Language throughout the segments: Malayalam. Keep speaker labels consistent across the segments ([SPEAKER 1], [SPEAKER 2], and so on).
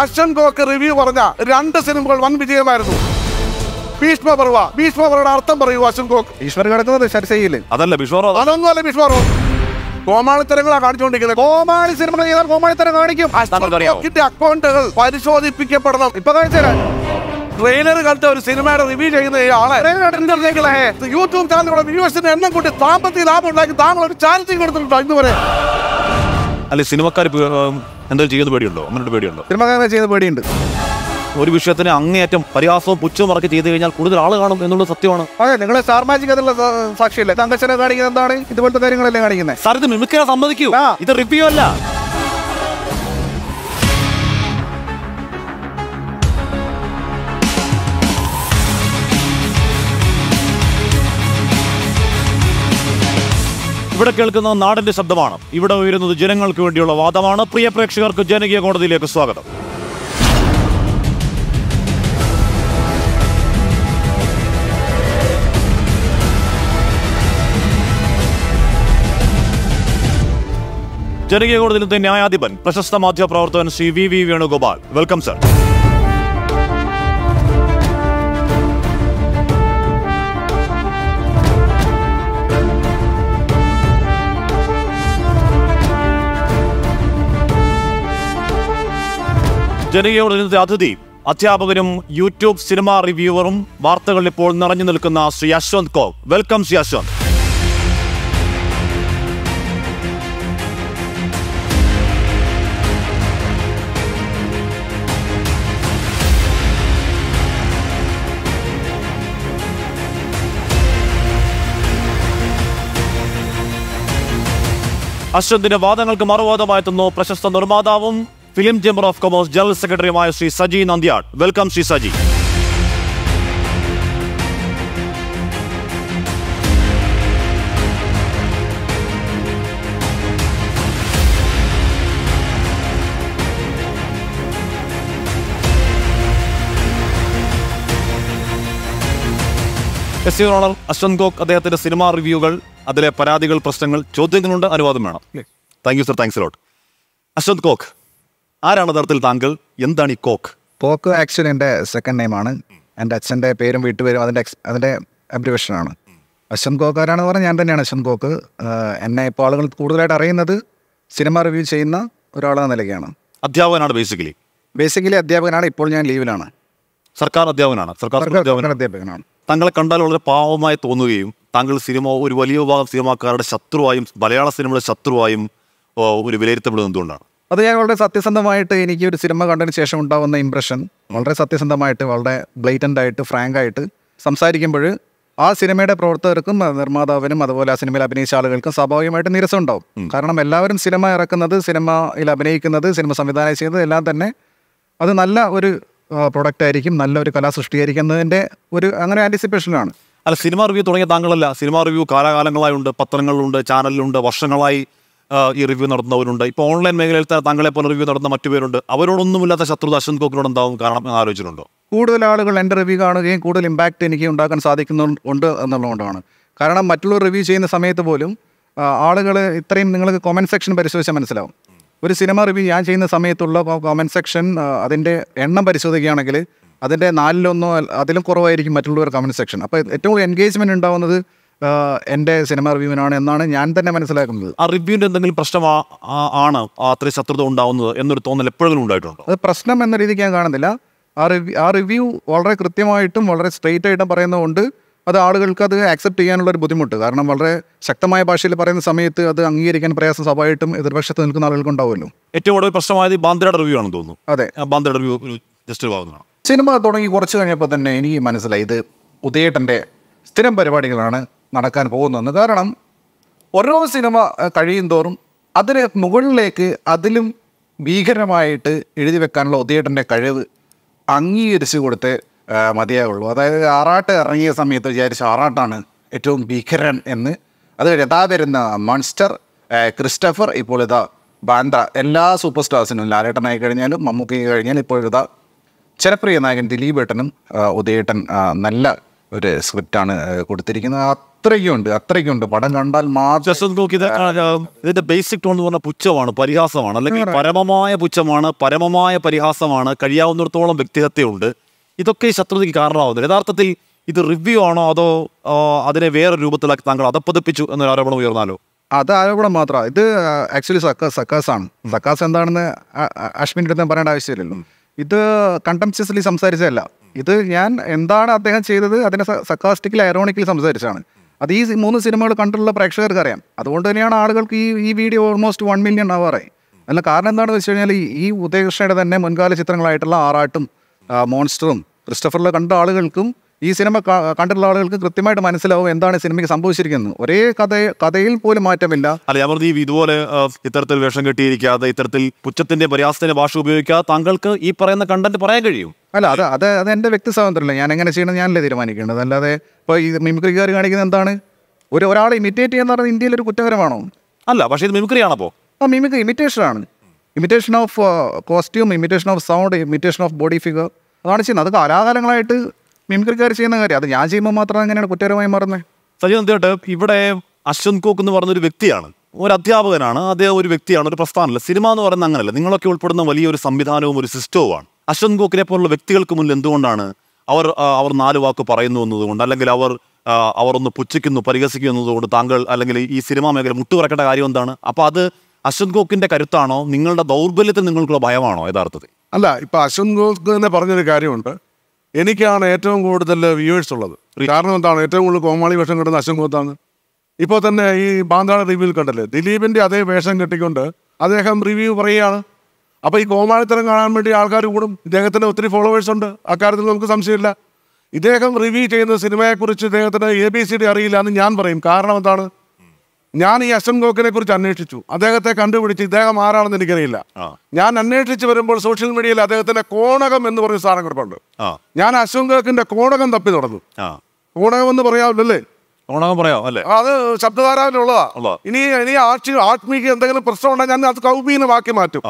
[SPEAKER 1] അർഷൻ ഗോക്ക് റിവ്യൂ പറഞ്ഞ രണ്ട് സിനിമകൾ വൻ വിജയമായിരുന്നു ഭീഷ്മ പർവ ഭീഷ്മപർവയുടെ അർത്ഥം പറയൂ അർഷൻ ഗോക്ക് ഭീഷ്മർ കിടക്കുന്നത് ശരിശയില്ലേ അതല്ല ഭീഷ്മർ അതൊന്നും അല്ല കോമാളി കോമാളിത്തരങ്ങളാണ് കാണിച്ചുകൊണ്ടിരിക്കുന്നത് കോമാളി സിനിമകൾ ചെയ്താൽ കോമാളിത്തരം കാണിക്കും അക്കൗണ്ടുകൾ പരിശോധിപ്പിക്കപ്പെടണം ഇപ്പൊ കാണിച്ചുതരാം ട്രെയിലർ കണ്ട ഒരു സിനിമയുടെ റിവ്യൂ ചെയ്യുന്ന ആളെ യൂട്യൂബ് ചാനലുകളുടെ വ്യൂവേഴ്സിന്റെ എണ്ണം കൂട്ടി സാമ്പത്തിക ലാഭം ഉണ്ടാക്കി താങ്കൾ ഒരു ചാരിറ്റി കൊടുത്തിട്ടുണ്ടോ ഇന്നുവരെ
[SPEAKER 2] അല്ലെ സിനിമക്കാർ എന്തെങ്കിലും ചെയ്യുന്ന പേടിയുണ്ടോ അങ്ങനെ പേടിയുണ്ടോ സിനിമക്കാരെ ചെയ്യുന്ന പേടിയുണ്ട് ഒരു വിഷയത്തിന് അങ്ങേയറ്റം പരിഹാസവും പുച്ഛവും ഇറക്കി ചെയ്തു കഴിഞ്ഞാൽ കൂടുതൽ ആൾ കാണും എന്നുള്ളത് സത്യമാണ്
[SPEAKER 1] അതെ നിങ്ങളെ സ്റ്റാർ മാജിക് അതിലുള്ള സാക്ഷിയല്ലേ തങ്കച്ചനെ കാണിക്കുന്നത് എന്താണ് ഇതുപോലത്തെ കാര്യങ്ങളല്ലേ കാണിക്കുന്നത് സാർ ഇത് മിമിക്കാൻ സമ്മതിക്കൂ ഇത് റിവ്യൂ അല്ല
[SPEAKER 2] ഇവിടെ കേൾക്കുന്ന നാടിന്റെ ശബ്ദമാണ് ഇവിടെ ഉയരുന്നത് ജനങ്ങൾക്ക് വേണ്ടിയുള്ള വാദമാണ് പ്രിയ പ്രേക്ഷകർക്ക് ജനകീയ കോടതിയിലേക്ക് സ്വാഗതം ജനകീയ കോടതിയിലത്തെ ന്യായാധിപൻ പ്രശസ്ത മാധ്യമപ്രവർത്തകൻ C V V Venugopal welcome sir ജനകീയോടനുബന്ധിച്ച അതിഥി അധ്യാപകനും യൂട്യൂബ് സിനിമ റിവ്യൂവറും വാർത്തകളിൽ ഇപ്പോൾ നിറഞ്ഞു നിൽക്കുന്ന ശ്രീ അശ്വന്ത് കോ വെൽക്കം ശ്രീ അശ്വന്ത് അശ്വന്തിന്റെ വാദങ്ങൾക്ക് മറുവാദമായെത്തുന്നു പ്രശസ്ത നിർമ്മാതാവും film chamber of commerce general സെക്രട്ടറിയുമായ Shri Saji Nandyattu welcome Shri Saji yes your honour Ashwanth Kok അദ്ദേഹത്തിന്റെ സിനിമാ റിവ്യൂകൾ അതിലെ പരാതികൾ പ്രശ്നങ്ങൾ ചോദ്യങ്ങളുണ്ട് അനുവാദം വേണം thank you sir thanks lot Ashwanth Kok
[SPEAKER 1] ആരാണ് തരത്തിൽ താങ്കൾ എന്താണ് ഈ കോക്ക് കോക്ക് ആക്ച്വലി എൻ്റെ സെക്കൻഡ് നെയിമാണ് എൻ്റെ അച്ഛൻ്റെ പേരും വീട്ടുപേരും അതിൻ്റെ അതിൻ്റെ അബ്രിവേഷനാണ് അശ്വന്ത് കോക്ക് പറഞ്ഞാൽ ഞാൻ തന്നെയാണ് അശ്വന്ത് കോക്ക് എന്നെ ഇപ്പോൾ ആളുകൾ കൂടുതലായിട്ട് അറിയുന്നത് സിനിമ റിവ്യൂ ചെയ്യുന്ന ഒരാളെന്ന നിലയ്ക്കാണ്
[SPEAKER 2] അധ്യാപകനാണ് ബേസിക്കലി ബേസിക്കലി അധ്യാപകനാണ് ഇപ്പോൾ ഞാൻ ലീവിലാണ് സർക്കാർ അധ്യാപകനാണ് സർക്കാർ അധ്യാപകനാണ് താങ്കളെ കണ്ടാൽ വളരെ പാവമായി തോന്നുകയും താങ്കൾ സിനിമ ഒരു വലിയ വിഭാഗം സിനിമാക്കാരുടെ ശത്രുവായും മലയാള സിനിമയുടെ ശത്രുവായും ഒരു വിലയിരുത്തപ്പെടുന്നത് എന്തുകൊണ്ടാണ്
[SPEAKER 1] അത് ഞാൻ വളരെ സത്യസന്ധമായിട്ട് എനിക്ക് ഒരു സിനിമ കണ്ടതിന് ശേഷം ഉണ്ടാവുന്ന ഇമ്പ്രഷൻ വളരെ സത്യസന്ധമായിട്ട് വളരെ ബ്ലേറ്റൻ്റ് ആയിട്ട് ഫ്രാങ്ക് ആയിട്ട് സംസാരിക്കുമ്പോൾ ആ സിനിമയുടെ പ്രവർത്തകർക്കും നിർമ്മാതാവിനും അതുപോലെ ആ സിനിമയിൽ അഭിനയിച്ച ആളുകൾക്കും സ്വാഭാവികമായിട്ട് നിരസം ഉണ്ടാവും കാരണം എല്ലാവരും സിനിമ ഇറക്കുന്നത് സിനിമയിൽ അഭിനയിക്കുന്നത് സിനിമ സംവിധാനം ചെയ്യുന്നത് എല്ലാം തന്നെ അത് നല്ല ഒരു പ്രൊഡക്റ്റ് ആയിരിക്കും നല്ല ഒരു കലാസൃഷ്ടിയായിരിക്കും എന്നതിൻ്റെ ഒരു അങ്ങനെ ആൻറ്റിസിപ്പേഷനാണ്
[SPEAKER 2] അല്ല സിനിമ റിവ്യൂ തുടങ്ങിയ താങ്കളല്ല സിനിമ റിവ്യൂ കാലാകാലങ്ങളായുണ്ട് പത്രങ്ങളിലുണ്ട് ചാനലിലുണ്ട് വർഷങ്ങളായി ഈ റിവ്യൂ നടത്തുന്നവരുണ്ട് ഇപ്പോൾ ഓൺലൈൻ മേഖലയിൽ താങ്കളെ പോലെ റിവ്യൂ നടത്തുന്ന മറ്റു പേരുണ്ട് അവരോടൊന്നുമില്ലാത്ത ശത്രുത അശ്വന്ത് കോക്കിനോട് എന്താവും കാരണം ആലോചിച്ചിട്ടുണ്ടോ
[SPEAKER 1] കൂടുതൽ ആളുകൾ എൻ്റെ റിവ്യൂ കാണുകയും കൂടുതൽ ഇമ്പാക്റ്റ് എനിക്ക് ഉണ്ടാക്കാൻ സാധിക്കുന്നുണ്ട് എന്നുള്ളതുകൊണ്ടാണ് കാരണം മറ്റുള്ളവർ റിവ്യൂ ചെയ്യുന്ന സമയത്ത് പോലും ആളുകൾ ഇത്രയും നിങ്ങൾക്ക് കമൻറ്റ് സെക്ഷൻ പരിശോധിച്ചാൽ മനസ്സിലാവും ഒരു സിനിമ റിവ്യൂ ഞാൻ ചെയ്യുന്ന സമയത്തുള്ള കമൻറ്റ് സെക്ഷൻ അതിൻ്റെ എണ്ണം പരിശോധിക്കുകയാണെങ്കിൽ അതിൻ്റെ നാലിലൊന്നോ അതിലും കുറവായിരിക്കും മറ്റുള്ളവർ കമൻറ്റ് സെക്ഷൻ അപ്പോൾ ഏറ്റവും കൂടുതൽ എൻഗേജ്മെൻറ്റ് ഉണ്ടാകുന്നത് എൻ്റെ സിനിമ റിവ്യൂവിനാണ് എന്നാണ് ഞാൻ തന്നെ മനസ്സിലാക്കുന്നത്
[SPEAKER 2] ആ റിവ്യൂവിൻ്റെ എന്തെങ്കിലും പ്രശ്നം ആണ് അത്രയും ശത്രുത ഉണ്ടാവുന്നത്
[SPEAKER 1] എന്നൊരു തോന്നൽ എപ്പോഴും ഉണ്ടായിട്ടുണ്ട് അത് പ്രശ്നം എന്ന രീതിക്ക് ഞാൻ കാണുന്നില്ല ആ റിവ്യൂ ആ റിവ്യൂ വളരെ കൃത്യമായിട്ടും വളരെ സ്ട്രെയിറ്റ് ആയിട്ടും പറയുന്നതുകൊണ്ട് അത് ആളുകൾക്ക് അത് ആക്സെപ്റ്റ് ചെയ്യാനുള്ള ഒരു ബുദ്ധിമുട്ട് കാരണം വളരെ ശക്തമായ ഭാഷയിൽ പറയുന്ന സമയത്ത് അത് അംഗീകരിക്കാൻ പ്രയാസം സ്വാഭാവികമായിട്ടും എതിർപക്ഷത്ത് നിൽക്കുന്ന ആളുകൾക്ക് ഉണ്ടാവുമല്ലോ
[SPEAKER 2] ഏറ്റവും കൂടുതൽ പ്രശ്നമായത്
[SPEAKER 1] ബാന്ദ്രയുടെ റിവ്യൂ ആണെന്ന് തോന്നുന്നു അതെ ബാന്ദ്രയുടെ റിവ്യൂ ജസ്റ്റ് ഭാഗമാണ് സിനിമ തുടങ്ങി കുറച്ച് കഴിഞ്ഞപ്പോൾ തന്നെ എനിക്ക് മനസ്സിലായി ഇത് ഉദയേട്ടൻ്റെ സ്ഥിരം പരിപാടികളാണ് നടക്കാൻ പോകുന്നതെന്ന് കാരണം ഓരോ സിനിമ കഴിയും തോറും അതിന് മുകളിലേക്ക് അതിലും ഭീകരമായിട്ട് എഴുതി വെക്കാനുള്ള ഒതിയേട്ടൻ്റെ കഴിവ് അംഗീകരിച്ചു കൊടുത്ത് മതിയാവുള്ളൂ അതായത് ആറാട്ട് ഇറങ്ങിയ സമയത്ത് വിചാരിച്ച ആറാട്ടാണ് ഏറ്റവും ഭീകരൻ എന്ന് അത് യഥാ വരുന്ന മൺസ്റ്റർ ക്രിസ്റ്റഫർ ഇപ്പോൾ ഇതാ ബാന്ത എല്ലാ സൂപ്പർ സ്റ്റാർസിനും ലാലേട്ടനായി കഴിഞ്ഞാലും മമ്മൂക്കി കഴിഞ്ഞാലും ഇപ്പോൾ ഇതാ ജനപ്രിയ നായകൻ ദിലീപേട്ടനും ഉദയേട്ടൻ നല്ല ഒരു ആണ് കൊടുത്തിരിക്കുന്നത് അത്രയ്ക്കും ഉണ്ട് പടം കണ്ടാൽ
[SPEAKER 2] മാത്രം നോക്കി ഇതിന്റെ ബേസിക് ടോൺ എന്ന് പറഞ്ഞാൽ പുച്ഛമാണ് പരിഹാസമാണ് അല്ലെങ്കിൽ പരമമായ പുച്ഛമാണ് പരമമായ പരിഹാസമാണ് കഴിയാവുന്നിടത്തോളം വ്യക്തിഹത്യമുണ്ട് ഇതൊക്കെ ശത്രുതയ്ക്ക് കാരണമാവുന്നത് യഥാർത്ഥത്തിൽ ഇത് റിവ്യൂ ആണോ അതോ അതിനെ വേറെ രൂപത്തിലാക്കി താങ്കൾ അതപ്പതിപ്പിച്ചു എന്നൊരു ആരോപണം
[SPEAKER 1] ഉയർന്നാലോ അത് ആരോപണം മാത്രമാണ് ഇത് ആക്ച്വലി സക്കാസ് ആണ് സക്കാസ് എന്താണെന്ന് അശ്വിൻ്റെ അടുത്ത് പറയേണ്ട ആവശ്യമില്ലല്ലോ ഇത് കണ്ടംസ്യസ്ലി സംസാരിച്ചതല്ല ഇത് ഞാൻ എന്താണ് അദ്ദേഹം ചെയ്തത് അതിനെ സക്കാസ്റ്റിക്കൽ അയറോണിക്കൽ സംസാരിച്ചാണ് അത് ഈ മൂന്ന് സിനിമകൾ കണ്ടിട്ടുള്ള പ്രേക്ഷകർക്ക് അറിയാം അതുകൊണ്ട് തന്നെയാണ് ആളുകൾക്ക് ഈ ഈ വീഡിയോ ഓൾമോസ്റ്റ് വൺ മില്യൺ ആവാറായി അല്ല കാരണം എന്താണെന്ന് വെച്ച് കഴിഞ്ഞാൽ ഈ ഉദയകൃഷ്ണയുടെ തന്നെ മുൻകാല ചിത്രങ്ങളായിട്ടുള്ള ആറാട്ടും മോൺസ്റ്ററും ക്രിസ്റ്റഫറിലെ കണ്ട ആളുകൾക്കും ഈ സിനിമ കണ്ടിട്ടുള്ള ആളുകൾക്ക് കൃത്യമായിട്ട് മനസ്സിലാവും എന്താണ് സിനിമയ്ക്ക് സംഭവിച്ചിരിക്കുന്നത് ഒരേ കഥ കഥയിൽ പോലും മാറ്റമില്ല
[SPEAKER 2] അല്ല ഞാൻ പറഞ്ഞു ഇതുപോലെ ഇത്തരത്തിൽ വേഷം കെട്ടിയിരിക്കാതെ ഇത്തരത്തിൽ പുച്ഛത്തിന്റെ പര്യാസത്തിന്റെ ഭാഷ ഉപയോഗിക്കാതെ താങ്കൾക്ക് ഈ പറയുന്ന കണ്ടന്റ് പറയാൻ കഴിയും
[SPEAKER 1] അല്ല അത് അത് അത് എന്റെ വ്യക്തി സ്വാതന്ത്ര്യമല്ല ഞാൻ എങ്ങനെ ചെയ്യണം ഞാനല്ലേ തീരുമാനിക്കേണ്ടത് അല്ലാതെ ഇപ്പൊ ഈ മിമിക്രിക്കാർ കാണിക്കുന്നത് എന്താണ് ഒരു ഒരാളെ ഇമിറ്റേറ്റ് ചെയ്യുന്ന പറഞ്ഞാൽ ഇന്ത്യയിൽ ഒരു കുറ്റകരമാണോ അല്ല പക്ഷേ ഇത് മിമിക്രി ആണപ്പോ ആ മിമിക്രി ഇമിറ്റേഷൻ ആണ് imitation of costume imitation of sound imitation of body figure അതാണ് ചെയ്യുന്നത് അത് കാലാകാലങ്ങളായിട്ട് മിമിക്രിക്കാർ ചെയ്യുന്ന കാര്യം അത് ഞാൻ ചെയ്യുമ്പോൾ മാത്രം അങ്ങനെയാണ് കുറ്റകരമായി മാറുന്നത്
[SPEAKER 2] സജി നന്ദിയോട്ട് ഇവിടെ അശ്വന്ത് കോക്ക് എന്ന് പറഞ്ഞൊരു വ്യക്തിയാണ് ഒരു അധ്യാപകനാണ് അദ്ദേഹം ഒരു വ്യക്തിയാണ് ഒരു പ്രസ്ഥാനമല്ല സിനിമ എന്ന് പറയുന്നത് അങ്ങനല്ല നിങ്ങളൊക്കെ ഉൾപ്പെടുന്ന വലിയൊരു സംവിധാനവും ഒരു സിസ്റ്റവുമാണ് അശ്വന്ത് ഗോക്കിനെ പോലുള്ള വ്യക്തികൾക്ക് മുന്നിൽ എന്തുകൊണ്ടാണ് അവർ അവർ നാല് വാക്ക് പറയുന്നു എന്നതുകൊണ്ട് അല്ലെങ്കിൽ അവർ അവർ ഒന്ന് പുച്ഛിക്കുന്നു പരിഹസിക്കുന്നു എന്നതുകൊണ്ട് താങ്കൾ അല്ലെങ്കിൽ ഈ സിനിമാ മേഖല മുട്ടുപറക്കേണ്ട കാര്യം എന്താണ് അപ്പോൾ അത് അശ്വന്ത് ഗോക്കിൻ്റെ കരുത്താണോ നിങ്ങളുടെ ദൗർബല്യത്തിൽ നിങ്ങൾക്കുള്ള
[SPEAKER 1] ഭയമാണോ യഥാർത്ഥത്തിൽ അല്ല ഇപ്പോൾ അശ്വന്ത് ഗോക്ക് തന്നെ പറഞ്ഞൊരു കാര്യമുണ്ട് എനിക്കാണ് ഏറ്റവും കൂടുതൽ വ്യൂവേഴ്സ് ഉള്ളത് കാരണം എന്താണ് ഏറ്റവും കൂടുതൽ കോമാളി വേഷം കിട്ടുന്ന അശങ്കോത്താണ് ഇപ്പോൾ തന്നെ ഈ ബാന്താള റിവ്യൂവിൽ കണ്ടല്ലേ ദിലീപിൻ്റെ അതേ വേഷം കെട്ടിക്കൊണ്ട് അദ്ദേഹം റിവ്യൂ പറയുകയാണ് അപ്പോൾ ഈ കോമാളിത്തരം കാണാൻ വേണ്ടി ആൾക്കാർ കൂടും ഇദ്ദേഹത്തിൻ്റെ ഒത്തിരി ഫോളോവേഴ്സ് ഉണ്ട് അക്കാര്യത്തിൽ നമുക്ക് സംശയമില്ല ഇദ്ദേഹം റിവ്യൂ ചെയ്യുന്ന സിനിമയെക്കുറിച്ച് ഇദ്ദേഹത്തിന് എ ബി സി ഡി അറിയില്ല എന്ന് ഞാൻ പറയും കാരണം എന്താണ് ഞാൻ ഈ അശ്വൻ ഗോക്കിനെ കുറിച്ച് അന്വേഷിച്ചു അദ്ദേഹത്തെ കണ്ടുപിടിച്ച് ഇദ്ദേഹം ആരാണെന്ന് എനിക്കറിയില്ല ഞാൻ അന്വേഷിച്ച് വരുമ്പോൾ സോഷ്യൽ മീഡിയയിൽ അദ്ദേഹത്തിന്റെ കോണകം എന്ന് പറഞ്ഞ സാധനം കിടപ്പുണ്ട് ഞാൻ അശ്വൻ ഗോക്കിന്റെ കോണകം തപ്പി നടന്നു കോണകം എന്ന് പറയാവില്ലല്ലേ കോണകം പറയാം അല്ലേ അത് ശബ്ദധാരാവിലുള്ളതാ ഇനി ഇനി ആക്ഷി ആത്മീയ എന്തെങ്കിലും പ്രശ്നം ഉണ്ടെങ്കിൽ ഞാൻ അത് കൗബീനമാക്കി മാറ്റും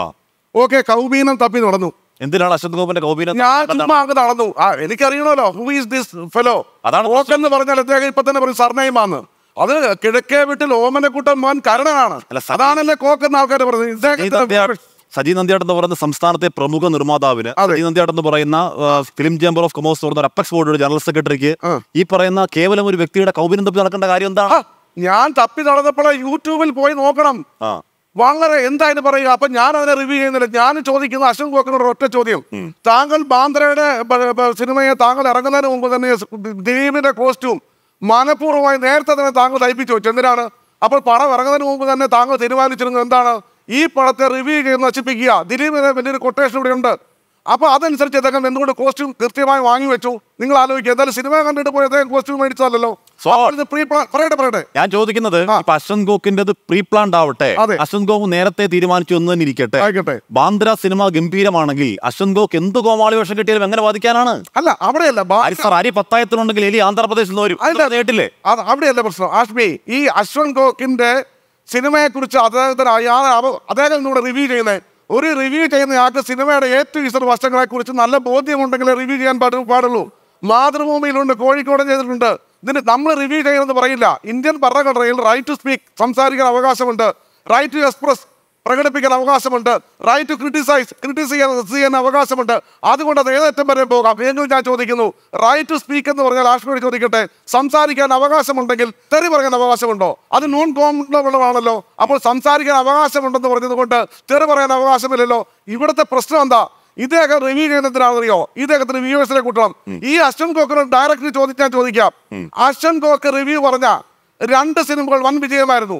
[SPEAKER 1] ഓക്കെ കൗബീനം തപ്പി നടന്നു എന്തിനാണ് അശ്വന്ത് ഗോപിന്റെ കൗബീനം ഞാൻ അങ്ങ് നടന്നു എനിക്കറിയണല്ലോ ഹു ഈസ് ദിസ് ഫെലോ അതാണ് എന്ന് പറഞ്ഞാൽ അദ്ദേഹം ഇപ്പൊ തന്നെ പറയും സർനെയിമാന്ന് അത് കിഴക്കേ വീട്ടിൽ പോകാൻ മോൻ അല്ല അതാണല്ലേ കോക്കെന്ന് ആൾക്കാർ പറഞ്ഞത് സജി നന്ദിയാട്ട് എന്ന്
[SPEAKER 2] പറയുന്ന സംസ്ഥാനത്തെ പ്രമുഖ നിർമ്മാതാവിന് സജി നന്ദിയാട്ട് എന്ന് പറയുന്ന ഫിലിം ചേംബർ ഓഫ് കൊമേഴ്സ് പറയുന്ന അപ്പക്സ് ബോർഡിന്റെ
[SPEAKER 1] ജനറൽ സെക്രട്ടറിക്ക് ഈ പറയുന്ന കേവലം ഒരു വ്യക്തിയുടെ കൗപിനം തപ്പി നടക്കേണ്ട കാര്യം എന്താ ഞാൻ തപ്പി നടന്നപ്പോൾ യൂട്യൂബിൽ പോയി നോക്കണം വളരെ എന്തായാലും പറയുക അപ്പൊ ഞാൻ അതിനെ റിവ്യൂ ചെയ്യുന്നില്ല ഞാൻ ചോദിക്കുന്നത് അശോക് കോക്കിനോട് ഒറ്റ ചോദ്യം താങ്കൾ ബാന്ദ്രയുടെ സിനിമയെ താങ്കൾ ഇറങ്ങുന്നതിന് മുമ്പ് തന്നെ ദിലീപിന്റെ കോസ്റ്റ്യൂം മനഃപൂർവ്വമായി നേരത്തെ തന്നെ താങ്കൾ തയ്പ്പിച്ചു വെച്ചു എന്തിനാണ് അപ്പോൾ പടം ഇറങ്ങുന്നതിന് മുമ്പ് തന്നെ താങ്കൾ തീരുമാനിച്ചിരുന്നത് എന്താണ് ഈ പടത്തെ റിവ്യൂ ചെയ്ത് നശിപ്പിക്കുക ദിലീപ് വലിയൊരു കൊട്ടേഷൻ ഇവിടെയുണ്ട് അപ്പോൾ അതനുസരിച്ച് അദ്ദേഹം എന്തുകൊണ്ട് കോസ്റ്റ്യൂം കൃത്യമായി വാങ്ങി വെച്ചു നിങ്ങൾ ആലോചിക്കുക എന്തായാലും സിനിമ കണ്ടിട്ട് പോയി അദ്ദേഹം കോസ്റ്റ്യൂം മേടിച്ചതല്ലോ പറയട്ടെ പറയട്ടെ
[SPEAKER 2] ഞാൻ ചോദിക്കുന്നത് അശ്വന്ത് ഗോക്കിന്റെ പ്രീ പ്ലാൻഡ് ആവട്ടെ അശ്വന്ത് ഗോക്ക് നേരത്തെ തീരുമാനിച്ചു എന്ന് തന്നെ ഇരിക്കട്ടെ ബാന്ദ്ര സിനിമ ഗംഭീരമാണെങ്കിൽ അശ്വന്ത് ഗോക്ക് എന്ത് കോമാളി വേഷം കിട്ടിയാലും എങ്ങനെ വാദിക്കാനാണ് അല്ല അവിടെയല്ല സാർ അരി പത്തായത്തിനുണ്ടെങ്കിൽ എലി ആന്ധ്രാപ്രദേശിൽ നിന്ന് വരും കേട്ടില്ലേ
[SPEAKER 1] അവിടെയല്ല പ്രശ്നം ആഷ്മി ഈ അശ്വന്ത് ഗോക്കിന്റെ കുറിച്ച് അദ്ദേഹത്തിന് അദ്ദേഹം റിവ്യൂ ചെയ്യുന്നത് ഒരു റിവ്യൂ ചെയ്യുന്ന ആൾക്ക് സിനിമയുടെ ഏറ്റവും ഇസർ വശങ്ങളെക്കുറിച്ച് നല്ല ബോധ്യമുണ്ടെങ്കിലേ റിവ്യൂ ചെയ്യാൻ പാടു പാടുള്ളൂ മാതൃഭൂമിയിലുണ്ട് കോഴിക്കോടും ചെയ്തിട്ടുണ്ട് ഇതിന് നമ്മൾ റിവ്യൂ ചെയ്യണമെന്ന് പറയില്ല ഇന്ത്യൻ ഭരണഘടനയിൽ റൈറ്റ് ടു സ്പീക്ക് സംസാരിക്കാൻ അവകാശമുണ്ട് റൈറ്റ് ടു എക്സ്പ്രസ് പ്രകടിപ്പിക്കാൻ അവകാശമുണ്ട് റൈറ്റ് ടു ക്രിട്ടിസൈസ് ക്രിട്ടിസൈസ് ചെയ്യാൻ അവകാശമുണ്ട് അതുകൊണ്ട് അത് ഏതറ്റം വരെ പോകാം എങ്കിലും ഞാൻ ചോദിക്കുന്നു റൈറ്റ് ടു സ്പീക്ക് എന്ന് പറഞ്ഞാൽ ആഷ്മിയോട് ചോദിക്കട്ടെ സംസാരിക്കാൻ അവകാശമുണ്ടെങ്കിൽ തെറി പറയാൻ അവകാശമുണ്ടോ അത് നോൺ കോംപ്ലബിളാണല്ലോ അപ്പോൾ സംസാരിക്കാൻ അവകാശമുണ്ടെന്ന് പറഞ്ഞതുകൊണ്ട് തെറി പറയാൻ അവകാശമില്ലല്ലോ ഇവിടുത്തെ പ്രശ്നം എന്താ ഇദ്ദേഹം റിവ്യൂ ചെയ്യുന്നതിനാണെന്നറിയോ ഇദ്ദേഹത്തിന് വ്യൂവേഴ്സിനെ കൂട്ടണം ഈ അശ്വൻ കോക്കറിന് ഡയറക്റ്റ് ചോദിച്ചാൽ ചോദിക്കാം അശ്വൻ കോക്കർ റിവ്യൂ പറഞ്ഞ രണ്ട് സിനിമകൾ വൻ വിജയമായിരുന്നു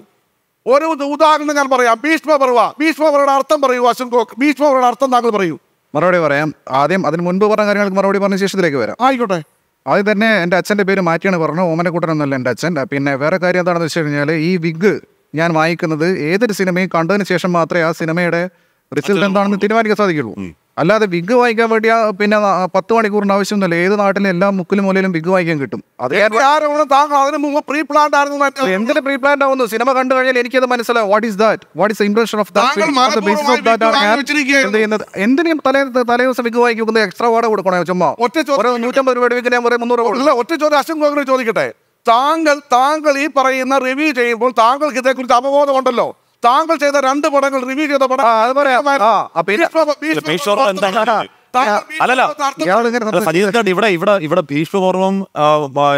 [SPEAKER 1] ഓരോ ഉദാഹരണം ഞാൻ പറയാം ഭീഷ്മ ഭീഷ്മപർവയുടെ അർത്ഥം പറയൂ അശുങ്കോ ഭീഷ്മപർവയുടെ അർത്ഥം താങ്കൾ പറയൂ മറുപടി പറയാം ആദ്യം അതിന് മുൻപ് പറഞ്ഞ കാര്യങ്ങൾക്ക് മറുപടി പറഞ്ഞ ശേഷത്തിലേക്ക് വരാം ആയിക്കോട്ടെ ആദ്യം തന്നെ എൻ്റെ അച്ഛൻ്റെ പേര് മാറ്റിയാണ് പറഞ്ഞത് എന്നല്ല എൻ്റെ അച്ഛൻ പിന്നെ വേറെ കാര്യം എന്താണെന്ന് വെച്ച് കഴിഞ്ഞാൽ ഈ വിഗ് ഞാൻ വാങ്ങിക്കുന്നത് ഏതൊരു സിനിമയും കണ്ടതിന് ശേഷം മാത്രമേ ആ സിനിമയുടെ റിസൾട്ട് എന്താണെന്ന് തീരുമാനിക്കാൻ സാധിക്കുള്ളൂ അല്ലാതെ വിഗ് വായിക്കാൻ വേണ്ടി പിന്നെ പത്ത് മണിക്കൂറിന് ആവശ്യമൊന്നുമില്ല ഏത് നാട്ടിലും എല്ലാ മുക്കിലും മൂലയിലും വിഗ് വായിക്കാൻ കിട്ടും അതേ താങ്കൾ മുമ്പ് പ്രീ പ്ലാൻഡ് ആയിരുന്നു എന്തിന് പ്രീ പ്ലാൻഡ് ആവുന്നു സിനിമ കണ്ടു കഴിഞ്ഞാൽ എനിക്കത് മനസ്സിലാവും what is that what is impression of that എന്തിനും തലേ തലേ ദിവസം വിഗ് വായിക്കുന്നത് എക്സ്ട്രാ വാടക കൊടുക്കണോ ചുമ്മാ ഒറ്റ നൂറ്റമ്പത് രൂപയുടെ വിഗ് ഞാൻ പറയും മുന്നൂറ് ഒറ്റ ചോദ്യം അശ്വൻ ഗോകുലി ചോദിക്കട്ടെ താങ്കൾ താങ്കൾ ഈ പറയുന്ന റിവ്യൂ ചെയ്യുമ്പോൾ താങ്കൾക്ക് ഇതേക്കുറിച്ച് അവബോധമുണ്ടല്ലോ താങ്കൾ ചെയ്ത രണ്ട് പടങ്ങൾ റിവ്യൂ ചെയ്ത പടം
[SPEAKER 2] ഇവിടെ ഇവിടെ ഇവിടെ ഭീഷ്മപൂർവം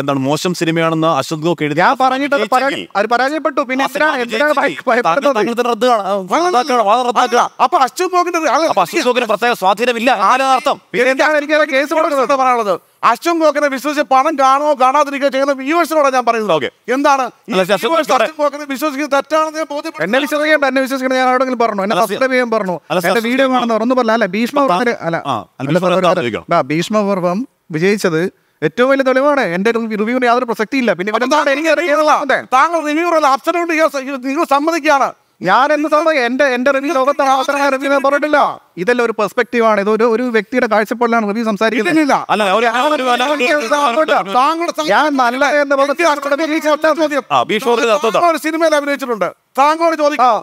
[SPEAKER 2] എന്താണ് മോശം സിനിമയാണെന്ന് അശ്വത് ഗോക്ക് എഴുതി ഞാൻ പറഞ്ഞിട്ട് പരാജയപ്പെട്ടു
[SPEAKER 1] പിന്നെ അപ്പൊ അശ്വത് ഗോക്കിന്റെ അശ്വത് ഗോക്കിന് പ്രത്യേക സ്വാധീനമില്ല ആരാർത്ഥം കേസ് പറയാനുള്ളത് അശ്വം കോക്കനെ വിശ്വസിച്ച് പണം കാണോ കാണാതിരിക്കുക ചെയ്യുന്ന വ്യൂവേഴ്സിനോട് ഞാൻ പറയുന്നത് ഓക്കെ എന്താണ് വിശ്വസിക്കുന്നത് തെറ്റാണെന്ന് ഞാൻ ബോധ്യപ്പെട്ടു എന്നെ വിശ്വസിക്കേണ്ട എന്നെ വിശ്വസിക്കണം ഞാൻ എവിടെങ്കിലും പറഞ്ഞു എന്നെ സബ്സ്ക്രൈബ് ചെയ്യാൻ പറഞ്ഞു എന്റെ വീഡിയോ കാണുന്നവർ ഒന്നും പറഞ്ഞ അല്ല ഭീഷ്മ ഭീഷ്മ പർവം വിജയിച്ചത് ഏറ്റവും വലിയ തെളിവാണ് എന്റെ റിവ്യൂവിന് യാതൊരു പ്രസക്തിയില്ല പിന്നെ താങ്കൾ റിവ്യൂ നിങ്ങൾ സമ്മതിക്കുകയാണ് ഞാൻ എന്ന സമയം എന്റെ എന്റെ റിവ്യൂ ലോകത്തെ അവസരമായ റിവ്യൂ ഞാൻ പറഞ്ഞിട്ടില്ല ഇതെല്ലാം ഒരു പെർസ്പെക്റ്റീവാണ് ഇത് ഒരു ഒരു വ്യക്തിയുടെ കാഴ്ചപ്പാടിലാണ് റിവ്യൂ സംസാരിക്കുന്നില്ല ഞാൻ നല്ല എന്ന് സിനിമയിൽ അഭിനയിച്ചിട്ടുണ്ട് താങ്കളോട് ചോദിക്കാം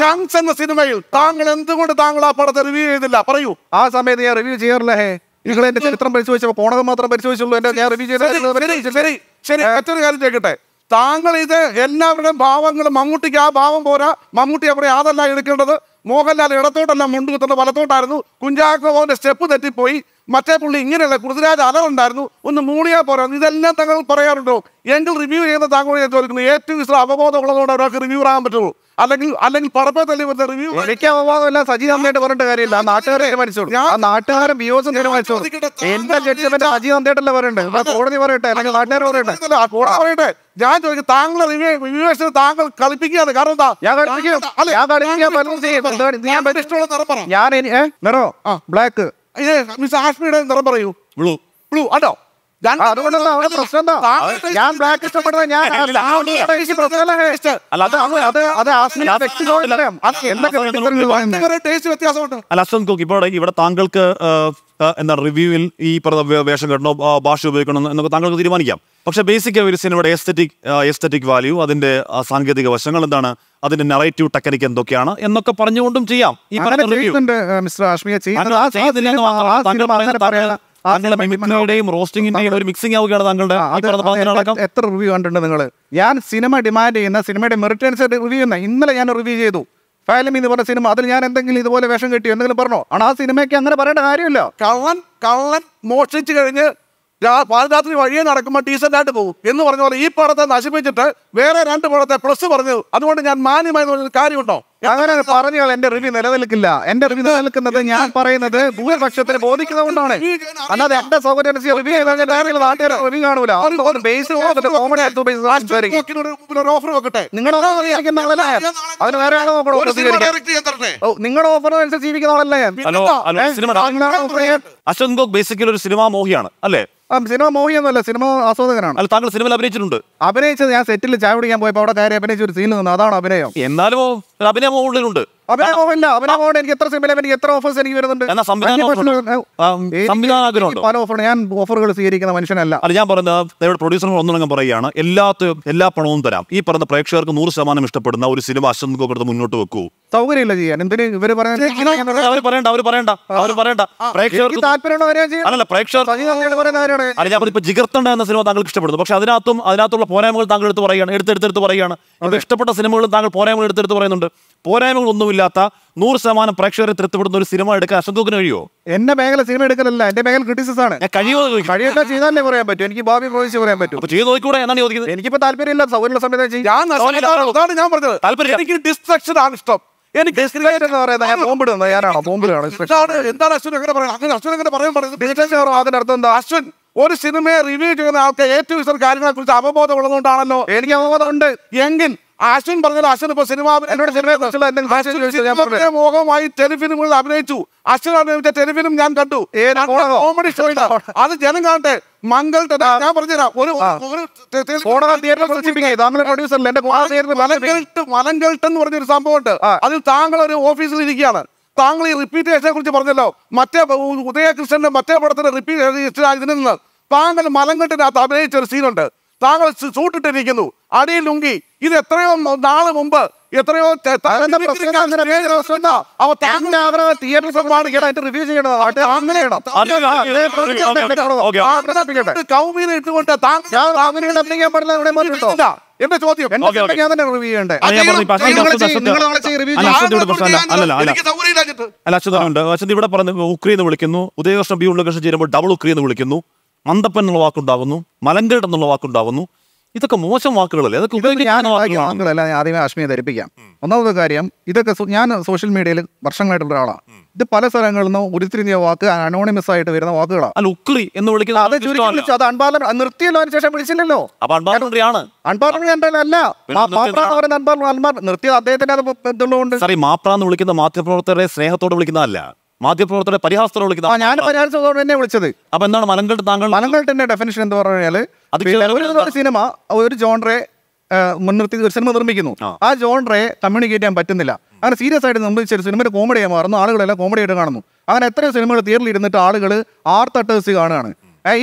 [SPEAKER 1] ചങ്സ് എന്ന സിനിമയിൽ താങ്കൾ എന്തുകൊണ്ട് താങ്കൾ ആ പടത്തെ റിവ്യൂ ചെയ്തില്ല പറയൂ ആ സമയത്ത് ഞാൻ റിവ്യൂ ചെയ്യാറില്ല ഹേ നിങ്ങൾ എന്റെ ചരിത്രം പരിശോധിച്ചപ്പോ കോണകം മാത്രം പരിശോധിച്ചുള്ളൂ എന്റെ ഞാൻ റിവ്യൂ ചെയ്ത ശരി ശരി മറ്റൊരു കാര്യം ചെയ്യട്ടെ താങ്കൾ ഇത് എല്ലാവരുടെയും ഭാവങ്ങളും മമ്മൂട്ടിക്ക് ആ ഭാവം പോരാ മമ്മൂട്ടി അവരെ അതല്ല എടുക്കേണ്ടത് മോഹൻലാൽ ഇടത്തോട്ടല്ല മുണ്ടുകുത്തേണ്ട വലത്തോട്ടായിരുന്നു കുഞ്ചാക്കോ സ്റ്റെപ്പ് തെറ്റിപ്പോയി മറ്റേ പുള്ളി ഇങ്ങനെയുള്ള പൃഥ്വിരാജ് അലറുണ്ടായിരുന്നു ഒന്ന് മൂളിയാൽ പോരാ ഇതെല്ലാം താങ്കൾ പറയാറുണ്ടോ എങ്കിൽ റിവ്യൂ ചെയ്യുന്ന താങ്കൾ ഞാൻ ചോദിക്കുന്നു ഏറ്റവും അവബോധം ഉള്ളതുകൊണ്ട് ഒരാൾക്ക് റിവ്യൂ ആകാൻ പറ്റുള്ളൂ അല്ലെങ്കിൽ അല്ലെങ്കിൽ പറപ്പേ തല്ലി വരുന്ന റിവ്യൂ എനിക്ക് അവബോധം എല്ലാം സജി സജീവന്തായിട്ട് പറഞ്ഞ കാര്യമില്ല നാട്ടുകാരെ തീരുമാനിച്ചോളൂ ആ നാട്ടുകാരൻ വിയോജനം തീരുമാനിച്ചോളൂ എന്റെ ജഡ്ജ്മെന്റ് സജീവന്തായിട്ടല്ലേ പറയണ്ടേ കോടതി പറയട്ടെ അല്ലെങ്കിൽ നാട്ടുകാർ പറയട്ടെ കോടതി പറയട്ടെ ഞാൻ ചോദിക്കും താങ്കൾ റിവ്യൂഷന് താങ്കൾ കളിപ്പിക്കുകയാണ് കാരണം എന്താ ഞാൻ കളിപ്പിക്കും ഞാൻ കളിപ്പിക്കാൻ ഞാൻ ബ്ലാക്ക് മിസ് ആഷ്മിയുടെ നിറം പറയൂ ബ്ലൂ ബ്ലൂ ആട്ടോ ഞാൻ ബ്ലാക്ക് ഇഷ്ടപ്പെടുന്നത് ഞാൻ
[SPEAKER 2] ഇവിടെ താങ്കൾക്ക് എന്താ റിവ്യൂവിൽ ഈ വേഷം കെട്ടണോ ഭാഷ ഉപയോഗിക്കണോ എന്നൊക്കെ താങ്കൾക്ക് തീരുമാനിക്കാം പക്ഷെ ബേസിക് ഒരു സിനിമയുടെ എസ്തറ്റിക് എസ്തറ്റിക് വാല്യൂ അതിന്റെ സാങ്കേതിക വശങ്ങൾ എന്താണ് അതിന്റെ നറേറ്റീവ് ടെക്നിക്ക് എന്തൊക്കെയാണ് എന്നൊക്കെ പറഞ്ഞുകൊണ്ടും ചെയ്യാം ഈ
[SPEAKER 1] റോസ്റ്റിംഗിന്റെയും ഒരു മിക്സിംഗ് എത്ര റിവ്യൂ കണ്ടിട്ടുണ്ട് നിങ്ങൾ ഞാൻ സിനിമ ഡിമാൻഡ് ചെയ്യുന്ന സിനിമയുടെ മെറിറ്റ് അനുസരിച്ച് റിവ്യൂ ചെയ്യുന്ന ഇന്നലെ ഞാൻ റിവ്യൂ ചെയ്തു ഫയലും എന്ന് പറഞ്ഞ സിനിമ അതിൽ ഞാൻ എന്തെങ്കിലും ഇതുപോലെ വേഷം കിട്ടിയോ എന്തെങ്കിലും പറഞ്ഞോ ആണ് ആ സിനിമയ്ക്ക് അങ്ങനെ പറയേണ്ട കാര്യമില്ല കള്ളൻ കള്ളൻ മോഷ്ടിച്ചു കഴിഞ്ഞ് പാതിരാത്രി വഴിയെ നടക്കുമ്പോൾ ടീച്ചറിനായിട്ട് പോകും എന്ന് പറഞ്ഞ പോലെ ഈ പടത്തെ നശിപ്പിച്ചിട്ട് വേറെ രണ്ട് പടത്തെ പ്ലസ് പറഞ്ഞു അതുകൊണ്ട് ഞാൻ മാന്യമായി കാര്യമുണ്ടോ അങ്ങനെ പറഞ്ഞാൽ എന്റെ റിവ്യൂ നിലനിൽക്കില്ല എന്റെ റിവ്യൂ നിലനിൽക്കുന്നത് ഞാൻ പറയുന്നത് ഭൂരിപക്ഷത്തിന് ബോധിക്കുന്നതുകൊണ്ടാണ് അല്ലാതെ എന്റെ സൗകര്യം റിവ്യൂ റിവ്യൂ ഓഫർ നോക്കട്ടെ നിങ്ങളുടെ ഓഫർ അനുസരിച്ച്
[SPEAKER 2] അശ്വന്ത് ഒരു സിനിമ മോഹിയാണ് അല്ലേ
[SPEAKER 1] സിനിമ മോഹിയൊന്നുമല്ല സിനിമ ആസ്വാദകനാണ് അല്ല താങ്കൾ സിനിമയിൽ അഭിനയിച്ചിട്ടുണ്ട് അഭിനയിച്ചത് ഞാൻ സെറ്റിൽ ചായ കുടിക്കാൻ പോയപ്പോൾ അവിടെ കയറി അഭിനയിച്ച ഒരു സീൻ നിന്ന് അതാണ് അഭിനയം എന്നാലും അഭിനയം സംഘം ഉള്ളിലുണ്ട് അഭിനവല്ല അഭിനവോട് എനിക്ക് എത്ര സിനിമയിലും എനിക്ക് എത്ര ഓഫേഴ്സ് എനിക്ക് വരുന്നുണ്ട് പല ഓഫർ ഞാൻ ഓഫറുകൾ സ്വീകരിക്കുന്ന മനുഷ്യനല്ല
[SPEAKER 2] അത് ഞാൻ പറയുന്നത് പ്രൊഡ്യൂസർ ഒന്നിനങ്ങ് പറയുകയാണ് എല്ലാത്ത എല്ലാ പണവും തരാം ഈ പറഞ്ഞ പ്രേക്ഷകർക്ക് നൂറ് ശതമാനം ഇഷ്ടപ്പെടുന്ന ഒരു സിനിമ അശ്വന്ത് ഗോപുരത്തെ മുന്നോട്ട് വെക്കൂ
[SPEAKER 1] സൗകര്യമില്ല ചെയ്യാൻ എന്തിന് ഇവര് പറയണ്ട അവര് പറയണ്ട അവര് പറയണ്ട പ്രേക്ഷകർക്ക് അല്ലല്ല പ്രേക്ഷകർ
[SPEAKER 2] ഇപ്പൊ ജിഗർത്തണ്ട എന്ന സിനിമ താങ്കൾക്ക് ഇഷ്ടപ്പെടുന്നു പക്ഷെ അതിനകത്തും അതിനകത്തുള്ള പോരായ്മകൾ താങ്കൾ എടുത്ത് പറയുകയാണ് എടുത്തെടുത്തെടുത്ത് പറയുകയാണ് ഇഷ്ടപ്പെട്ട സിനിമകളും താങ്കൾ പോരായ്മകൾ എടുത്തെടുത്ത് പറയുന്നുണ്ട് പോരായ്മകൾ ഒന്നും ഇല്ലാത്ത നൂറ് ശതമാനം പ്രേക്ഷകരെ തൃപ്തിപ്പെടുന്ന ഒരു സിനിമ
[SPEAKER 1] എടുക്കാൻ അശോകന് കഴിയുമോ എന്റെ മേഖല സിനിമ എടുക്കലല്ല എന്റെ മേഖല ക്രിറ്റിസിസ് ആണ് കഴിയൊക്കെ ചെയ്താലേ പറയാൻ പറ്റും എനിക്ക് ബാബി പ്രവേശിച്ച് പറയാൻ പറ്റും ചെയ്ത് നോക്കൂടെ എന്നാണ് ചോദിക്കുന്നത് എനിക്കിപ്പോ ഇല്ല സൗകര്യമുള്ള സമയത്ത് ഞാൻ പറഞ്ഞത് താല്പര്യം എനിക്ക് ഡിസ്ട്രക്ഷൻ ആണ് ഇഷ്ടം എനിക്ക് ഒരു സിനിമയെ റിവ്യൂ ചെയ്യുന്ന ആൾക്ക് ഏറ്റവും കാര്യങ്ങളെ കുറിച്ച് അവബോധം ഉള്ളതുകൊണ്ടാണല്ലോ എനിക്ക് അവബോധം ഉണ്ട് എങ്കിൽ ആശ്വിൻ പറഞ്ഞത് അശ്വിൻ ഇപ്പൊ സിനിമ മോഹമായി ടെലിഫിലിമുകളിൽ അഭിനയിച്ചു അശ്വിൻ അഭിനയിച്ച ടെലിഫിലിം ഞാൻ കണ്ടു കോമഡി ഷോ അത് ജനം കാണട്ടെ മംഗൾ ഞാൻ പറഞ്ഞുതരാം ഒരു മലങ്കൾട്ട് എന്ന് പറഞ്ഞൊരു സംഭവമുണ്ട് അതിൽ താങ്കൾ ഒരു ഓഫീസിൽ ഇരിക്കുകയാണ് താങ്കൾ ഈ റിപ്പീറ്റേഷനെ കുറിച്ച് പറഞ്ഞല്ലോ മറ്റേ ഉദയകൃഷ്ണന്റെ മറ്റേ പടത്തിന് റിപ്പീറ്റ് ഇതിൽ നിന്ന് താങ്കൾ മലങ്കട്ടിനകത്ത് അഭിനയിച്ച ഒരു സീനുണ്ട് താങ്കൾ സൂട്ടിട്ടിരിക്കുന്നു അടിയിൽ ലുങ്കി ഇത് എത്രയോ നാള് മുമ്പ് എത്രയോ റിവ്യൂ ഇട്ടുകൊണ്ട് എന്റെ ചോദ്യം ഞാൻ തന്നെ റിവ്യൂ ചെയ്യണ്ടേ
[SPEAKER 2] അല്ല അശ്വത ഇവിടെ പറഞ്ഞു ഉക്രി എന്ന് വിളിക്കുന്നു ഉദയകൃഷ്ണ ബി ഉള്ളകൃഷ്ണൻ ചേരുമ്പോൾ ഡബിൾ ഉക്രി എന്ന് വിളിക്കുന്നു മന്ദപ്പൻ എന്നുള്ള വാക്കുണ്ടാകുന്നു
[SPEAKER 1] മലങ്കരട് വാക്കുണ്ടാകുന്നു ഇതൊക്കെ മോശം വാക്കുകളല്ലേ അതൊക്കെ ഞാൻ വാക്കുകളല്ല ഞാൻ ആദ്യമേ ആശ്മിയെ ധരിപ്പിക്കാം ഒന്നാമത്തെ കാര്യം ഇതൊക്കെ ഞാൻ സോഷ്യൽ മീഡിയയിൽ വർഷങ്ങളായിട്ടുള്ള ഒരാളാണ് ഇത് പല സ്ഥലങ്ങളിൽ നിന്നും ഉരുത്തിരിഞ്ഞ വാക്ക് അനോണിമസ് ആയിട്ട് വരുന്ന വാക്കുകളാണ് ഉക്രി എന്ന് വിളിക്കുന്നത് അത് അൺപാർലമെന്റ് നിർത്തിയല്ലോ അതിന് ശേഷം വിളിച്ചില്ലല്ലോ അൺപാർലമെന്റ്
[SPEAKER 2] അല്ല നിർത്തിയത് അദ്ദേഹത്തിന്റെ അത് ഇതുള്ളതുകൊണ്ട് സോറി എന്ന് വിളിക്കുന്ന മാധ്യമപ്രവർത്തകരെ സ്നേഹത്തോട് വിളിക്കുന്നതല്ല
[SPEAKER 1] മാധ്യമപ്രവർത്തകരെ പരിഹാസത്തോടെ വിളിക്കുന്നത് ഞാൻ പരിഹാസത്തോടെ തന്നെ വിളിച്ചത് അപ്പൊ എന്താണ് മലങ്കട്ട് താങ്കൾ മലങ്കൾട്ടിന്റെ ഡെഫിനേഷൻ എന്ന് പറഞ്ഞാല് സിനിമ ഒരു ജോൺറെ മുൻനിർത്തി ഒരു സിനിമ നിർമ്മിക്കുന്നു ആ ജോൺറെ കമ്മ്യൂണിക്കേറ്റ് ചെയ്യാൻ പറ്റുന്നില്ല അങ്ങനെ സീരിയസ് ആയിട്ട് നിർമ്മിച്ച ഒരു സിനിമയുടെ കോമഡിയായി മാറുന്നു ആളുകളെല്ലാം കോമഡിയായിട്ട് കാണുന്നു അങ്ങനെ എത്രയോ സിനിമകൾ തിയേറ്ററിൽ ഇരുന്നിട്ട് ആളുകൾ ആർത്തട്ടേഴ്സ് കാണുകയാണ്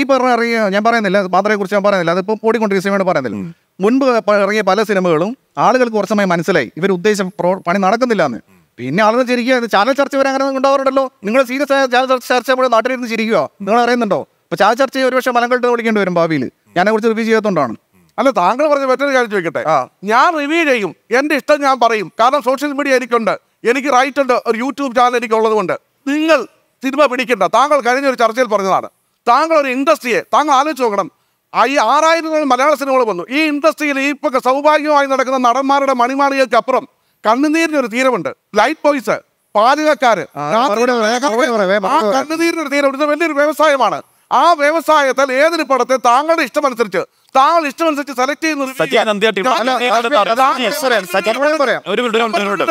[SPEAKER 1] ഈ പറഞ്ഞ അറിയ ഞാൻ പറയുന്നില്ല പാത്രയെ കുറിച്ച് ഞാൻ പറയുന്നില്ല അതിപ്പോൾ ഓടിക്കൊണ്ടിരിക്കുന്ന സിനിമയോട് പറയുന്നില്ല മുൻപ് ഇറങ്ങിയ പല സിനിമകളും ആളുകൾക്ക് കുറച്ച് സമയം മനസ്സിലായി ഇവർ ഉദ്ദേശം പണി നടക്കുന്നില്ല എന്ന് പിന്നെ ആളുകൾ ചിരിക്കുക ചാനൽ ചർച്ച വരെ അങ്ങനെ ഉണ്ടാവാറുണ്ടല്ലോ നിങ്ങൾ സീരിയസ് ആയ ചാനൽ ചർച്ച നാട്ടിൽ നാട്ടിലിരുന്ന് ചിരിക്കുക നിങ്ങൾ അറിയുന്നുണ്ടോ അപ്പൊ ചാനൽ ചർച്ച ഒരുപക്ഷെ മലം കെട്ട് വിളിക്കേണ്ടി വരും ഭാവിയിൽ കുറിച്ച് റിവ്യൂ ചെയ്യാത്തതുകൊണ്ടാണ് അല്ല താങ്കൾ പറഞ്ഞ മറ്റൊരു കാര്യം ചോദിക്കട്ടെ ഞാൻ റിവ്യൂ ചെയ്യും എന്റെ ഇഷ്ടം ഞാൻ പറയും കാരണം സോഷ്യൽ മീഡിയ എനിക്കുണ്ട് എനിക്ക് റൈറ്റ് ഉണ്ട് ഒരു യൂട്യൂബ് ചാനൽ എനിക്ക് ഉള്ളതുകൊണ്ട് നിങ്ങൾ സിനിമ പിടിക്കണ്ട താങ്കൾ കഴിഞ്ഞ ഒരു ചർച്ചയിൽ പറഞ്ഞതാണ് താങ്കൾ ഒരു ഇൻഡസ്ട്രിയെ താങ്കൾ ആലോചിച്ച് നോക്കണം ഈ ആറായിരം മലയാള സിനിമകൾ വന്നു ഈ ഇൻഡസ്ട്രിയിൽ ഈ ഇപ്പൊ സൗഭാഗ്യമായി നടക്കുന്ന നടന്മാരുടെ അപ്പുറം കണ്ണുനീരിനൊരു തീരമുണ്ട് ലൈറ്റ് ബോയ്സ് പാചകക്കാര് ആ കണ്ണുനീരിനൊരു തീരം ഇത് വലിയൊരു വ്യവസായമാണ് ആ വ്യവസായത്തിൽ ഏതൊരു പടത്തെ താങ്കളുടെ ഇഷ്ടമനുസരിച്ച് താങ്കൾ ഇഷ്ടമനുസരിച്ച് സെലക്ട് ചെയ്യുന്ന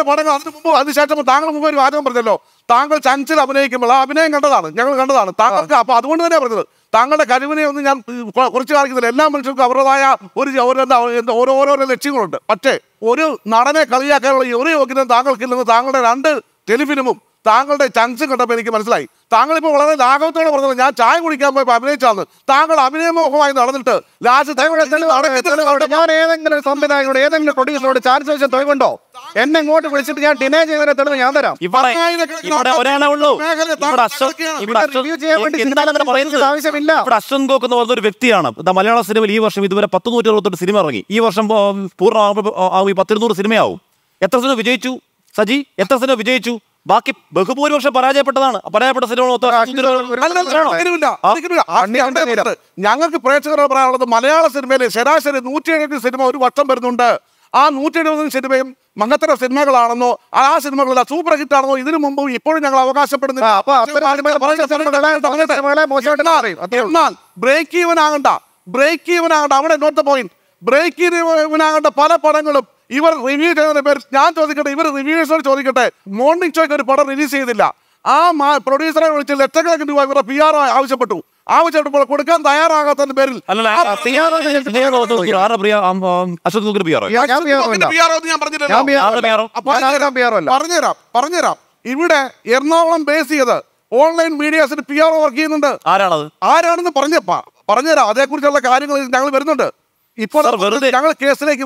[SPEAKER 1] പടങ്ങൾ അതിന് മുമ്പ് അതിനുശേഷം താങ്കൾ മുമ്പ് ഒരു വാചകം പറഞ്ഞല്ലോ താങ്കൾ ചഞ്ചൽ അഭിനയിക്കുമ്പോൾ ആ അഭിനയം കണ്ടതാണ് ഞങ്ങൾ കണ്ടതാണ് താങ്കൾക്ക് അപ്പൊ അതുകൊണ്ട് തന്നെ പറഞ്ഞത് താങ്കളുടെ കഴിവിനെ ഒന്നും ഞാൻ കുറച്ച് കാണിക്കുന്നില്ല എല്ലാ മനുഷ്യർക്കും അവരുടേതായ ഒരു എന്താ ഓരോരോ ലക്ഷ്യങ്ങളുണ്ട് പക്ഷേ ഒരു നടനെ കളിയാക്കാനുള്ള ഒരു യോഗ്യത താങ്കൾക്കില്ലെന്ന് താങ്കളുടെ രണ്ട് ടെലിഫിലിമും താങ്കളുടെ ചങ്ക്സും കണ്ടപ്പോൾ എനിക്ക് മനസ്സിലായി താങ്കളിപ്പോൾ വളരെ ലാഘവത്തോടെ പറഞ്ഞത് ഞാൻ ചായ കുടിക്കാൻ പോയപ്പോൾ അഭിനയിച്ചാന്ന് താങ്കൾ അഭിനയമോഹമായി നടന്നിട്ട് ലാസ്റ്റ് ഞാൻ ഏതെങ്കിലും സംവിധായകനോട് ഏതെങ്കിലും പ്രൊഡ്യൂസറോട് ചാൻസ് വെച്ചാൽ തൊഴിലുണ്ടോ എന്നെ ഇങ്ങോട്ട് വിളിച്ചിട്ട് ഞാൻ ഡിനേ ചെയ്തതിനെ തെളിവ് ഞാൻ തരാം ആവശ്യമില്ല അശ്വൻ ഗോക്ക് എന്ന് പറയുന്ന ഒരു വ്യക്തിയാണ്
[SPEAKER 2] മലയാള സിനിമയിൽ ഈ വർഷം ഇതുവരെ പത്ത് നൂറ്റി അറുപത്തെട്ട് സിനിമ ഇറങ്ങി ഈ വർഷം പൂർണ്ണ ആകുമ്പോൾ പത്തിരുന്നൂറ് സിനിമയാവും എത്ര സിനിമ വിജയിച്ചു സജി എത്ര സിനിമ വിജയിച്ചു ബാക്കി ബഹുഭൂരിപക്ഷം പരാജയപ്പെട്ടതാണ്
[SPEAKER 1] പരാജയപ്പെട്ട സിനിമ ഞങ്ങൾക്ക് പ്രേക്ഷകരോട് പറയാനുള്ളത് മലയാള സിനിമയിലെ ശരാശരി നൂറ്റി എഴുപത്തി സിനിമ ഒരു വർഷം വരുന്നുണ്ട് ആ നൂറ്റി എഴുപത് സിനിമയും മങ്ങത്തര സിനിമകളാണെന്നോ ആ സിനിമകളല്ല സൂപ്പർ ഹിറ്റ് ആണെന്നോ ഇതിനു മുമ്പും ഇപ്പോഴും ഞങ്ങൾ അവകാശപ്പെടുന്നില്ല എന്നാൽ ബ്രേക്ക് ഈവൻ ആകണ്ട ബ്രേക്ക് ഈവൻ ആകണ്ട അവിടെ നോട്ട് പോയിന്റ് ബ്രേക്ക് ഈവൻ ആകേണ്ട പല പടങ്ങളും ഇവർ റിവ്യൂ ചെയ്യുന്ന പേര് ഞാൻ ചോദിക്കട്ടെ ഇവർ റിവ്യൂസിനോട് ചോദിക്കട്ടെ മോർണിംഗ് ഷോയ്ക്ക് ഒരു പടം റിലീസ് ചെയ്തില്ല ആ പ്രൊഡ്യൂസറെ വിളിച്ച് ലക്ഷക്കണക്കിന് രൂപ ഇവരുടെ പി ആർ ആവശ്യപ്പെട്ടു ആവശ്യപ്പെട്ടപ്പോൾ കൊടുക്കാൻ തയ്യാറാകാത്തതിന്റെ പേരിൽ പറഞ്ഞുതരാം പറഞ്ഞുതരാം ഇവിടെ എറണാകുളം ബേസ് ചെയ്ത് ഓൺലൈൻ മീഡിയാസിന് പി ആർ വർക്ക് ചെയ്യുന്നുണ്ട് ആരാണത് ആരാണെന്ന് പറഞ്ഞപ്പാ പറഞ്ഞുതരാം അതേക്കുറിച്ചുള്ള കാര്യങ്ങൾ ഞങ്ങൾ വരുന്നുണ്ട് ഇപ്പോൾ ഞങ്ങൾ കേസിലേക്ക്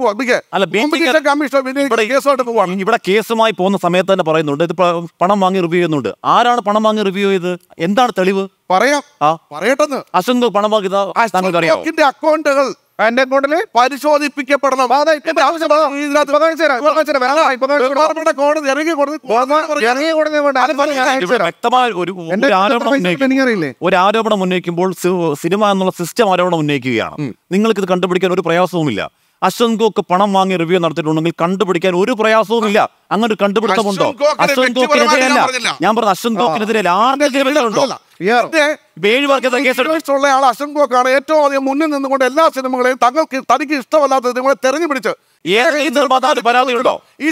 [SPEAKER 2] പോവാം ഇവിടെ കേസുമായി പോകുന്ന സമയത്ത് തന്നെ പറയുന്നുണ്ട് ഇത് പണം വാങ്ങി റിവ്യൂ ചെയ്യുന്നുണ്ട് ആരാണ് പണം വാങ്ങി റിവ്യൂ ചെയ്ത് എന്താണ് തെളിവ് പറയാം പറയട്ടെന്ന് അശുന്ത് പണം വാങ്ങി
[SPEAKER 1] അക്കൗണ്ടുകൾ എന്റെ അക്കൗണ്ടില് പരിശോധിപ്പിക്കപ്പെടണം
[SPEAKER 2] ഒരു ആരോപണം ഉന്നയിക്കുമ്പോൾ സിനിമ എന്നുള്ള സിസ്റ്റം ആരോപണം ഉന്നയിക്കുകയാണ് നിങ്ങൾക്ക് ഇത് കണ്ടുപിടിക്കാൻ ഒരു പ്രയാസവും ഇല്ല അശങ്കോക്ക് പണം വാങ്ങി റിവ്യൂ നടത്തിയിട്ടുണ്ടെങ്കിൽ കണ്ടുപിടിക്കാൻ ഒരു പ്രയാസവും ഇല്ല അങ്ങനെ ഒരു കണ്ടുപിടുത്തമുണ്ടോ അശങ്കോക്കിനെതിരെയല്ല ഞാൻ പറഞ്ഞു അശങ്കോക്കിനെതിരെ
[SPEAKER 1] ആർക്കെതിരെയുണ്ടോ ഏഴ് പേർക്കുള്ള ആൾ അശങ്കോക്കാണ് ഏറ്റവും അധികം മുന്നിൽ നിന്നുകൊണ്ട് എല്ലാ സിനിമകളെയും തങ്ങൾക്ക് തനിക്ക് ഇഷ്ടമല്ലാത്ത സിനിമകളെ തെരഞ്ഞുപിടിച്ച് നിർമ്മാതാവിന് പരാതിയുണ്ടോ ഈ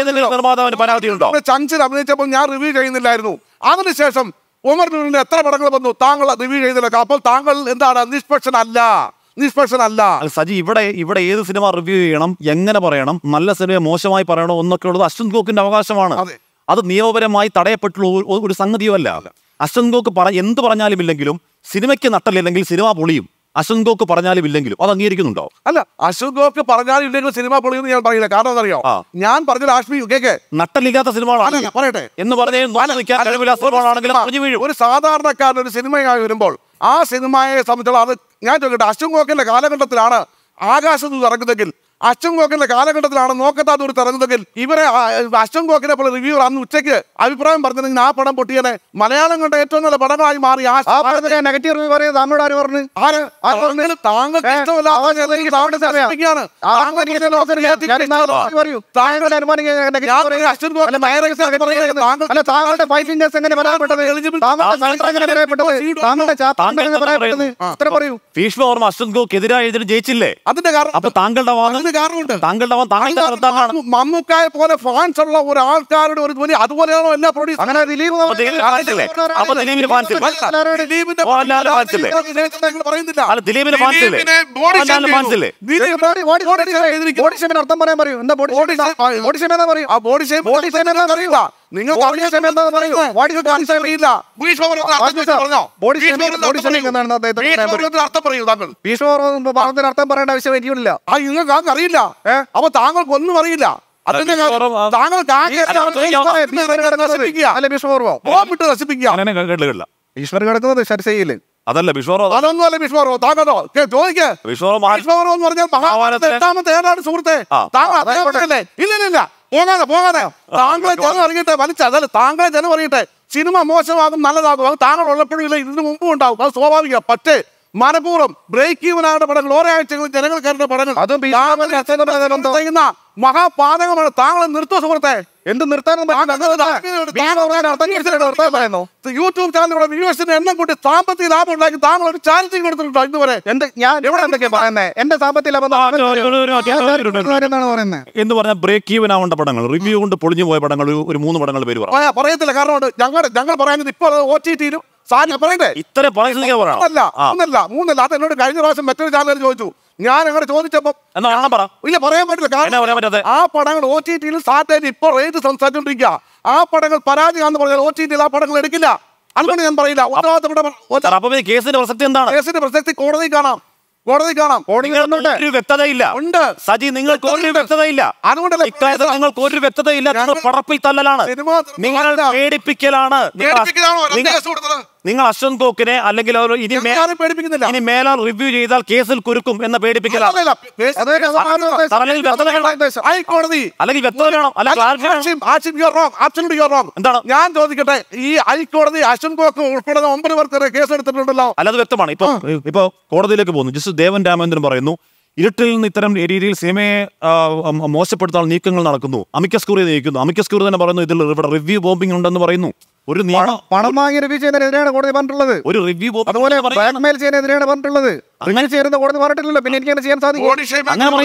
[SPEAKER 1] ഏതെങ്കിലും നിർമ്മാതാവിന് പരാതിയുണ്ടോ ചഞ്ചിൽ അഭിനയിച്ചപ്പോൾ ഞാൻ റിവ്യൂ ചെയ്യുന്നില്ലായിരുന്നു അതിനുശേഷം ഉമർ നൂറിന് എത്ര പടങ്ങൾ വന്നു താങ്കൾ റിവ്യൂ ചെയ്തില്ല അപ്പോൾ താങ്കൾ എന്താണ് നിഷ്പക്ഷനല്ല
[SPEAKER 2] അല്ല സജി ഇവിടെ ഇവിടെ ഏത് സിനിമ റിവ്യൂ ചെയ്യണം എങ്ങനെ പറയണം നല്ല സിനിമ മോശമായി പറയണോ എന്നൊക്കെ ഉള്ളത് അശ്വന്ത് ഗോക്കിന്റെ അവകാശമാണ് അത് നിയമപരമായി തടയപ്പെട്ടുള്ള ഒരു സംഗതിയുമല്ല അശ്വന്ത് ഗോക്ക് പറ എന്ത് പറഞ്ഞാലും ഇല്ലെങ്കിലും സിനിമയ്ക്ക് നട്ടല്ലെങ്കിൽ സിനിമ പൊളിയും അശങ്കോക്ക് പറഞ്ഞാലും ഇല്ലെങ്കിലും അത് അംഗീകരിക്കുന്നുണ്ടോ
[SPEAKER 1] അല്ല അശങ്കോക്ക് പറഞ്ഞാലും ഇല്ലെങ്കിലും സിനിമ പൊളിയെന്ന് ഞാൻ പറയില്ല കാരണം അതറിയോ ഞാൻ പറഞ്ഞ ആഷ്മി കേക്ക് നട്ടലില്ലാത്ത സിനിമകളാണ് പറയട്ടെ എന്ന് പറഞ്ഞാൽ ഒരു സാധാരണക്കാരൻ ഒരു സിനിമയായി വരുമ്പോൾ ആ സിനിമയെ സംബന്ധിച്ചുള്ള അത് ഞാൻ ചോദിക്കട്ടെ അശങ്കോക്കിന്റെ കാലഘട്ടത്തിലാണ് ആകാശത്ത് ഇറങ്ങുന്നെങ്കിൽ അശ്വം കോക്കിന്റെ കാലഘട്ടത്തിലാണ് നോക്കത്താത്ത ഒരു തെരഞ്ഞെടുപ്പെങ്കിൽ ഇവരെ അശ്വം കോക്കിനെ പോലെ റിവ്യൂർ അന്ന് ഉച്ചയ്ക്ക് അഭിപ്രായം പറഞ്ഞിരുന്നെങ്കിൽ ആ പടം പൊട്ടിയനെ മലയാളം കണ്ട ഏറ്റവും നല്ല പടങ്ങളായി മാറി നെഗറ്റീവ് റിവ്യൂ പറയുന്നത് താങ്കളോട് പറഞ്ഞു താങ്കൾക്ക് താങ്കളുടെ ഫൈവ് ഫിംഗേഴ്സ് എങ്ങനെ ജയിച്ചില്ലേ അതിന്റെ കാരണം അപ്പൊ താങ്കളുടെ വാദം അതിന് കാരണമുണ്ട് താങ്കളുടെ മമ്മൂക്കായ പോലെ ഫാൻസ് ഉള്ള ഒരു ആൾക്കാരുടെ ഒരു ധ്വനി അതുപോലെയാണോ എല്ലാ പ്രൊഡ്യൂസ് അങ്ങനെ ദിലീപിനെ അർത്ഥം പറയാൻ പറയൂ എന്താ ബോഡി ബോഡി ഷെയ്മെന്നാ പറയൂ ആ ബോഡി ഷെയ്ം ബോഡി ഷെയ്മെന്നാ അറിയുക നിങ്ങൾ അർത്ഥം പറയേണ്ട ആവശ്യം എനിക്കില്ല ആ നിങ്ങൾക്ക് ആർക്കും അറിയില്ല അപ്പൊ താങ്കൾക്ക് ഒന്നും അറിയില്ല ഈശ്വർ അതല്ല ഇല്ല ഇല്ല പോകാതെ പോകാതെ താങ്കളെ ജനം അറിയട്ടെ വലിച്ചതല്ല താങ്കളെ ജനം അറിയട്ടെ സിനിമ മോശമാകും നല്ലതാകും അത് താങ്കൾ ഉള്ളപ്പോഴും ഇല്ല ഇതിന് മുമ്പും ഉണ്ടാകും അത് സ്വാഭാവിക പക്ഷേ മനപൂർവ്വം ബ്രേക്ക് ഈവൻ ആയിട്ട് പടങ്ങൾ ഓരോ ആഴ്ചകളും ജനങ്ങൾ ജനങ്ങൾക്കാരുടെ പടങ്ങൾ അതും മഹാപാതകമാണ് താങ്കൾ നിർത്തോ സുഹൃത്തെ എന്ത് നിർത്താൻ യൂട്യൂബ് ചാനലിലൂടെ വ്യൂവേഴ്സിന്റെ എണ്ണം കൂട്ടി സാമ്പത്തിക ലാഭം ഉണ്ടാക്കി താങ്കൾ ഒരു ചാരിറ്റി കൊടുത്തിട്ടുണ്ടോ ഇതുവരെ എന്റെ ഞാൻ ഇവിടെ എന്തൊക്കെയാ പറയുന്നത് എന്റെ സാമ്പത്തിക ലാഭം പറയുന്നത് എന്ന് പറഞ്ഞാൽ ബ്രേക്ക്
[SPEAKER 2] ഈവൻ ആവേണ്ട പടങ്ങൾ റിവ്യൂ കൊണ്ട് പൊളിഞ്ഞു പോയ പടങ്ങൾ ഒരു മൂന്ന് പടങ്ങൾ പേര്
[SPEAKER 1] പറയത്തില്ല കാരണം ഞങ്ങൾ ഞങ്ങൾ പറയുന്നത് ഇപ്പോൾ ഒ ടി ടിയിലും സാധനം പറയട്ടെ ഇത്ര പറയുന്നല്ല ഒന്നല്ല മൂന്നല്ല അത് എന്നോട് കഴിഞ്ഞ പ്രാവശ്യം മറ്റൊരു ചാനൽ ചോദിച്ചു ഞാൻ അങ്ങനെ ചോദിച്ചപ്പം എന്നാ ഞാൻ പറ ഇല്ല പറയാൻ പറ്റില്ല കാരണം ആ പടങ്ങൾ ഒ ടി ടിയിൽ സാറ്റലൈറ്റ് ഇപ്പൊ റേറ്റ് സംസാരിച്ചോണ്ടിരിക്കുക ആ പടങ്ങൾ പരാജയമാണെന്ന് പറഞ്ഞാൽ ഒ ടി ടിയിൽ ആ പടങ്ങൾ എടുക്കില്ല അതുകൊണ്ട് ഞാൻ പറയില്ല കേസിന്റെ പ്രസക്തി എന്താണ് കേസിന്റെ പ്രസക്തി കോടതി കാണാം കോടതി കാണാം ഒരു വ്യക്തതയില്ല ഉണ്ട് സജി നിങ്ങൾ ഒരു വ്യക്തതയില്ല അതുകൊണ്ടല്ലേ ഇക്കാര്യത്തിൽ നിങ്ങൾക്ക് ഒരു വ്യക്തതയില്ല പടപ്പിൽ തല്ലലാണ് നിങ്ങൾ പേടിപ്പിക്കലാണ്
[SPEAKER 2] നിങ്ങൾ അശ്വന്ത് തോക്കിനെ അല്ലെങ്കിൽ ഇനി പേടിപ്പിക്കുന്നില്ല റിവ്യൂ ചെയ്താൽ
[SPEAKER 1] കേസിൽ കുരുക്കും എന്ന് പേടിപ്പിക്കലാണ് എന്താണ് ഞാൻ ചോദിക്കട്ടെ ഈ ഹൈക്കോടതി അശ്വന്ത് കോക്ക് ഉൾപ്പെടുന്ന ഒമ്പത് പേർക്കെതിരെ കേസ് എടുത്തിട്ടുണ്ടല്ലോ അല്ലാതെ വ്യക്തമാണ് ഇപ്പൊ
[SPEAKER 2] ഇപ്പൊ കോടതിയിലേക്ക് പോകുന്നു ജസ്റ്റിസ് ദേവൻ രാമേന്ദ്രൻ പറയുന്നു ഇരുട്ടിൽ നിന്ന് ഇത്തരം രീതിയിൽ സിനിമയെ മോശപ്പെടുത്താൻ നീക്കങ്ങൾ നടക്കുന്നു അമിക്കസ്കൂറി നീക്കുന്നു അമിക്കസ്കൂറി തന്നെ പറയുന്നു ഇതിൽ ഇവിടെ റിവ്യൂ ബോംബിംഗ് ഉണ്ടെന്ന് പറയുന്നു ഒരു പണം
[SPEAKER 1] വാങ്ങി റിവ്യൂ ചെയ്യുന്നതിനെതിരെയാണ് കോടതി പറഞ്ഞിട്ടുള്ളത് ഒരു റിവ്യൂ അതുപോലെ ബ്ലാക്ക്മെയിൽ ചെയ്യുന്നതിനെതിരെയാണ് പറഞ്ഞിട്ടുള്ളത് അങ്ങനെ ചെയ്യുന്ന കോടതി പറഞ്ഞിട്ടില്ലല്ലോ പിന്നെ എനിക്ക് ചെയ്യാൻ സാധിക്കും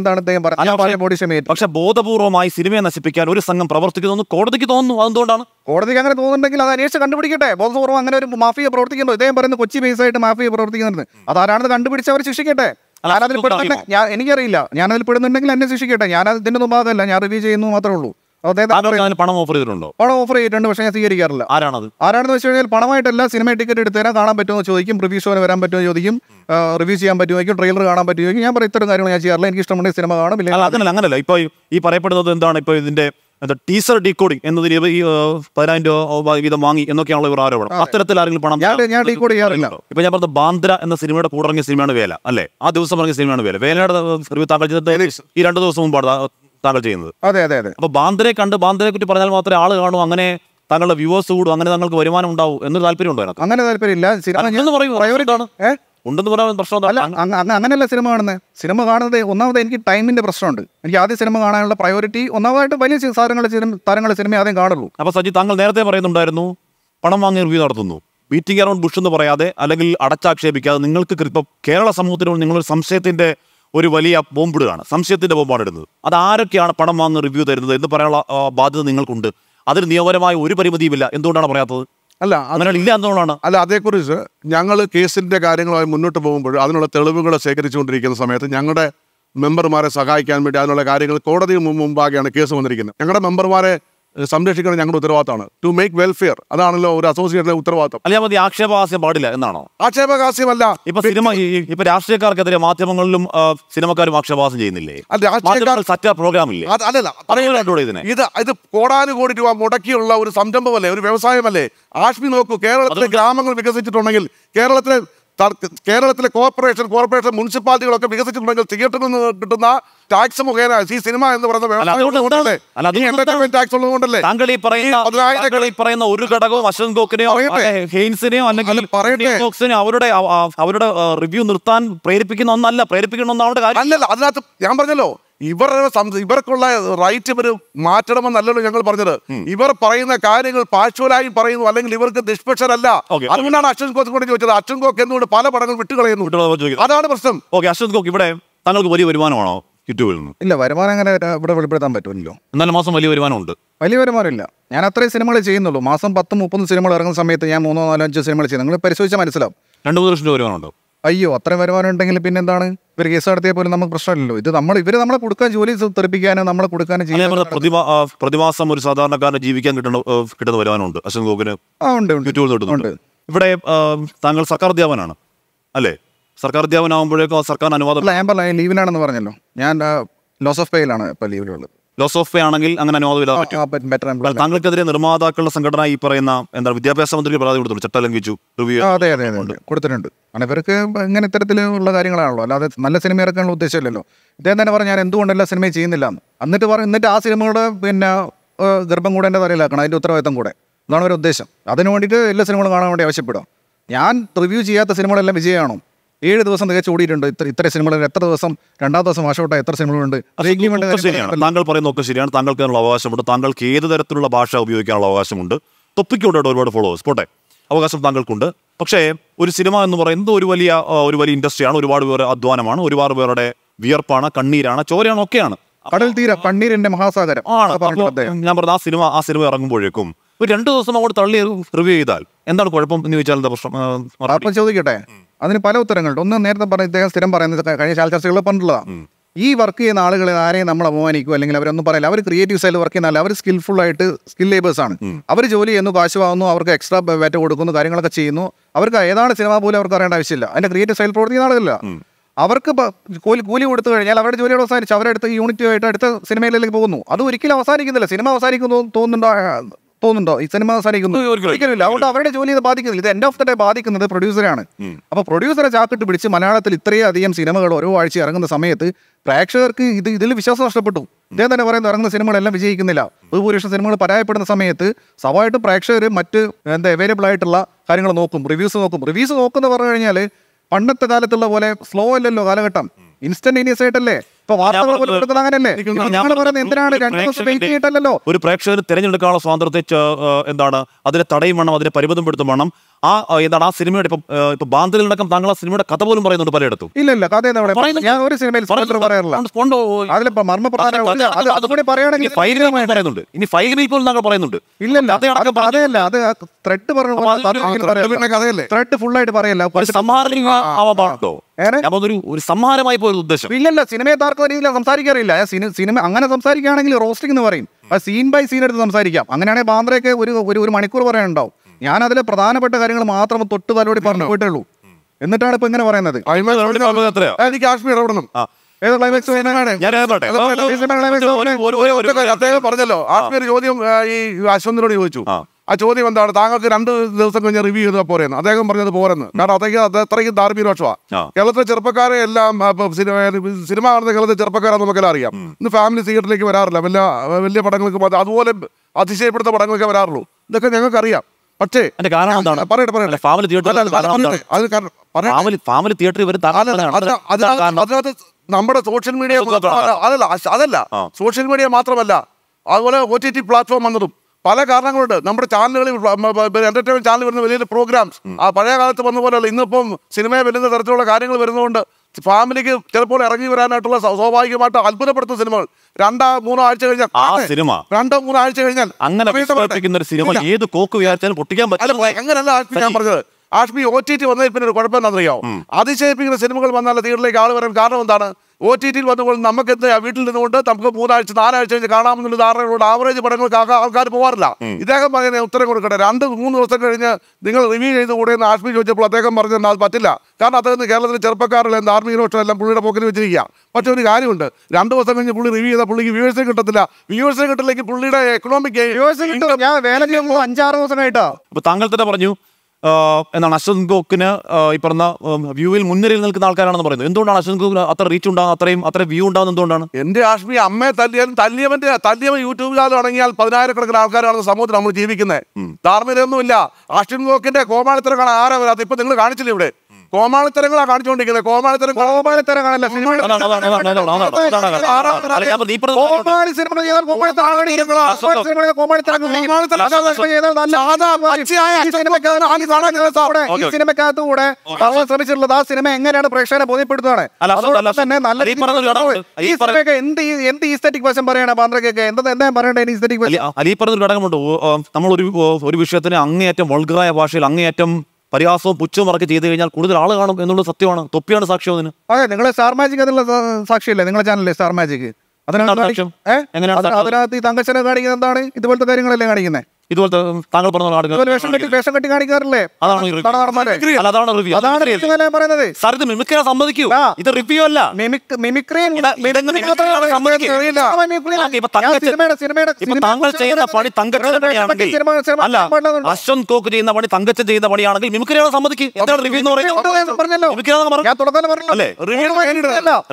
[SPEAKER 1] എന്താണ്
[SPEAKER 2] പക്ഷെ ബോധപൂർവമായി സിനിമയെ നശിപ്പിക്കാൻ ഒരു സംഘം പ്രവർത്തിക്കുന്നു കോടതിക്ക് തോന്നുന്നു അതുകൊണ്ടാണ്
[SPEAKER 1] കോടതിക്ക് അങ്ങനെ തോന്നുന്നുണ്ടെങ്കിൽ അത് അന്വേഷിച്ച് കണ്ടുപിടിക്കട്ടെ ബോധപൂർവ്വം അങ്ങനെ ഒരു മാഫിയ പ്രവർത്തിക്കുന്നു ഇദ്ദേഹം പറയുന്നത് കൊച്ചി ബേസ് ആയിട്ട് മാഫിയ പ്രവർത്തിക്കുന്നുണ്ട് അതാരാണെന്ന് കണ്ടുപിടിച്ച് അവർ ശിക്ഷിക്കട്ടെ ഞാനതിൽ ഞാൻ എനിക്കറിയില്ല ഞാനതിൽ പെടുന്നുണ്ടെങ്കിൽ എന്നെ ശിക്ഷിക്കട്ടെ ഞാനതിന്റെ മുമ്പാകല്ല ഞാൻ റിവ്യൂ ചെയ്യുന്നു മാത്രമേ ഉള്ളൂ പണം ഓഫർ ചെയ്തിട്ടുണ്ടോ പണം ഓഫർ ചെയ്തിട്ടുണ്ട് പക്ഷേ ഞാൻ സ്വീകരിക്കാറില്ല ആരാണത് ആരാണെന്ന് വെച്ച് കഴിഞ്ഞാൽ പണമായിട്ടല്ല സിനിമ ടിക്കറ്റ് എടുത്തു തരാൻ കാണാൻ പറ്റുമോ ചോദിക്കും റിവ്യൂ ഷോന് വരാൻ പറ്റുമോ ചോദിക്കും റിവ്യൂ ചെയ്യാൻ ചോദിക്കും ട്രെയിലർ കാണാൻ ചോദിക്കും ഞാൻ പറയും ഇത്തരം കാര്യങ്ങൾ ഞാൻ ചെയ്യാറില്ല എനിക്ക് ഇഷ്ടമുണ്ടെങ്കിൽ സിനിമ കാണും ഇല്ല അങ്ങനല്ല
[SPEAKER 2] അങ്ങനല്ല ഇപ്പോൾ ഈ പറയപ്പെടുന്നത് എന്താണ് ഇപ്പോൾ ഇതിന്റെ എന്താ ടീസർ ഡീകോഡിംഗ് എന്നതിന് ഈ പതിനായിരം രൂപ വീതം വാങ്ങി എന്നൊക്കെയാണല്ലോ ഇവർ ആരോപണം
[SPEAKER 1] അത്തരത്തിൽ ആരെങ്കിലും പണം ഞാൻ ഡീകോഡ് ചെയ്യാറില്ല
[SPEAKER 2] ഇപ്പൊ ഞാൻ പറഞ്ഞ ബാന്ദ്ര എന്ന സിനിമയുടെ കൂടെ ഇറങ്ങിയ സിനിമയാണ് വേല അല്ലേ ആ ദിവസം ഇറങ്ങിയ സിനിമയാണ് വേല വേലയുടെ താങ്കൾ ഈ രണ്ട് ദിവസം മുമ്പാണ് താങ്കൾ ചെയ്യുന്നത് അതെ അതെ അതെ അപ്പൊ ബാന്ദ്രയെ കണ്ട് ബാന്ദ്രയെ കുറിച്ച് പറഞ്ഞാൽ മാത്രമേ ആള് കാണൂ അങ്ങനെ താങ്കളുടെ വ്യൂവേഴ്സ് കൂടും
[SPEAKER 1] അങ്ങനെ താങ്കൾക്ക് വരുമാനം ഉണ്ടാവും എന്നൊരു താല്പര്യം ഉണ്ടോ അതിനകത്ത് അങ്ങനെ താല്പര്യമില്ല ഉണ്ടെന്ന് പറയാൻ പ്രശ്നം അങ്ങനെയല്ല സിനിമ കാണുന്നത് സിനിമ കാണുന്നത് ഒന്നാമത് എനിക്ക് ടൈമിന്റെ പ്രശ്നമുണ്ട് എനിക്ക് ആദ്യ സിനിമ കാണാനുള്ള പ്രയോറിറ്റി ഒന്നാമതായിട്ട് വലിയ താരങ്ങളുടെ സിനിമ താരങ്ങളെ സിനിമ ആദ്യം കാണുള്ളൂ
[SPEAKER 2] അപ്പൊ സജി താങ്കൾ നേരത്തെ പറയുന്നുണ്ടായിരുന്നു പണം വാങ്ങി റിവ്യൂ നടത്തുന്നു മീറ്റിംഗ് അറൗണ്ട് ബുഷ് എന്ന് പറയാതെ അല്ലെങ്കിൽ അടച്ചാക്ഷേപിക്കാതെ നിങ്ങൾക്ക് ഇപ്പം കേരള സമൂഹത്തിനോട് നിങ്ങളൊരു സംശയത്തിന്റെ ഒരു വലിയ ബോംബിടുകയാണ് സംശയത്തിൻ്റെ ബോംബാണ് ഇടുന്നത് അത് ആരൊക്കെയാണ് പണം വാങ്ങുന്ന റിവ്യൂ തരുന്നത് എന്ന് പറയാനുള്ള ബാധ്യത നിങ്ങൾക്കുണ്ട് അതിൽ നിയമപരമായ ഒരു പരിമിതിയുമില്ല എന്തുകൊണ്ടാണ്
[SPEAKER 1] പറയാത്തത് അല്ല അങ്ങനെയാണ് ഇല്ല എന്നുള്ളതാണ് അല്ല അതേക്കുറിച്ച് ഞങ്ങൾ കേസിൻ്റെ കാര്യങ്ങളുമായി മുന്നോട്ട് പോകുമ്പോൾ അതിനുള്ള തെളിവുകൾ ശേഖരിച്ചുകൊണ്ടിരിക്കുന്ന സമയത്ത് ഞങ്ങളുടെ മെമ്പർമാരെ സഹായിക്കാൻ വേണ്ടി അതിനുള്ള കാര്യങ്ങൾ കോടതി മുമ്പാകെയാണ് കേസ് വന്നിരിക്കുന്നത് ഞങ്ങളുടെ മെമ്പർമാരെ സംരക്ഷിക്കണം ഞങ്ങളുടെ ഉത്തരവാദിത്തമാണ് ടു മേക്ക് വെൽഫെയർ അതാണല്ലോ ഒരു അസോസിയേഷന്റെ ഉത്തരവാദിത്തം അല്ലെ മതി ആക്ഷേപഹാസ്യം പാടില്ല എന്നാണോ ആക്ഷേപഹാസ്യമല്ല ഇപ്പൊ സിനിമ
[SPEAKER 2] ഇപ്പൊ രാഷ്ട്രീയക്കാർക്കെതിരെ മാധ്യമങ്ങളിലും സിനിമക്കാരും ആക്ഷേപഹാസം ചെയ്യുന്നില്ലേ സറ്റാ പ്രോഗ്രാം
[SPEAKER 1] ഇല്ലേ ഇതിനെ ഇത് ഇത് കോടാനുകോടി രൂപ മുടക്കിയുള്ള ഒരു സംരംഭമല്ലേ ഒരു വ്യവസായമല്ലേ ആഷ്മി നോക്കൂ കേരളത്തിലെ ഗ്രാമങ്ങൾ വികസിച്ചിട്ടുണ്ടെങ്കിൽ കേരളത്തിലെ കേരളത്തിലെ കോർപ്പറേഷൻ കോർപ്പറേഷൻ മുനിസിപ്പാലിറ്റികളൊക്കെ വികസിച്ചിട്ടുണ്ടെങ്കിൽ തിയേറ്ററിൽ നിന്ന് കിട്ടുന്ന ടാക്സ് മുഖേന ഈ സിനിമ എന്ന് പറയുന്നത് ടാക്സ് ഉള്ളതുകൊണ്ടല്ലേ പറയുന്ന ഒരു ഘടകവും
[SPEAKER 2] അശ്വന്ത് ഗോക്കിനെയോ ഹെയിൻസിനെയോ അല്ലെങ്കിൽ അവരുടെ അവരുടെ റിവ്യൂ
[SPEAKER 1] നിർത്താൻ പ്രേരിപ്പിക്കുന്ന ഒന്നല്ല പ്രേരിപ്പിക്കുന്ന ഒന്നാവട്ടെ കാര്യം അല്ലല്ല അതിനകത്ത് ഞാൻ പറഞ്ഞല്ലോ ഇവരുടെ ഇവർക്കുള്ള റൈറ്റ് ഇവർ മാറ്റണമെന്നല്ലല്ലോ ഞങ്ങൾ പറഞ്ഞത് ഇവർ പറയുന്ന കാര്യങ്ങൾ പാഴ്ചുവലായി പറയുന്നു അല്ലെങ്കിൽ ഇവർക്ക് നിഷ്പക്ഷരല്ല അതുകൊണ്ടാണ് അശ്വൻ കൊണ്ട് ചോദിച്ചത് അശ്വന് ഗോക്ക് എന്നുകൊണ്ട് പല പടങ്ങൾ വിട്ടുകളയുന്നു അതാണ് പ്രശ്നം ഓക്കെ അശ്വൻ ഗോക്ക് ഇവിടെ താങ്കൾക്ക് വലിയ വരുമാനമാണോ യൂട്യൂബിൽ ഇല്ല വരുമാനം അങ്ങനെ ഇവിടെ വെളിപ്പെടുത്താൻ പറ്റുമല്ലോ എന്നാലും മാസം വലിയ വരുമാനമുണ്ട് വലിയ വരുമാനമില്ല ഞാൻ അത്രയും സിനിമകൾ ചെയ്യുന്നുള്ളൂ മാസം പത്ത് മുപ്പത് സിനിമകൾ ഇറങ്ങുന്ന സമയത്ത് ഞാൻ മൂന്നോ നാലോ അഞ്ചോ സിനിമകൾ ചെയ്യുന്നു നിങ്ങൾ പരിശോധിച്ചാൽ മനസ്സിലാവും രണ്ട് മൂന്ന് ലക്ഷം രൂപ വരുമാനമുണ്ടോ അയ്യോ അത്രയും വരുമാനം ഉണ്ടെങ്കിൽ പിന്നെ എന്താണ് ഇവർ കേസ് നടത്തിയാൽ പോലും നമുക്ക് പ്രശ്നമില്ലല്ലോ ഇത് നമ്മൾ ഇവർ നമ്മളെ കൊടുക്കാൻ ജോലി തെറിപ്പിക്കാനും നമ്മളെ കൊടുക്കാനും ചെയ്യാൻ
[SPEAKER 2] പ്രതിമാസം ഒരു സാധാരണക്കാരനെ ജീവിക്കാൻ കിട്ടുന്ന കിട്ടുന്ന വരുമാനമുണ്ട് അശോകിന്
[SPEAKER 1] ആ ഉണ്ട് ഉണ്ട്
[SPEAKER 2] ഇവിടെ താങ്കൾ സർക്കാർ അധ്യാപനാണ് അല്ലേ സർക്കാർ അധ്യാപനാകുമ്പോഴേക്കും സർക്കാർ അനുവാദം ലീവിനാണെന്ന് പറഞ്ഞല്ലോ ഞാൻ ലോസ് ഓഫ് പേയിലാണ് ഇപ്പൊ ലീവിലുള്ളത് ലോസ് ഓഫ് പേ ആണെങ്കിൽ അങ്ങനെ അനുവാദമില്ല താങ്കൾക്കെതിരെ നിർമ്മാതാക്കളുടെ സംഘടന ഈ പറയുന്ന എന്താ വിദ്യാഭ്യാസ മന്ത്രിക്ക് പരാതി കൊടുത്തു ചട്ടം ലംഘിച്ചു റിവ്യൂ
[SPEAKER 1] അതെ അതെ കൊടുത്തിട്ടുണ്ട് കാരണം ഇവർക്ക് ഇങ്ങനെ ഇത്തരത്തിലുള്ള കാര്യങ്ങളാണല്ലോ അല്ലാതെ നല്ല സിനിമ ഇറക്കാനുള്ള ഉദ്ദേശമില്ലല്ലോ ഇദ്ദേഹം തന്നെ പറഞ്ഞു ഞാൻ എന്തുകൊണ്ടല്ല സിനിമ ചെയ്യുന്നില്ല എന്നിട്ട് പറഞ്ഞു എന്നിട്ട് ആ സിനിമയുടെ പിന്നെ ഗർഭം കൂടെ എൻ്റെ തലയിലാക്കണം അതിൻ്റെ ഉത്തരവാദിത്തം കൂടെ അതാണ് ഒരു ഉദ്ദേശം അതിന് വേണ്ടിയിട്ട് എല്ലാ സിനിമകളും കാണാൻ വേണ്ടി ആവശ്യപ്പെടുക ഞാൻ റിവ്യൂ ചെയ്യാത്ത സിനിമകളെല്ലാം വിജയമാണോ ഏഴ് ദിവസം തികച്ച് ഓടിയിട്ടുണ്ട് ഇത്ര ഇത്ര സിനിമകൾ എത്ര ദിവസം രണ്ടാം ദിവസം വാഷൗട്ടായ എത്ര സിനിമകളുണ്ട്
[SPEAKER 2] താങ്കൾ പറയുന്ന ഒക്കെ ശരിയാണ് താങ്കൾക്ക് അതിനുള്ള അവകാശമുണ്ട് താങ്കൾക്ക് ഏത് തരത്തിലുള്ള ഭാഷ ഉപയോഗിക്കാനുള്ള അവകാശമുണ്ട് തൊപ്പിക്കൊണ്ട് ഒരുപാട് ഫോളോവേഴ്സ് പോട്ടെ അവകാശം താങ്കൾക്കുണ്ട് പക്ഷേ ഒരു സിനിമ എന്ന് പറയുന്നത് ഒരു വലിയ ഒരു വലിയ ഇൻഡസ്ട്രിയാണ് ഒരുപാട് പേരുടെ അധ്വാനമാണ് ഒരുപാട് പേരുടെ വിയർപ്പാണ് കണ്ണീരാണ് ചോരയാണ് ഒക്കെയാണ് കടൽ തീര കണ്ണീരിന്റെ മഹാസാഗരം ഞാൻ പറഞ്ഞത് ആ സിനിമ ആ സിനിമ ഇറങ്ങുമ്പോഴേക്കും ഒരു രണ്ടു ദിവസം അങ്ങോട്ട് തള്ളി റിവ്യൂ ചെയ്താൽ എന്താണ് കുഴപ്പം എന്ന് ചോദിച്ചാൽ എന്താ പ്രശ്നം ചോദിക്കട്ടെ
[SPEAKER 1] അതിന് പല ഉത്തരങ്ങളുണ്ട് ഒന്ന് നേരത്തെ പറഞ്ഞ ഇദ്ദേഹം സ്ഥിരം പറയുന്നത് കഴിഞ്ഞ ശാല ചർച്ചകൾ പറഞ്ഞിട്ടുള്ളതാണ് ഈ വർക്ക് ചെയ്യുന്ന ആളുകളെ ആരെയും നമ്മൾ അപമാനിക്കും അല്ലെങ്കിൽ അവരൊന്നും പറയില്ല അവർ ക്രിയേറ്റീവ് സൈഡിൽ വർക്ക് ചെയ്യുന്ന അവർ സ്കിൽഫുൾ ആയിട്ട് സ്കിൽ ലേബേഴ്സ് ആണ് അവർ ജോലി ചെയ്യുന്നു കാശ് വാങ്ങുന്നു അവർക്ക് എക്സ്ട്രാ വേറ്റ കൊടുക്കുന്നു കാര്യങ്ങളൊക്കെ ചെയ്യുന്നു അവർക്ക് ഏതാണ് സിനിമ പോലും അവർക്ക് അറിയേണ്ട ആവശ്യമില്ല അതിന്റെ ക്രിയേറ്റീവ് സൈഡിൽ പ്രവർത്തിക്കുന്ന ആളുകളില്ല അവർക്ക് കൂലി കൂലി കൊടുത്തു കഴിഞ്ഞാൽ അവരുടെ ജോലിയോട് അവസാനിച്ച് അവരെടുത്ത് യൂണിറ്റുമായിട്ട് അടുത്ത സിനിമയിലേക്ക് പോകുന്നു അത് ഒരിക്കലും അവസാനിക്കുന്നില്ല സിനിമ അവസാനിക്കുന്നു തോന്നുന്നുണ്ടോ തോന്നുന്നുണ്ടോ ഈ സിനിമ സാധിക്കുന്നു ഒരിക്കലും അതുകൊണ്ട് അവരുടെ ജോലി ഇത് ബാധിക്കുന്നില്ല ഇത് എൻഡ് ഓഫ് ദ ഡേ ബാധിക്കുന്നത് പ്രൊഡ്യൂസറാണ് അപ്പോൾ പ്രൊഡ്യൂസറെ ചാക്കിട്ട് പിടിച്ച് മലയാളത്തിൽ ഇത്രയും അധികം സിനിമകൾ ഓരോ ആഴ്ച ഇറങ്ങുന്ന സമയത്ത് പ്രേക്ഷകർക്ക് ഇത് ഇതിൽ വിശ്വാസം നഷ്ടപ്പെട്ടു ഇദ്ദേഹം തന്നെ പറയുന്നത് ഇറങ്ങുന്ന സിനിമകളെല്ലാം വിജയിക്കുന്നില്ല ഭൂരിപക്ഷം സിനിമകൾ പരാജയപ്പെടുന്ന സമയത്ത് സ്വാഭാവികമായിട്ടും പ്രേക്ഷകർ മറ്റ് എന്താ അവൈലബിൾ ആയിട്ടുള്ള കാര്യങ്ങൾ നോക്കും റിവ്യൂസ് നോക്കും റിവ്യൂസ് നോക്കുന്ന പറഞ്ഞു കഴിഞ്ഞാൽ പണ്ടത്തെ കാലത്തുള്ള പോലെ സ്ലോ അല്ലല്ലോ കാലഘട്ടം ഇൻസ്റ്റന്റേനിയസ് ആയിട്ടല്ലേ ഇപ്പൊ വാർത്തകൾ പുലപ്പെടുന്നത് അങ്ങനല്ലേ ഞങ്ങൾ പറയുന്നത് എന്തിനാണ് രണ്ടു ദിവസം വെയിറ്റ് ചെയ്തിട്ടല്ലോ
[SPEAKER 2] ഒരു പ്രേക്ഷകർ തിരഞ്ഞെടുക്കാനുള്ള സ്വാതന്ത്ര്യത്തെ എന്താണ് അതിനെ തടയും വേണം അതിനെ പരിമിതപ്പെടുത്തും വേണം ആ എന്താണ് ആ സിനിമയുടെ ഇപ്പം ഇപ്പൊ ബാന്തലിനടക്കം താങ്കൾ ആ സിനിമയുടെ കഥ പോലും പറയുന്നുണ്ട് പലയിടത്തും
[SPEAKER 1] ഇല്ല ഇല്ല കഥ ഞാൻ ഒരു സിനിമയിൽ പറയാറില്ല പറയുന്നുണ്ട് ഇനി ഫൈലിൽ പോലും താങ്കൾ പറയുന്നുണ്ട് ഇല്ല അതല്ല അത് ത്രെഡ് പറഞ്ഞു ത്രെഡ് ഫുൾ ആയിട്ട് പറയല്ല സംഹാരണോ ഒരു ഒരു സംഹാരമായി പോയൊരു ഉദ്ദേശം ഇല്ലല്ല സിനിമയെ താർക്കുന്ന രീതിയിൽ സംസാരിക്കാറില്ല സിനിമ അങ്ങനെ സംസാരിക്കുകയാണെങ്കിൽ റോസ്റ്റിംഗ് എന്ന് പറയും ആ സീൻ ബൈ സീൻ എടുത്ത് സംസാരിക്കാം അങ്ങനെയാണെങ്കിൽ ബാന്ദ്രയൊക്കെ ഒരു ഒരു ഒരു മണിക്കൂർ പറയാനുണ്ടാവും ഞാൻ അതിലെ പ്രധാനപ്പെട്ട കാര്യങ്ങൾ മാത്രം തൊട്ട് തലോടി പറഞ്ഞു പോയിട്ടുള്ളൂ എന്നിട്ടാണ് ഇപ്പൊ ഇങ്ങനെ പറയുന്നത് കാശ്മീർ പറഞ്ഞല്ലോ ആശ്മീർ ചോദ്യം ഈ അശ്വന്തിനോട് ചോദിച്ചു ആ ചോദ്യം എന്താണ് താങ്കൾക്ക് രണ്ട് ദിവസം കഴിഞ്ഞ് റിവ്യൂ ചെയ്താൽ പോരെന്ന് അദ്ദേഹം പറഞ്ഞത് പോരെന്ന് കാരണം അദ്ദേഹം അത് ധാർമ്മിക പക്ഷമാണ് കേരളത്തിലെ ചെറുപ്പക്കാരെ എല്ലാം സിനിമ സിനിമ കാണുന്ന കേരളത്തിലെ ചെറുപ്പക്കാരാണെന്ന് നമുക്കെല്ലാം അറിയാം ഇന്ന് ഫാമിലി തിയേറ്ററിലേക്ക് വരാറില്ല വലിയ വലിയ പടങ്ങൾക്ക് മാത്രം അതുപോലെ അതിശയപ്പെടുത്ത പടങ്ങളൊക്കെ വരാറുള്ളൂ ഇതൊക്കെ ഞങ്ങൾക്കറിയാം പക്ഷേ പറയട്ടെ പറയട്ടെ ഫാമിലി തിയേറ്ററിൽ വരും അതിനകത്ത് നമ്മുടെ സോഷ്യൽ മീഡിയ അതല്ല അതല്ല സോഷ്യൽ മീഡിയ മാത്രമല്ല അതുപോലെ ഒ ടി ടി പ്ലാറ്റ്ഫോം വന്നതും പല കാരണങ്ങളുണ്ട് നമ്മുടെ ചാനലുകളിൽ എന്റർടൈൻമെന്റ് ചാനൽ വരുന്ന വലിയ പ്രോഗ്രാംസ് ആ പഴയ കാലത്ത് വന്ന പോലെയല്ല ഇന്നിപ്പം സിനിമയെ വരുന്ന തരത്തിലുള്ള കാര്യങ്ങൾ വരുന്നതുകൊണ്ട് ഫാമിലിക്ക് ചിലപ്പോൾ ഇറങ്ങി വരാനായിട്ടുള്ള സ്വാഭാവികമായിട്ട് അത്ഭുതപ്പെടുത്തുന്ന സിനിമകൾ രണ്ടോ മൂന്നോ ആഴ്ച കഴിഞ്ഞാൽ ആ സിനിമ രണ്ടോ മൂന്നോ ആഴ്ച കഴിഞ്ഞാൽ അങ്ങനെ ഒരു സിനിമ ഏത് കോക്ക് വിചാരിച്ചാലും പൊട്ടിക്കാൻ പറ്റില്ല അങ്ങനെയല്ല ഞാൻ പറഞ്ഞത് ആഷ്മി ഒ ടി ടി വന്നതിൽ പിന്നെ ഒരു കുഴപ്പം എന്താണെന്നറിയാമോ അതിശയിപ്പിക്കുന്ന സിനിമകൾ വന്നാൽ തിയേറ്ററിലേക്ക് ആൾ വരാൻ കാരണം എന്താണ് ഒ ടി ടിയിൽ വന്നുകൊണ്ട് നമുക്ക് എന്താ വീട്ടിൽ നിന്നുകൊണ്ട് നമുക്ക് മൂന്നാഴ്ച നാലാഴ്ച കഴിഞ്ഞ് കാണാമെന്നുള്ള ധാരണയോട് ആവറേജ് പടങ്ങൾക്ക് ആൾക്കാർ പോകാറില്ല ഇദ്ദേഹം പറയുന്ന ഉത്തരം കൊടുക്കട്ടെ രണ്ട് മൂന്ന് ദിവസം കഴിഞ്ഞ് നിങ്ങൾ റിവ്യൂ ചെയ്ത് കൂടെ എന്ന് ആഷ്മി ചോദിച്ചപ്പോൾ അദ്ദേഹം പറഞ്ഞിട്ടുണ്ട് അത് പറ്റില്ല കാരണം അദ്ദേഹം കേരളത്തിലെ ചെറുപ്പക്കാരെല്ലാം ധാർമ്മികരോഷം എല്ലാം പുള്ളിയുടെ പോക്കിൽ വെച്ചിരിക്കുക പക്ഷേ ഒരു കാര്യമുണ്ട് രണ്ട് ദിവസം കഴിഞ്ഞ് പുള്ളി റിവ്യൂ ചെയ്താൽ പുള്ളിക്ക് വ്യൂവേഴ്സും കിട്ടത്തില്ല വ്യൂവേഴ്സും കിട്ടില്ലെങ്കിൽ പുള്ളിയുടെ എക്കണോമിക് ഞാൻ അഞ്ചാറ് ദിവസമായിട്ടോ
[SPEAKER 2] അപ്പൊ താങ്കൾ തന്നെ പറഞ്ഞു എന്താണ് അശ്വന്ത് ഗോക്കിന് ഈ പറഞ്ഞ വ്യൂവിൽ മുൻനിരയിൽ നിൽക്കുന്ന
[SPEAKER 1] ആൾക്കാരാണെന്ന് പറയുന്നത് എന്തുകൊണ്ടാണ് അശ്വന്ത് ഗോക്കിന് അത്ര റീച്ച് ഉണ്ടാകും അത്രയും അത്ര വ്യൂ ഉണ്ടാകുന്ന എന്തുകൊണ്ടാണ് എന്റെ ആഷ്മി അമ്മേ തല്ലിയാലും തല്ലിയമന്റെ തല്ലിയവൻ യൂട്യൂബ് ചാനൽ തുടങ്ങിയാൽ പതിനായിരക്കണക്കിന് ആൾക്കാരാണ് സമൂഹത്തിൽ നമ്മൾ ജീവിക്കുന്നത് ധാർമ്മികമൊന്നുമില്ല അശ്വിൻ ഗോക്കിന്റെ കോമാളിത്തരം കാണാൻ ആരാ വരാത്ത ഇപ്പൊ നിങ്ങൾ കാണിച്ചില്ല ഇവിടെ കോമാളിത്തരങ്ങളാ കാണിച്ചുകൊണ്ടിരിക്കുന്നത് കോമാളിത്തരം കോമാളിത്തരങ്ങളല്ല സിനിമക്കകത്ത് ശ്രമിച്ചിട്ടുള്ളത് ആ സിനിമ എങ്ങനെയാണ് പ്രേക്ഷകരെ ബോധ്യപ്പെടുത്തുകയാണ് അതുകൊണ്ട് തന്നെ നല്ല ഈ സിനിമയൊക്കെ എന്ത് എന്ത് എന്താ എന്താ
[SPEAKER 2] നമ്മൾ ഒരു ഒരു വിഷയത്തിന് അങ്ങേയറ്റം വൾഗറായ ഭാഷയിൽ അങ്ങേയറ്റം പരിഹാസവും പുച്ഛവുമൊക്കെ ചെയ്തു കഴിഞ്ഞാൽ കൂടുതൽ ആൾ കാണും എന്നുള്ളത് സത്യമാണ് തൊപ്പിയാണ്
[SPEAKER 1] സാക്ഷ്യം അതിന് അതെ നിങ്ങളെ സ്റ്റാർ മാജിക് എന്നുള്ള സാക്ഷിയല്ലേ നിങ്ങളെ ചാനലേ സ്റ്റാർ മാജിക് അതിനകത്ത് അതിനകത്ത് ഈ തങ്കച്ചനെ കാണിക്കുന്നത് എന്താണ് ഇതുപോലത്തെ കാര്യങ്ങളല്ലേ കാണിക്കുന്നത് ഇതുപോലത്തെ താങ്കൾ പറഞ്ഞ ഇത് സമ്മതിക്കൂ ഇത് റിവ്യൂ അല്ല താങ്കൾ പണി അശ്വന്ത്
[SPEAKER 2] കോക്ക് ചെയ്യുന്ന പണി തങ്കച്ചൻ ചെയ്യുന്ന പണിയാണെങ്കിൽ മിമിക്രിയെ സമ്മതിക്കും റിവ്യൂ എന്ന് പറയുന്നത്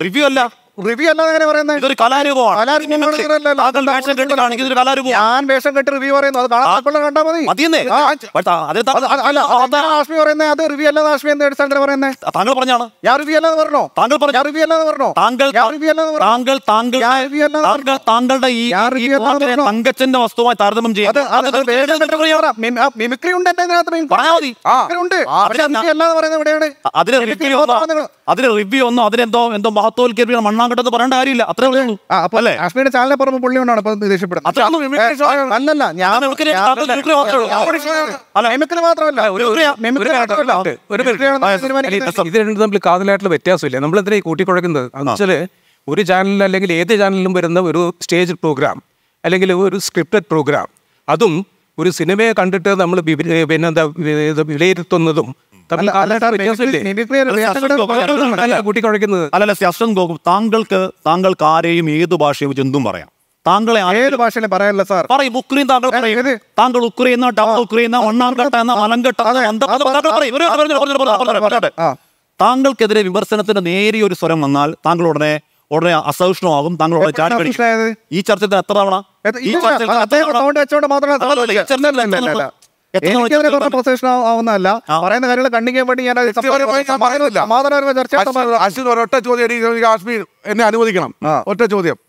[SPEAKER 1] റിവ്യൂ അല്ല റിവ്യൂ അല്ല അങ്ങനെ പറയുന്നത് ഇതൊരു കലാരൂപമാണ് ഇതൊരു കലാരൂപം ഞാൻ വേഷം കെട്ടി റിവ്യൂ പറയുന്നു അത് കാണാൻ കണ്ടാ മതി ആശ്മി പറയുന്നത് അത് റിവ്യൂ അല്ലാതെ ആശ്മി എന്ന അടിസ്ഥാനത്തിൽ പറയുന്നത് താങ്കൾ പറഞ്ഞാണ് ഞാൻ റിവ്യൂ അല്ലാതെ പറഞ്ഞോ താങ്കൾ പറഞ്ഞു റിവ്യൂ അല്ലാതെ പറഞ്ഞോ താങ്കൾ റിവ്യൂ അല്ലാതെ താങ്കൾ താങ്കൾ താങ്കൾ താങ്കളുടെ ഈ തങ്കച്ചന്റെ വസ്തുവായി താരതമ്യം ചെയ്യുന്നത് മിമിക്രി ഉണ്ട് എന്റെ അതിനകത്ത് ഉണ്ട് അതിന്
[SPEAKER 2] അതിന് റിവ്യൂ ഒന്നും അതിനെന്തോ എന്തോ മഹത്വവൽക്കരിക്കണം മണ്ണാങ്കട്ടെന്ന് പറയേണ്ട കാര്യമില്ല അത്രേ ഉള്ളൂ അല്ലേ
[SPEAKER 1] കാശ്മീരിന്റെ പുറമെ പുള്ളിയോണ്ടാണ് ഇപ്പൊ ദേഷ്യപ്പെടുന്നത് അല്ലല്ല ഞാൻ
[SPEAKER 3] ഇത് രണ്ടും തമ്മിൽ കാതലായിട്ടുള്ള വ്യത്യാസമില്ല നമ്മൾ എന്തിനാ ഈ കൂട്ടിക്കുഴക്കുന്നത് എന്നുവെച്ചാൽ ഒരു ചാനലിൽ അല്ലെങ്കിൽ ഏത് ചാനലിലും വരുന്ന ഒരു സ്റ്റേജ് പ്രോഗ്രാം അല്ലെങ്കിൽ ഒരു സ്ക്രിപ്റ്റഡ് പ്രോഗ്രാം അതും ഒരു സിനിമയെ കണ്ടിട്ട് നമ്മൾ പിന്നെന്താ വിലയിരുത്തുന്നതും
[SPEAKER 2] കൂട്ടിക്കുഴക്കുന്നത് അല്ലല്ല താങ്കൾക്ക് താങ്കൾക്ക് ആരെയും ഏത് ഭാഷയും എന്തും പറയാം താങ്കളെ ഏത് ഭാഷയിലെ പറയാനല്ല സാർ പറയും ഉക്രൈൻ താങ്കൾ താങ്കൾ ഉക്രൈൻ ഡബിൾ ഉക്രൈന ഒന്നാം ഘട്ട എന്ന മലങ്കട്ട താങ്കൾക്കെതിരെ വിമർശനത്തിന് നേരിയ ഒരു സ്വരം വന്നാൽ താങ്കൾ ഉടനെ ഉടനെ അസഹിഷ്ണുവാകും താങ്കളോട് ഈ ചർച്ചയിൽ
[SPEAKER 1] എത്ര തവണ എനിക്കതിനെ ആവുന്നതല്ല പറയുന്ന കാര്യങ്ങൾ കണ്ടിക്കാൻ വേണ്ടി ഞാൻ സമാധാനപരമായ ചർച്ച ചോദ്യം കാശ്മീർ എന്നെ അനുവദിക്കണം ഒറ്റ ചോദ്യം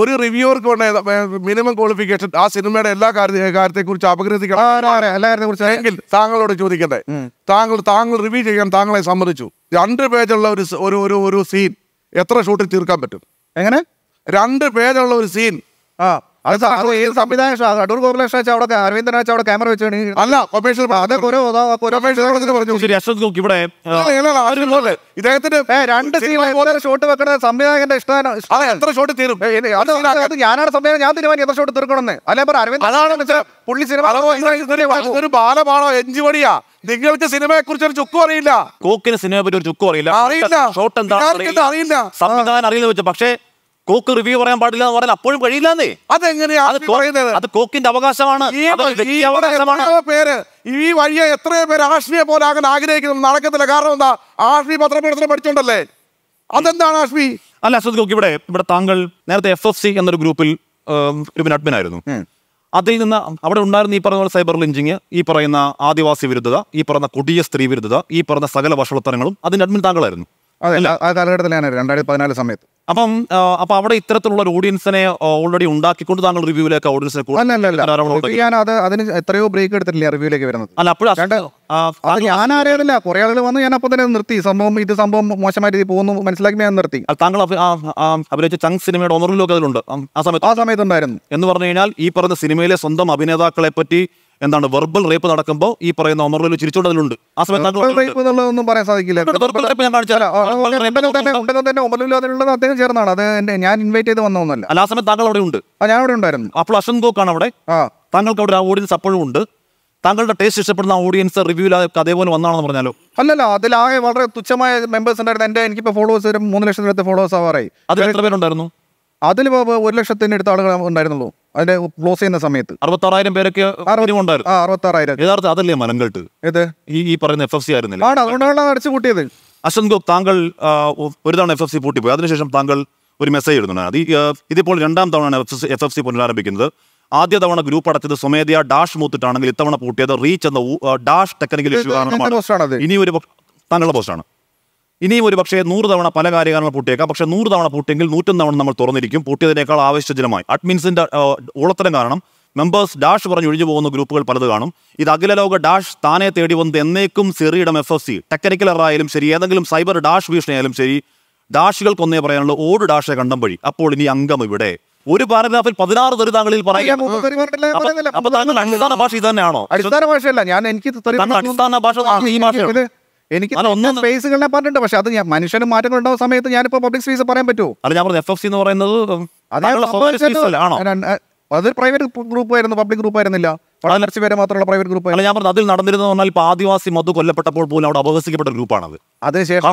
[SPEAKER 1] ഒരു റിവ്യൂവർക്ക് വേണ്ട മിനിമം ക്വാളിഫിക്കേഷൻ ആ സിനിമയുടെ എല്ലാ കാര്യത്തെ കുറിച്ച് അപഗ്രഹിക്കണം താങ്കളോട് ചോദിക്കട്ടെ താങ്കൾ താങ്കൾ റിവ്യൂ ചെയ്യാൻ താങ്കളെ സമ്മതിച്ചു രണ്ട് പേജുള്ള ഒരു ഒരു ഒരു സീൻ എത്ര ഷൂട്ടിൽ തീർക്കാൻ പറ്റും എങ്ങനെ രണ്ട് പേജുള്ള ഒരു സീൻ ആ അവിടെ അവിടെ ക്യാമറ ഇവിടെ രണ്ട് ഷോട്ട് എത്ര ഷോട്ട് തീരും ഞാൻ അതാണ് പുള്ളി സിനിമ നിങ്ങൾക്ക് സിനിമയെ കുറിച്ച് ഒരു ചുക്കും അറിയില്ല
[SPEAKER 2] കോക്കിന് സിനിമയെ പറ്റി ഒരു ചുക്കും അറിയില്ല
[SPEAKER 1] അറിയില്ല ഷോട്ട് എന്താ അറിയില്ല സംവിധാനം അറിയില്ല പക്ഷേ കോക്ക് റിവ്യൂ പറയാൻ പാടില്ല എന്ന് പറഞ്ഞാൽ അപ്പോഴും കഴിയില്ലെന്നേ അതെങ്ങനെയാണ് അത് കോക്കിന്റെ അവകാശമാണ് പേര് ഈ വഴിയെ എത്രയോ പേര് ആഷ്മിയെ പോലെ ആകാൻ ആഗ്രഹിക്കുന്നത് നടക്കത്തില്ല കാരണം എന്താ ആഷ്മി പത്രപ്രവർത്തനം പഠിച്ചോണ്ടല്ലേ അതെന്താണ് ആഷ്മി
[SPEAKER 2] അല്ല അശ്വത് കോക്ക് ഇവിടെ ഇവിടെ താങ്കൾ നേരത്തെ എഫ് എഫ് സി എന്നൊരു ഗ്രൂപ്പിൽ ഒരു അഡ്മിൻ ആയിരുന്നു അതിൽ നിന്ന് അവിടെ ഉണ്ടായിരുന്ന ഈ പറയുന്ന സൈബർ ലിഞ്ചിങ് ഈ പറയുന്ന ആദിവാസി വിരുദ്ധത ഈ പറയുന്ന കൊടിയ സ്ത്രീ വിരുദ്ധത ഈ പറയുന്ന സകല വഷളത്തരങ്ങളും അതിന്റെ അഡ്മിൻ താങ്കളായിരുന്നു
[SPEAKER 3] അതെ
[SPEAKER 1] ആ കാലഘട്ടത്തിൽ ഞാൻ രണ്ടായിരത്തി പതിനാല് സമയത്ത്
[SPEAKER 2] അപ്പം അപ്പൊ അവിടെ ഇത്തരത്തിലുള്ള ഒരു ഓഡിയൻസിനെ ഓൾറെഡി ഉണ്ടാക്കിക്കൊണ്ട് താങ്കൾ റിവ്യൂലേക്ക് ഓഡിയൻസിനെ
[SPEAKER 1] ഞാൻ അത് അതിന് എത്രയോ ബ്രേക്ക് എടുത്തിട്ടില്ല റിവ്യൂലേക്ക് വരുന്നത് അല്ല അപ്പോൾ ഞാൻ ആരെയല്ല കുറെ ആളുകൾ വന്ന് ഞാൻ അപ്പം തന്നെ നിർത്തി സംഭവം ഇത് സംഭവം മോശമായ രീതിയിൽ പോകുന്നു മനസ്സിലാക്കി ഞാൻ നിർത്തി താങ്കൾ അഭിനയിച്ച ചങ് സിനിമയുടെ ഒന്നറിലൊക്കെ അതിലുണ്ട് ആ സമയത്ത് ആ സമയത്ത്
[SPEAKER 2] ഉണ്ടായിരുന്നു എന്ന് പറഞ്ഞു കഴിഞ്ഞാൽ ഈ പറഞ്ഞ സിനിമയിലെ സ്വന്തം അഭിനേതാക്കളെ പറ്റി എന്താണ് വെർബൽ റേപ്പ് നടക്കുമ്പോൾ ഈ പറയുന്ന ഒമറിൽ ചിരിച്ചുകൊണ്ട് ആ സമയത്ത്
[SPEAKER 1] പറയാൻ സാധിക്കില്ല അദ്ദേഹം ചേർന്നാണ് അത് ഞാൻ ഇൻവൈറ്റ് ചെയ്ത് വന്നതൊന്നല്ല അല്ല ആ സമയത്ത് താങ്കൾ അവിടെ ഉണ്ട് ഞാൻ അവിടെ ഉണ്ടായിരുന്നു അപ്പോൾ അശ്വന്ത് ഗോക്കാണ് അവിടെ താങ്കൾക്ക് അവിടെ ആ ഓഡിയൻസ് അപ്പോഴും ഉണ്ട് താങ്കളുടെ ടേസ്റ്റ്
[SPEAKER 2] ഇഷ്ടപ്പെടുന്ന ഓഡിയൻസ് റിവ്യൂ അതേപോലെ വന്നാണെന്ന് പറഞ്ഞാലോ
[SPEAKER 1] അല്ലല്ല അതിലാകെ വളരെ തുച്ഛമായ മെമ്പേഴ്സ് ഉണ്ടായിരുന്നു എന്റെ എനിക്കിപ്പോ ഫോളോവേഴ്സ് ഒരു മൂന്ന് ലക്ഷത്തിനടുത്ത് ഫോളോവേഴ്സ് ആവാറായി അത് എത്ര പേരുണ്ടായിരുന്നു അതിൽ ഒരു ലക്ഷത്തിന് അടുത്ത ആളുകൾ ഉണ്ടായിരുന്നുള്ളൂ അതിന്റെ ക്ലോസ് ചെയ്യുന്ന സമയത്ത് അറുപത്താറായിരം പേരൊക്കെ അറുപത്താറായിരം യഥാർത്ഥ അതല്ലേ മലങ്കെട്ട് ഇത് ഈ പറയുന്ന എഫ് എഫ് സി ആയിരുന്നില്ല അതുകൊണ്ടാണ് അടച്ചു കൂട്ടിയത് അശ്വന്ത് ഗോപ് താങ്കൾ
[SPEAKER 2] ഒരു തവണ എഫ് എഫ് സി പൂട്ടിപ്പോയി അതിനുശേഷം താങ്കൾ ഒരു മെസ്സേജ് എഴുതുന്നുണ്ട് ഇതിപ്പോൾ രണ്ടാം തവണയാണ് എഫ് എഫ് സി പുനരാരംഭിക്കുന്നത് ആദ്യ തവണ ഗ്രൂപ്പ് അടച്ചത് സ്വമേധയാ ഡാഷ് മൂത്തിട്ടാണെങ്കിൽ ഇത്തവണ പൂട്ടിയത് റീച്ച് എന്ന ഡാഷ് ടെക്നിക്കൽ ഇഷ്യൂ ഇനി ഒരു താങ്കളുടെ പോസ്റ്റാണ് ഇനിയും ഒരു പക്ഷേ നൂറ് തവണ പല കാര്യകാരണങ്ങൾ പൂട്ടിയേക്കാം പക്ഷേ നൂറ് തവണ പൂട്ടിയെങ്കിൽ നൂറ്റൊന്ന് തവണ നമ്മൾ തുറന്നിരിക്കും പൂട്ടിയതിനേക്കാൾ ആവശ്യജനമായി അഡ്മിൻസിന്റെ ഊളത്തരം കാരണം മെമ്പേഴ്സ് ഡാഷ് പറഞ്ഞ് ഒഴിഞ്ഞു പോകുന്ന ഗ്രൂപ്പുകൾ പലത് കാണും ഇത് അഖിലലോക ഡാഷ് താനെ തേടി വന്നത് എന്നേക്കും സെറിയിടം എഫ് എസ് സി ടെക്നിക്കൽ എറായാലും ശരി ഏതെങ്കിലും സൈബർ ഡാഷ് ഭീഷണിയായാലും ശരി ഡാഷുകൾക്കൊന്നേ പറയാനുള്ള ഓട് ഡാഷെ കണ്ടം വഴി അപ്പോൾ ഇനി അംഗം ഇവിടെ ഒരു പാരഗ്രാഫിൽ
[SPEAKER 1] പതിനാറ് ദുരിതങ്ങളിൽ പറയാം അടിസ്ഥാന ഭാഷ ഇതന്നെയാണോ അടിസ്ഥാന ഭാഷയല്ല ഞാൻ എനിക്ക് അടിസ്ഥാന ഭാഷ ഈ ഭാഷ എനിക്ക് ഒന്നും സ്പേസുകളെ പറഞ്ഞിട്ട് പക്ഷെ അത് മനുഷ്യന് മാറ്റങ്ങൾ ഉണ്ടാവുന്ന സമയത്ത് ഞാനിപ്പോ പബ്ലിക് സ്പേസ് പറയാൻ പറ്റുമോ അല്ല ഞാൻ പറഞ്ഞു എഫ് എഫ് സി എന്ന് പറയുന്നത് ആണോ അതൊരു പ്രൈവറ്റ് ഗ്രൂപ്പ് ആയിരുന്നു പബ്ലിക് ഗ്രൂപ്പ് ആയിരുന്നില്ല പലർച്ച പേരെ മാത്രമുള്ള പ്രൈവറ്റ് ഗ്രൂപ്പ് അല്ല ഞാൻ പറഞ്ഞു അതിൽ നടന്നിരുന്നത് പറഞ്ഞാൽ ഇപ്പൊ ആദിവാസി മധു കൊല്ലപ്പെട്ടപ്പോൾ പോലും അവിടെ അപഹസിക്കപ്പെട്ട ഗ്രൂപ്പാണത് അതിനുശേഷം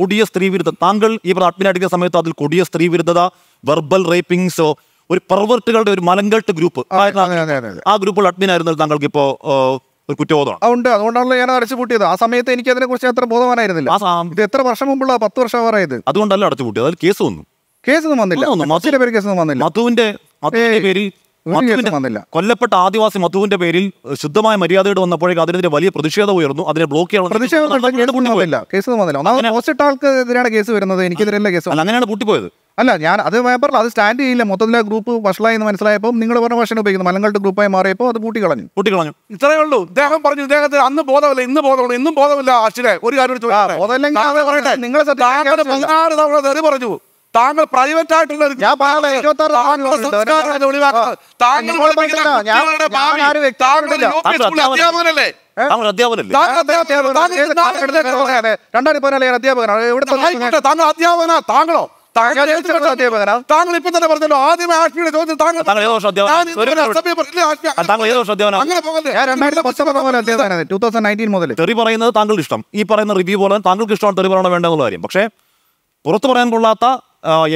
[SPEAKER 2] കൊടിയ സ്ത്രീ വിരുദ്ധ താങ്കൾ ഈ അഡ്മിനാടിക്കുന്ന സമയത്ത് അതിൽ കൊടിയ സ്ത്രീ വിരുദ്ധത വെർബൽ റേപ്പിംഗ്സോ ഒരു പെർവർട്ടുകളുടെ ഒരു മലങ്കട്ട് ഗ്രൂപ്പ് ആ ഗ്രൂപ്പുള്ള അഡ്മിൻ ആയിരുന്നു താങ്കൾക്ക് ഇപ്പോ
[SPEAKER 1] ഒരു കുറ്റബോധമാണ് ഉണ്ട് അതുകൊണ്ടാണല്ലോ ഞാൻ അടച്ചു പൂട്ടിയത് ആ സമയത്ത് എനിക്ക് അതിനെ കുറിച്ച് അത്ര ബോധവാനായിരുന്നില്ല ഇത് എത്ര വർഷം മുമ്പുള്ള പത്ത് വർഷം ആയത് അതുകൊണ്ടല്ലോ അടച്ചു പൂട്ടിയത് അതിൽ കേസ് വന്നു കേസൊന്നും വന്നില്ല മധുവിന്റെ പേര് കേസൊന്നും
[SPEAKER 2] വന്നില്ല മധുവിന്റെ പേര് കൊല്ലപ്പെട്ട ആദിവാസി മധുവിന്റെ പേരിൽ ശുദ്ധമായ
[SPEAKER 1] മര്യാദയോട് വന്നപ്പോഴേക്കും അതിനെതിരെ വലിയ പ്രതിഷേധം ഉയർന്നു അതിനെ ബ്ലോക്ക് ചെയ്യാനുള്ള കേസ് പോസ്റ്റ് ആൾക്കെതിരെയാണ് കേസ് വരുന്നത് എനിക്കെതിരെയല്ല കേസ് അങ്ങനെയാണ് കൂട്ടിപ്പോയത് അല്ല ഞാൻ അത് പറഞ്ഞു അത് സ്റ്റാൻഡ് ചെയ്യില്ല മൊത്തത്തിലെ ഗ്രൂപ്പ് വഷളായി എന്ന് മനസ്സിലായപ്പോൾ നിങ്ങൾ പറഞ്ഞ ഭക്ഷണം ഉപയോഗിക്കുന്നു മലങ്ങളുടെ ഗ്രൂപ്പായി മാറിയപ്പോൾ അത് കളഞ്ഞു പൂട്ടിക്കളഞ്ഞു കളഞ്ഞു ഇത്രയേ ഉള്ളൂ ഇദ്ദേഹം പറഞ്ഞു ഇദ്ദേഹത്തിന് അന്ന് ബോധമില്ല ഇന്ന് ബോധമുള്ളൂ ഇന്നും ബോധമില്ല അച്ഛനെ ഒരു കാര്യം ചോദിച്ചു നിങ്ങൾ പതിനാറ് തവണ തെറി പറഞ്ഞു താങ്കൾ പ്രൈവറ്റ് ആയിട്ടുള്ള അധ്യാപകനല്ലേ താങ്കൾ അധ്യാപകനാണ് ഇവിടെ താങ്കൾ അധ്യാപകനാ താങ്കളോ താങ്കൾ ഇപ്പൊ തന്നെ പറഞ്ഞല്ലോ ആദ്യം ആഷ്മിയുടെ ചോദ്യം താങ്കൾ
[SPEAKER 2] തെറി പറയുന്നത് ഇഷ്ടം ഈ പറയുന്ന റിവ്യൂ പോലെ താങ്കൾക്ക് ഇഷ്ടമാണ് തെറി പറയണം വേണ്ടെന്നുള്ള കാര്യം പക്ഷേ പുറത്തു പറയാൻ കൊള്ളാത്ത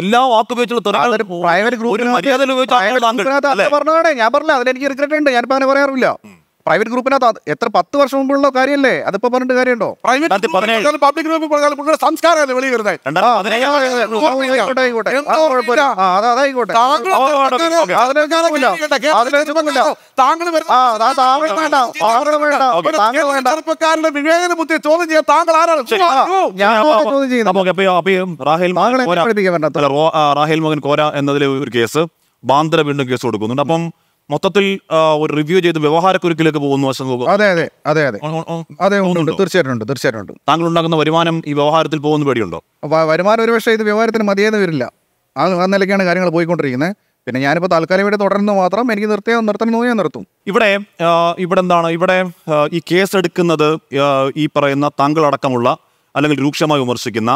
[SPEAKER 2] എല്ലാ വാക്ക് ഉപയോഗിച്ചുള്ള ഞാൻ
[SPEAKER 1] പറഞ്ഞാണ് ഞാൻ പറഞ്ഞില്ല അതിലെനിക്ക് റിഗ്രറ്റ് ഉണ്ട് ഞാനിപ്പോ അങ്ങനെ പറയാറില്ല പ്രൈവറ്റ് ഗ്രൂപ്പിനകത്ത് എത്ര പത്ത് വർഷം മുമ്പുള്ള കാര്യമല്ലേ അതിപ്പോ പറഞ്ഞിട്ട് കാര്യമുണ്ടോ പ്രൈവറ്റ് പബ്ലിക് ഗ്രൂപ്പ് സംസ്കാരമല്ലേ വെളിയിൽ ചെറുപ്പക്കാരുടെ ബുദ്ധി ചോദ്യം ചെയ്യാൻ താങ്കൾ ആരാണ്
[SPEAKER 2] രാഹേൽ മോഹൻ കോര എന്നതിലെ ഒരു കേസ് ബാന്ദ്ര വീണ്ടും കേസ് കൊടുക്കുന്നുണ്ട് അപ്പം മൊത്തത്തിൽ ഒരു റിവ്യൂ ചെയ്ത് വ്യവഹാരക്കുരുക്കിലേക്ക് പോകുന്നു
[SPEAKER 1] അശോകം അതെ അതെ അതെ അതെ അതെ ഉണ്ട് തീർച്ചയായിട്ടും ഉണ്ട് തീർച്ചയായിട്ടും ഉണ്ട് താങ്കൾ ഉണ്ടാക്കുന്ന വരുമാനം ഈ വ്യവഹാരത്തിൽ പോകുന്ന പേടിയുണ്ടോ വരുമാനം ഒരു പക്ഷേ ഇത് വ്യവഹാരത്തിന് മതിയായത് വരില്ല ആ നിലയ്ക്കാണ് കാര്യങ്ങൾ പോയിക്കൊണ്ടിരിക്കുന്നത് പിന്നെ ഞാനിപ്പോൾ തൽക്കാലം ഇവിടെ തുടരുന്നത് മാത്രം എനിക്ക് നിർത്തിയാൽ നിർത്തണം എന്ന് ഞാൻ നിർത്തും
[SPEAKER 2] ഇവിടെ ഇവിടെ എന്താണ് ഇവിടെ ഈ കേസ് എടുക്കുന്നത് ഈ പറയുന്ന താങ്കളടക്കമുള്ള അല്ലെങ്കിൽ രൂക്ഷമായി വിമർശിക്കുന്ന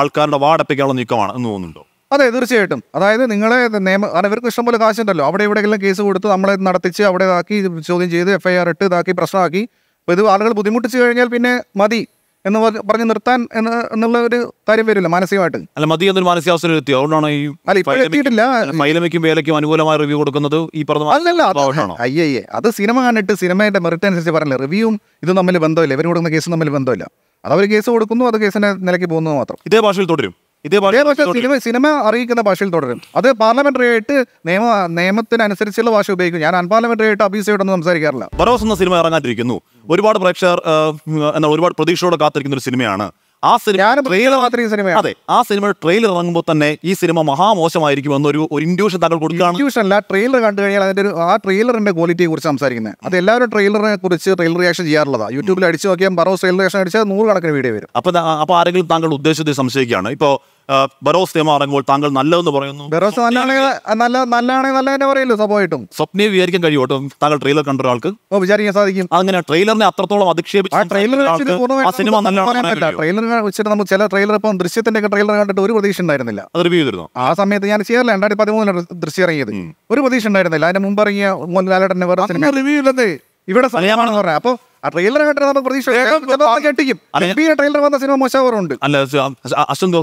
[SPEAKER 2] ആൾക്കാരുടെ വാടപ്പിക്കാനുള്ള നീക്കമാണ് എന്ന് തോന്നുന്നുണ്ടോ
[SPEAKER 1] അതെ തീർച്ചയായിട്ടും അതായത് നിങ്ങളെ നിയമം കാരണം ഇവർക്ക് ഇഷ്ടംപോലെ കാശുണ്ടല്ലോ അവിടെ എവിടെയെങ്കിലും കേസ് കൊടുത്ത് നമ്മളെ നടത്തിച്ച് അവിടെ ഇതാക്കി ചോദ്യം ചെയ്ത് എഫ് ഐ ആർ ഇട്ട് ഇതാക്കി പ്രശ്നമാക്കി അപ്പോൾ ഇത് ആളുകൾ ബുദ്ധിമുട്ടിച്ച് കഴിഞ്ഞാൽ പിന്നെ മതി എന്ന് പറഞ്ഞ് നിർത്താൻ എന്ന് എന്നുള്ള ഒരു കാര്യം വരില്ല മാനസികമായിട്ട്
[SPEAKER 2] അല്ല മതി എന്നൊരു മാനസികാവസ്ഥ അതുകൊണ്ടാണ് ഈ എത്തിയിട്ടില്ല മൈലമയ്ക്കും വേലയ്ക്കും അനുകൂലമായ റിവ്യൂ കൊടുക്കുന്നത് ഈ പറഞ്ഞ അല്ലല്ല
[SPEAKER 1] അയ്യേ അത് സിനിമ കാണിട്ട് സിനിമയുടെ മെറിറ്റ് അനുസരിച്ച് പറഞ്ഞില്ല റിവ്യൂവും ഇതും തമ്മിൽ ബന്ധമില്ല ഇവർ കൊടുക്കുന്ന കേസും തമ്മിൽ ബന്ധമില്ല അത് അവർ കേസ് കൊടുക്കുന്നു അത് കേസിന്റെ നിലയ്ക്ക് പോകുന്നത് മാത്രം ഇതേ ഭാഷയിൽ തുടരും സിനിമ സിനിമ അറിയിക്കുന്ന ഭാഷയിൽ തുടരും അത് പാർലമെന്ററി ആയിട്ട് നിയമ നിയമത്തിനനുസരിച്ചുള്ള ഭാഷ ഉപയോഗിക്കും ഞാൻ അൺപാർലമെന്ററി ആയിട്ട് അഭിസയോടൊന്നും സംസാരിക്കാറില്ല ബറോസ് എന്ന സിനിമ
[SPEAKER 2] ഇറങ്ങാതിരിക്കുന്നു ഒരുപാട് പ്രേക്ഷകർ എന്നാൽ ഒരുപാട് പ്രതീക്ഷയോടെ കാത്തിരിക്കുന്ന ഒരു സിനിമയാണ് ആ സിനിമ ട്രെയിലർ സിനിമ അതെ ആ സിനിമയുടെ ട്രെയിലർ ഇറങ്ങുമ്പോൾ തന്നെ ഈ സിനിമ മഹാമോശമായിരിക്കും എന്നൊരു ഒരു ഇൻഡ്യൂഷൻ താങ്കൾ
[SPEAKER 1] കൊടുക്കുകയാണ് ഇൻഡ്യൂഷൻ അല്ല ട്രെയിലർ കണ്ടു കഴിഞ്ഞാൽ അതിന്റെ ഒരു ആ ട്രെയിലറിന്റെ ക്വാളിറ്റിയെ കുറിച്ച് സംസാരിക്കുന്നത് അത് എല്ലാവരും ട്രെയിലറിനെ കുറിച്ച് ട്രെയിലർ റിയാക്ഷൻ ചെയ്യാറുള്ളതാ യൂട്യൂബിൽ അടിച്ചു നോക്കിയാൽ ബറോസ് ട്രെയിലർ റിയാക്ഷൻ അടിച്ചാൽ നൂറുകണക്കിന് വീഡിയോ വരും അപ്പൊ അപ്പൊ ആരെങ്കിലും താങ്കൾ
[SPEAKER 2] ഉദ്ദേശിച്ചത് സംശയിക്കുകയാണ് ഇപ്പോൾ ബറോസ് നിയമാകുമ്പോൾ താങ്കൾ നല്ലതെന്ന് പറയുന്നു ബറോസ്
[SPEAKER 1] നല്ല നല്ലതാണെങ്കിൽ നല്ല തന്നെ പറയല്ലോ സ്വഭാവമായിട്ടും
[SPEAKER 2] സ്വപ്നയെ വിചാരിക്കാൻ കഴിയും താങ്കൾ ട്രെയിലർ കണ്ട ഒരാൾക്ക് വിചാരിക്കാൻ സാധിക്കും അങ്ങനെ ട്രെയിലറിനെ അത്രത്തോളം അധിക്ഷേപിച്ച് സിനിമ ട്രെയിലർ
[SPEAKER 1] വെച്ചിട്ട് നമ്മൾ ചില ട്രെയിലർ ഇപ്പം ദൃശ്യത്തിന്റെ ട്രെയിലർ കണ്ടിട്ട് ഒരു പ്രതീക്ഷ ഉണ്ടായിരുന്നില്ല അത് റിവ്യൂ ചെയ്തിരുന്നു ആ സമയത്ത് ഞാൻ ചെയ്യാറില്ല രണ്ടായിരത്തി പതിമൂന്നിലാണ് ദൃശ്യം ഇറങ്ങിയത് ഒരു പ്രതീക്ഷ ഉണ്ടായിരുന്നില്ല അതിന് മുമ്പ് ഇറങ്ങിയ മോഹൻലാലേട്ടനെ വേറെ റിവ്യൂ ഇല്ലേ ഇവിടെ സമയമാണെന്ന് പറയാം അപ്പോൾ ആ ട്രെയിലർ നമുക്ക് ട്രെയിലർ വന്ന സിനിമ അല്ല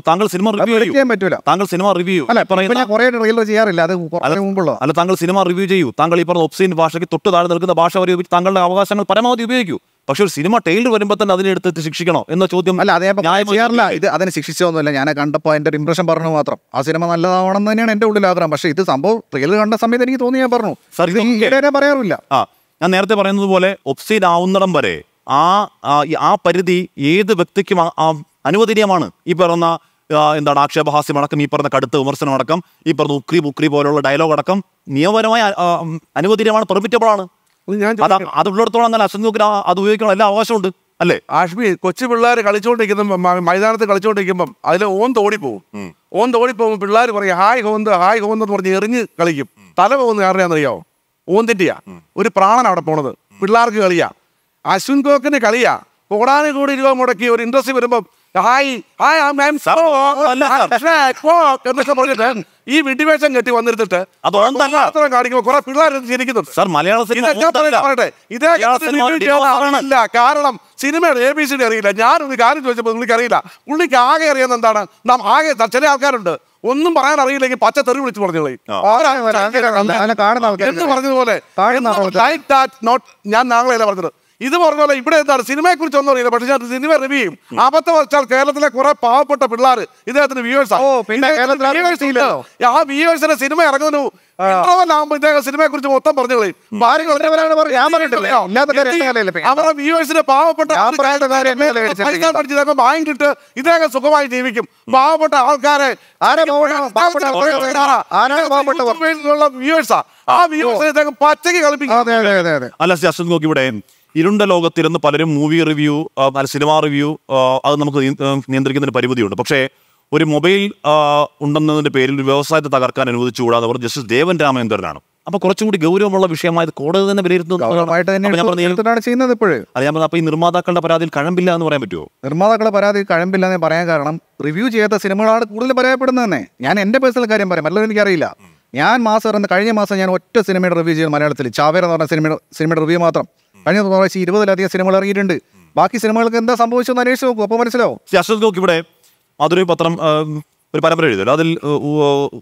[SPEAKER 2] താങ്കൾ സിനിമ റിവ്യൂ പറ്റൂല താങ്കൾ സിനിമ റിവ്യൂ അല്ല ഞാൻ ട്രെയിലർ ചെയ്യാറില്ല അല്ല താങ്കൾ സിനിമ റിവ്യൂ ചെയ്യൂ താങ്കൾ ഈ പറഞ്ഞ ഭാഷയ്ക്ക് തൊട്ട് താഴെ നിൽക്കുന്ന ഭാഷ താങ്കളുടെ അവകാശങ്ങൾ പരമാവധി ഉപയോഗിക്കൂ പക്ഷെ ഒരു സിനിമ ട്രെയിലർ വരുമ്പോൾ തന്നെ അതിനെടുത്ത് ശിക്ഷിക്കണോ
[SPEAKER 1] എന്ന ചോദ്യം അല്ല അതേ ചെയ്യാറില്ല ഇത് അതിനെ ശിക്ഷിച്ചൊന്നുമില്ല ഞാൻ കണ്ടപ്പോൾ എൻ്റെ ഒരു ഇംപ്രഷൻ പറഞ്ഞു മാത്രം ആ സിനിമ നല്ലതാവണം തന്നെയാണ് എൻ്റെ ഉള്ളിൽ ആഗ്രഹം പക്ഷേ ഇത് സംഭവം ട്രെയിലർ കണ്ട സമയത്ത് എനിക്ക് തോന്നി ഞാൻ പറഞ്ഞു പറയാറില്ല ആ ഞാൻ നേരത്തെ പറയുന്നത് പോലെ
[SPEAKER 2] ഒബ്സൈഡ് ആവുന്നിടം വരെ ആ ആ പരിധി ഏത് വ്യക്തിക്കും അനുവദനീയമാണ് ഈ പറയുന്ന എന്താണ് ആക്ഷേപഹാസ്യം അടക്കം ഈ പറഞ്ഞ കടുത്ത വിമർശനം അടക്കം ഈ പറഞ്ഞ ഉക്രി ബുക്രി പോലുള്ള ഡയലോഗ് അടക്കം നിയമപരമായ അനുവദനീയമാണ് പെർമിറ്റബിളാണ് അത് അത് ഉള്ളിടത്തോളം തന്നെ
[SPEAKER 1] അത് ഉപയോഗിക്കണം എല്ലാ അവകാശമുണ്ട് അല്ലേ ആഷ്മി കൊച്ചു പിള്ളേർ കളിച്ചുകൊണ്ടിരിക്കുന്ന മൈതാനത്ത് കളിച്ചുകൊണ്ടിരിക്കുമ്പം അതിൽ ഓൻ തോടിപ്പോവും ഓൻ തോടിപ്പോകുമ്പോൾ പിള്ളേർ പറയും ഹായ് ഹോന്ത് ഹായ് ഹോന്ത് എന്ന് പറഞ്ഞ് എറിഞ്ഞ് കളിക്കും തല പോകുന്ന കാരണം അറിയാമോ ഓന്തിൻ്റെയാ ഒരു പ്രാണൻ അവിടെ പോണത് പിള്ളേർക്ക് കളിയാ അശ്വിൻ കോക്കിന് കളിയാ കോടാനു കൂടി രൂപ മുടക്കി ഒരു ഇൻട്രസ്റ്റ് വരുമ്പോൾ ഹായ് ഹായ് എന്നൊക്കെ പറഞ്ഞിട്ട് ഈ വിഡിവേഷം കെട്ടി വന്നിരുത്തിട്ട് മാത്രം കാണിക്കുമ്പോൾ കുറെ പിള്ളേർ ഇതേ കാരണം സിനിമയുടെ എ ബി സി ഡി അറിയില്ല ഞാനൊരു കാര്യം ചോദിച്ചപ്പോൾ നിങ്ങൾക്ക് അറിയില്ല പുള്ളിക്ക് ആകെ അറിയുന്നത് എന്താണ് നാം ആകെ ചില ആൾക്കാരുണ്ട് ഒന്നും പറയാൻ അറിയില്ലെങ്കിൽ പച്ച തെറി വിളിച്ചു പറഞ്ഞോളി എന്ന് പറഞ്ഞതുപോലെ ഞാൻ നാളെയല്ല പറഞ്ഞത് ഇത് പറഞ്ഞ ഇവിടെ എന്താണ് സിനിമയെ കുറിച്ച് ഒന്നും അറിയില്ല പക്ഷെ ഞാൻ സിനിമ റിവ്യൂ അബദ്ധം വെച്ചാൽ കേരളത്തിലെ കുറെ പാവപ്പെട്ട പിള്ളേർ ഇദ്ദേഹത്തിന് വ്യൂവേഴ്സാണ് ആ വ്യൂവേഴ്സിന്റെ സിനിമ ഇറങ്ങുന്നു സിനിമയെ കുറിച്ച് മൊത്തം പറഞ്ഞു ഭാര്യ അവരുടെ വ്യൂവേഴ്സിന്റെ പാവപ്പെട്ട ഇദ്ദേഹം സുഖമായി ജീവിക്കും പാവപ്പെട്ട ആൾക്കാരെ ആ വ്യൂവേഴ്സിനെ ഇദ്ദേഹം പച്ചക്ക് കളിപ്പിക്കും
[SPEAKER 2] അല്ല നോക്കി ഇവിടെ ഇരുണ്ട ലോകത്തിരുന്ന് പലരും മൂവി റിവ്യൂ സിനിമാ റിവ്യൂ അത് നമുക്ക് നിയന്ത്രിക്കുന്നതിന് പരിമിതിയുണ്ട് പക്ഷേ ഒരു മൊബൈൽ ഉണ്ടെന്നതിൻ്റെ പേരിൽ ഒരു വ്യവസായത്തെ തകർക്കാൻ അനുവദിച്ചുകൂടാതെ അവർ ജസ്റ്റിസ് ദേവൻ രാമേന്ദ്രനാണ് അപ്പൊ കുറച്ചും കൂടി ഗൗരവമുള്ള വിഷയമായത് കോടതി തന്നെ വിലയിരുത്തുന്നത് ചെയ്യുന്നത് ഇപ്പോഴേ ഈ നിർമ്മാതാക്കളുടെ പരാതിയിൽ കഴമ്പില്ല എന്ന് പറയാൻ പറ്റുമോ
[SPEAKER 1] നിർമ്മാതാക്കളുടെ പരാതിയിൽ കഴമ്പില്ല എന്ന് പറയാൻ കാരണം റിവ്യൂ ചെയ്യാത്ത സിനിമകളാണ് കൂടുതൽ പരാജയപ്പെടുന്നത് തന്നെ ഞാൻ എന്റെ പേഴ്സണൽ കാര്യം പറയാം അല്ലാതെ എനിക്കറിയില്ല ഞാൻ മാസം കഴിഞ്ഞ മാസം ഞാൻ ഒറ്റ സിനിമയുടെ റിവ്യൂ ചെയ്തു മലയാളത്തിൽ ചാവേർ എന്ന് പറഞ്ഞ സിനിമയുടെ സിനിമയുടെ റിവ്യൂ മാത്രം കഴിഞ്ഞ പ്രാവശ്യം ഇരുപതിലധികം സിനിമകൾ ഇറങ്ങിയിട്ടുണ്ട് ബാക്കി സിനിമകൾക്ക് എന്താ സംഭവിച്ചു അന്വേഷിച്ച് നോക്കൂ അപ്പോൾ മനസ്സിലാവും അശ്വത് ഗോക്ക് ഇവിടെ
[SPEAKER 2] അതൊരു പത്രം ഒരു പരമ്പര എഴുതിയല്ലോ അതിൽ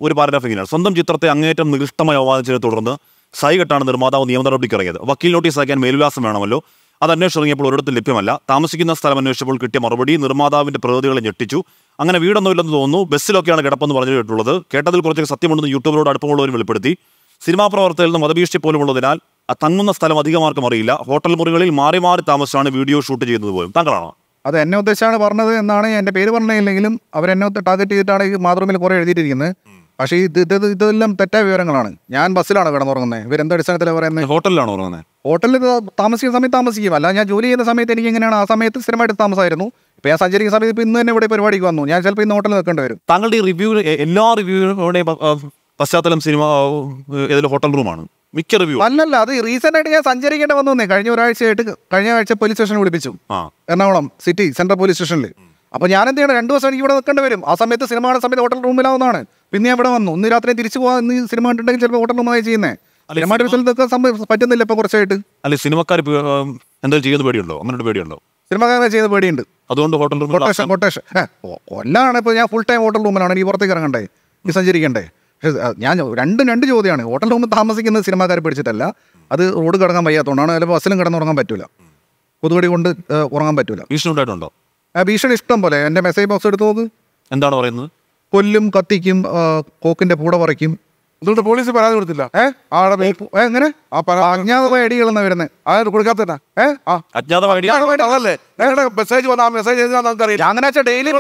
[SPEAKER 2] ഒരു പാരഗ്രാഫ് ഇങ്ങനെയാണ് സ്വന്തം ചിത്രത്തെ അങ്ങേയറ്റം നികൃഷ്ടമായി അവാദിച്ചതിനെ തുടർന്ന് സൈകെട്ടാണ് നിർമ്മാതാവ് നിയമ നടപടിക്ക് ഇറങ്ങിയത് വക്കീൽ നോട്ടീസ് അയക്കാൻ മേൽവിലാസം വേണമല്ലോ അത് അന്വേഷിച്ച് ഇറങ്ങിയപ്പോൾ ഒരിടത്തും ലഭ്യമല്ല താമസിക്കുന്ന സ്ഥലം അന്വേഷിച്ചപ്പോൾ കിട്ടിയ മറുപടി നിർമ്മാതാവിന്റെ പ്രകൃതികളെ ഞെട്ടിച്ചു അങ്ങനെ ഇല്ലെന്ന് തോന്നുന്നു ബസ്സിലൊക്കെയാണ് കിടപ്പെന്ന് പറഞ്ഞു കേട്ടുള്ളത് കേട്ടതിൽ കുറച്ചൊക്കെ സത്യമുണ്ടെന്ന് യൂട്യൂബിലോട് അടുപ്പമുള്ളവരും വെളിപ്പെടുത്തി സിനിമാ പ്രവർത്തകരിൽ നിന്ന് മതഭീഷണി ഉള്ളതിനാൽ തങ്ങുന്ന സ്ഥലം അധികമാർക്കും അറിയില്ല ഹോട്ടൽ മുറികളിൽ മാറി മാറി താമസിച്ചാണ് വീഡിയോ ഷൂട്ട് ചെയ്യുന്നത് പോലും താങ്കളാണോ
[SPEAKER 1] അത് എന്നെ ഉദ്ദേശിച്ചാണ് പറഞ്ഞത് എന്നാണ് എൻ്റെ പേര് പറഞ്ഞില്ലെങ്കിലും ഒത്ത് ടാർഗറ്റ് ചെയ്തിട്ടാണ് ഈ മാതൃമിൽ കുറെ എഴുതിയിരിക്കുന്നത് പക്ഷേ ഇത് ഇത് ഇതെല്ലാം തെറ്റായ വിവരങ്ങളാണ് ഞാൻ ബസ്സിലാണ് കിടന്നുറങ്ങുന്നത് ഇവരെന്ത് അടിസ്ഥാനത്തിലാണ് പറയുന്നത് ഹോട്ടലിലാണ് ഉറങ്ങുന്നത് ഹോട്ടലിൽ താമസിക്കുന്ന സമയത്ത് താമസിക്കും അല്ല ഞാൻ ജോലി ചെയ്യുന്ന സമയത്ത് എനിക്ക് എങ്ങനെയാണ് ആ സമയത്ത് സ്ഥിരമായിട്ട് താമസമായിരുന്നു ഇപ്പം ഞാൻ സഞ്ചരിക്കുന്ന സമയത്ത് ഇന്ന് തന്നെ ഇവിടെ പരിപാടിക്ക് വന്നു ഞാൻ ചിലപ്പോൾ ഇന്ന് ഹോട്ടലിൽ നിൽക്കേണ്ടി വരും
[SPEAKER 2] താങ്കളുടെ റിവ്യൂ എല്ലാ റിവ്യൂ പശ്ചാത്തലം സിനിമ
[SPEAKER 1] ഏതെങ്കിലും ഹോട്ടൽ റൂമാണ് മിക്ക റിവ്യൂ അല്ലല്ല അത് റീസെന്റ് ആയിട്ട് ഞാൻ സഞ്ചരിക്കേണ്ട വന്നു കഴിഞ്ഞ ഒരാഴ്ചയായിട്ട് കഴിഞ്ഞ ആഴ്ച പോലീസ് സ്റ്റേഷൻ വിളിപ്പിച്ചു എറണാകുളം സിറ്റി സെൻട്രൽ പോലീസ് സ്റ്റേഷനിൽ അപ്പൊ ഞാൻ എന്ത് ചെയ്യണം രണ്ടു ദിവസം എനിക്ക് ഇവിടെ നിൽക്കേണ്ടി വരും ആ സമയത്ത് സിനിമ കാണുന്ന സമയത്ത് ഹോട്ടൽ റൂമിലാവുന്നതാണ് പിന്നെ ഞാൻ ഇവിടെ വന്നു ഇന്ന് രാത്രി തിരിച്ചു പോകാൻ ഇന്ന് സിനിമ കണ്ടിട്ടുണ്ടെങ്കിൽ ചിലപ്പോൾ ഹോട്ടൽ റൂമായി ചെയ്യുന്നേ സിനിമയുടെ വിഷയത്തിൽ പറ്റുന്നില്ല ഇപ്പൊ കുറച്ചായിട്ട്
[SPEAKER 2] അല്ലെ സിനിമക്കാർ എന്തെങ്കിലും ചെയ്യുന്നത് പേടിയുണ്ടോ അങ്ങനെ പേടിയുണ്ടോ സിനിമക്കാരെ ചെയ്ത് പേടിയുണ്ട് അതുകൊണ്ട് ഹോട്ടൽ റൂം കൊട്ടേഷൻ
[SPEAKER 1] കൊട്ടേഷൻ കൊല്ലാണ് ഇപ്പൊ ഞാൻ ഫുൾ ടൈം ഹോട്ടൽ റൂമിലാണ് ഈ പുറത്തേക്ക് ഇറങ്ങണ്ടേ സഞ്ചരിക്കണ്ടേ ഞാൻ രണ്ടും രണ്ട് ചോദ്യമാണ് ഹോട്ടൽ റൂമിൽ താമസിക്കുന്നത് സിനിമാക്കാരെ പിടിച്ചിട്ടല്ല അത് റോഡ് കിടക്കാൻ വയ്യാത്തതുകൊണ്ടാണ് അല്ലെങ്കിൽ ബസ്സിലും കിടന്നുറങ്ങാൻ പറ്റൂല കൊതുകടി കൊണ്ട് ഉറങ്ങാൻ പറ്റൂല ഭീഷണി ഉണ്ടായിട്ടുണ്ടോ ഭീഷണി ഇഷ്ടം പോലെ എൻ്റെ മെസ്സേജ് ബോക്സ് എടുത്ത് നോക്ക് എന്താണ് പറയുന്നത് കൊല്ലും കത്തിക്കും കോക്കിൻ്റെ പൂട പറിക്കും എന്നിട്ട് പോലീസ് പരാതി കൊടുത്തില്ല ഏഹ് അജ്ഞാതമായ അടികളെന്നാ വരുന്നത് അതായത് കൊടുക്കാത്തട്ടാ അതല്ലേ മെസ്സേജ് ഡെയിലി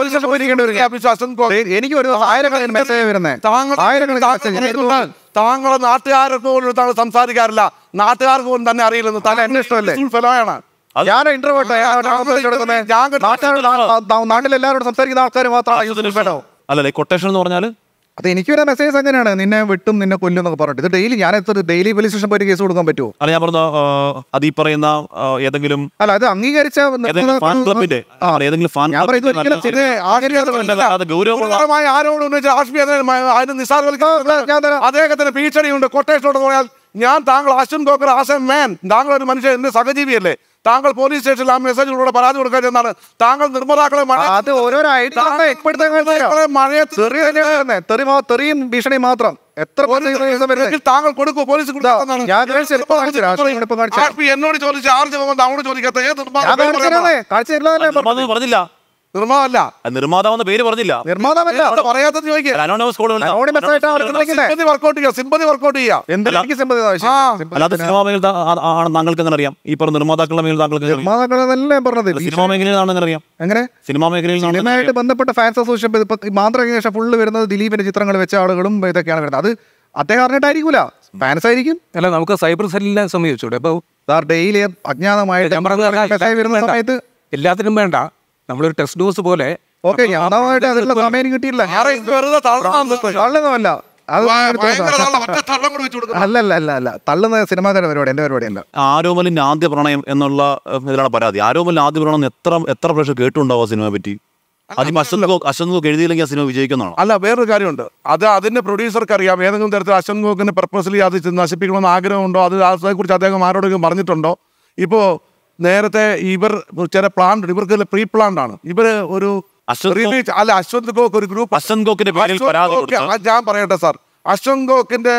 [SPEAKER 1] എനിക്ക് ഒരു ആയിരക്കണക്കിന് മെസ്സേജ് വരുന്നത് താങ്കളെ നാട്ടുകാർക്ക് പോലും താങ്കൾ സംസാരിക്കാറില്ല നാട്ടുകാർക്ക് പോലും തന്നെ അറിയില്ലെന്ന് താങ്കൾ അന്വേഷണമല്ലേ ഫലമാണ് ഞാൻ ഇന്റർവ്യൂട്ടെ നാട്ടിലെല്ലാവരോടും സംസാരിക്കുന്ന ആൾക്കാർ മാത്രമാണ് അല്ലല്ലേ കൊട്ടേഷൻ എന്ന് പറഞ്ഞാൽ അത് എനിക്ക് വരാൻ മെസ്സേജ് അങ്ങനെയാണ് നിന്നെ വെട്ടും നിന്നെ കൊല്ലും എന്നൊക്കെ പറഞ്ഞിട്ട് ഇത് ഡെയിലി ഞാൻ എത്ര ഡെയിലി പോലീസ് സ്റ്റേഷൻ പോയിട്ട് കേസ് കൊടുക്കാൻ പറ്റുമോ
[SPEAKER 2] അല്ല ഞാൻ പറഞ്ഞു അത് ഈ പറയുന്ന
[SPEAKER 1] ഏതെങ്കിലും അല്ല അത് അംഗീകരിച്ച ആരോടും അദ്ദേഹത്തിന് ഭീഷണിയുണ്ട് കൊട്ടേഷൻ പോയാൽ ഞാൻ താങ്കൾ അശ്വൻ തോക്കർ ആസ് എ മാൻ താങ്കൾ ഒരു മനുഷ്യൻ എന്റെ സഹജീവിയല്ലേ താങ്കൾ പോലീസ് സ്റ്റേഷനിൽ ആ മെസ്സേജിലൂടെ പരാതി കൊടുക്കാൻ എന്നാണ് താങ്കൾ നിർമ്മാതാക്കളെ അത് തെറിയും ഭീഷണി മാത്രം എത്ര താങ്കൾ കൊടുക്കൂ പോലീസ് എന്നോട് ചോദിച്ചു ആർജ് ചോദിക്കാത്ത പറഞ്ഞില്ല നിർമ്മാതല്ല
[SPEAKER 2] നിർമ്മാതാവെന്ന പേര് പറഞ്ഞില്ല നിർമ്മാതാവല്ല താങ്കൾക്ക് എങ്ങനെ അറിയാം ഈ പറഞ്ഞ നിർമ്മാതാക്കളുടെ മേൽ താങ്കൾക്ക് സിനിമാ അറിയാം എങ്ങനെ സിനിമാ മേഖലയിൽ സിനിമയായിട്ട്
[SPEAKER 1] ബന്ധപ്പെട്ട ഫാൻസ് അസോസിയേഷൻ ഇപ്പൊ ഫുള്ള് വരുന്നത് ദിലീപിന്റെ ചിത്രങ്ങൾ വെച്ച ആളുകളും ഇതൊക്കെയാണ് വരുന്നത് അത് അദ്ദേഹം
[SPEAKER 3] അറിഞ്ഞിട്ടായിരിക്കൂല ഫാൻസ് ആയിരിക്കും അല്ല നമുക്ക് സൈബർ സെല്ലിനെ സംബന്ധിച്ചൂടെ അപ്പൊ സാർ ഡെയിലി അജ്ഞാതമായിട്ട് വരുന്ന സമയത്ത് എല്ലാത്തിനും വേണ്ട നമ്മളൊരു ടെസ്റ്റ് ഡോസ് പോലെ ഓക്കെ യാഥാവായിട്ട് അതിനുള്ള സമയം കിട്ടിയില്ല തള്ളുന്നതല്ല
[SPEAKER 1] അല്ലല്ല അല്ല അല്ല തള്ളുന്ന സിനിമാക്കാരുടെ പരിപാടി എന്റെ പരിപാടിയല്ല ആരോമലിന്റെ ആദ്യ പ്രണയം എന്നുള്ള
[SPEAKER 2] ഇതിലാണ് പരാതി ആരോമലിന്റെ ആദ്യ പ്രണയം എത്ര എത്ര പ്രാവശ്യം കേട്ടുണ്ടാവും ആ സിനിമയെ പറ്റി അശ്വന്ത് എഴുതിയില്ലെങ്കിൽ ആ സിനിമ വിജയിക്കുന്നതാണ്
[SPEAKER 1] അല്ല വേറൊരു കാര്യമുണ്ട് അത് അതിന്റെ പ്രൊഡ്യൂസർക്ക് അറിയാം ഏതെങ്കിലും തരത്തിൽ അശ്വന്ത് ഗോക്കിനെ പർപ്പസ്ലി അത് നശിപ്പിക്കണമെന്ന് ആഗ്രഹമുണ്ടോ അത് അതേക്കുറിച്ച് അദ്ദേഹം ആരോടെങ്കിലും പറഞ്ഞിട്ടുണ്ടോ ഇപ്പോ നേരത്തെ ഇവർ ചില പ്ലാന്റ് ഇവർക്ക് പ്രീ പ്ലാന്റ് ആണ് ഇവര് ഒരു അല്ല അശ്വന്ത് ഗോക്ക് ഒരു ഗ്രൂപ്പ് അശ്വന്ത് ഗോക്കിന്റെ ഞാൻ പറയട്ടെ സാർ അശ്വന്ത് ഗോക്കിന്റെ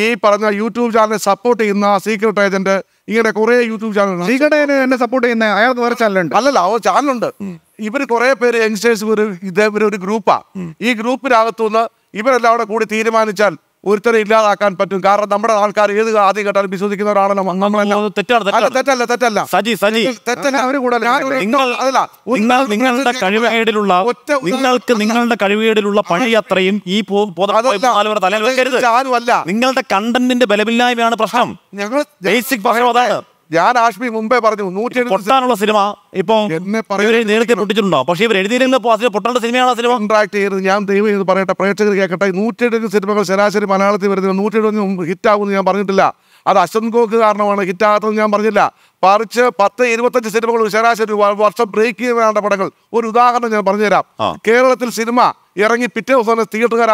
[SPEAKER 1] ഈ പറഞ്ഞ യൂട്യൂബ് ചാനൽ സപ്പോർട്ട് ചെയ്യുന്ന സീക്രട്ട് ഏജന്റ് ഇങ്ങനെ കുറെ യൂട്യൂബ് ചാനൽ സീക്രട്ട് എന്നെ സപ്പോർട്ട് ചെയ്യുന്ന അയാൾക്ക് വേറെ ചാനലുണ്ട് അല്ലല്ല ഓ ചാനലുണ്ട് ഇവർ കുറെ പേര് യങ്സ്റ്റേഴ്സ് ഒരു ഇതേപോലെ ഒരു ഗ്രൂപ്പാ ഈ ഗ്രൂപ്പിനകത്തുനിന്ന് ഇവരെല്ലാം അവിടെ കൂടി തീരുമാനിച്ചാൽ ഒരുത്തരെ ഇല്ലാതാക്കാൻ പറ്റും കാരണം നമ്മുടെ ആൾക്കാർ ഏത് ആദ്യം കേട്ടാലും വിശ്വസിക്കുന്നവരാണല്ലോ തെറ്റാണ് തെറ്റല്ല തെറ്റല്ല സജി സജി തെറ്റല്ല അവര് നിങ്ങളുടെ കഴിവേടിലുള്ള നിങ്ങൾക്ക്
[SPEAKER 2] നിങ്ങളുടെ കഴിവേടിലുള്ള പണി അത്രയും ഈ നിങ്ങളുടെ കണ്ടന്റിന്റെ ബലമില്ലായ്മയാണ് പ്രശ്നം ഞങ്ങൾ ബേസിക് പ്രശ്നം ഞാൻ ആഷ്മി മുമ്പേ പറഞ്ഞു നൂറ്റി പൊട്ടാനുള്ള സിനിമ ഇപ്പൊ എന്നെ പറയുന്നുണ്ടോ പൊട്ടിച്ചിട്ടുണ്ടോ പക്ഷേ ഇവർ എഴുതിയിരുന്നപ്പോൾ പൊട്ടേണ്ട സിനിമയാണ്
[SPEAKER 1] സിനിമ കോൺട്രാക്ട് ചെയ്ത് ഞാൻ ദൈവം ചെയ്ത് പറയട്ടെ പ്രേക്ഷകർ കേൾക്കട്ടെ നൂറ്റിയെഴുപത് സിനിമകൾ ശരാശരി മലയാളത്തിൽ വരുന്നത് ഹിറ്റ് ഹിറ്റാകുമെന്ന് ഞാൻ പറഞ്ഞിട്ടില്ല അത് അശ്വന്ത് ഗോക്ക് കാരണമാണ് ഹിറ്റാകാത്തതെന്ന് ഞാൻ പറഞ്ഞില്ല പറിച്ച് പത്ത് ഇരുപത്തഞ്ച് സിനിമകൾ ശരാശരി വർഷം ബ്രേക്ക് ചെയ്യുന്ന പടങ്ങൾ ഒരു ഉദാഹരണം ഞാൻ പറഞ്ഞുതരാം കേരളത്തിൽ സിനിമ ഇറങ്ങി പിറ്റേ ദിവസം തിയേറ്ററുകാർ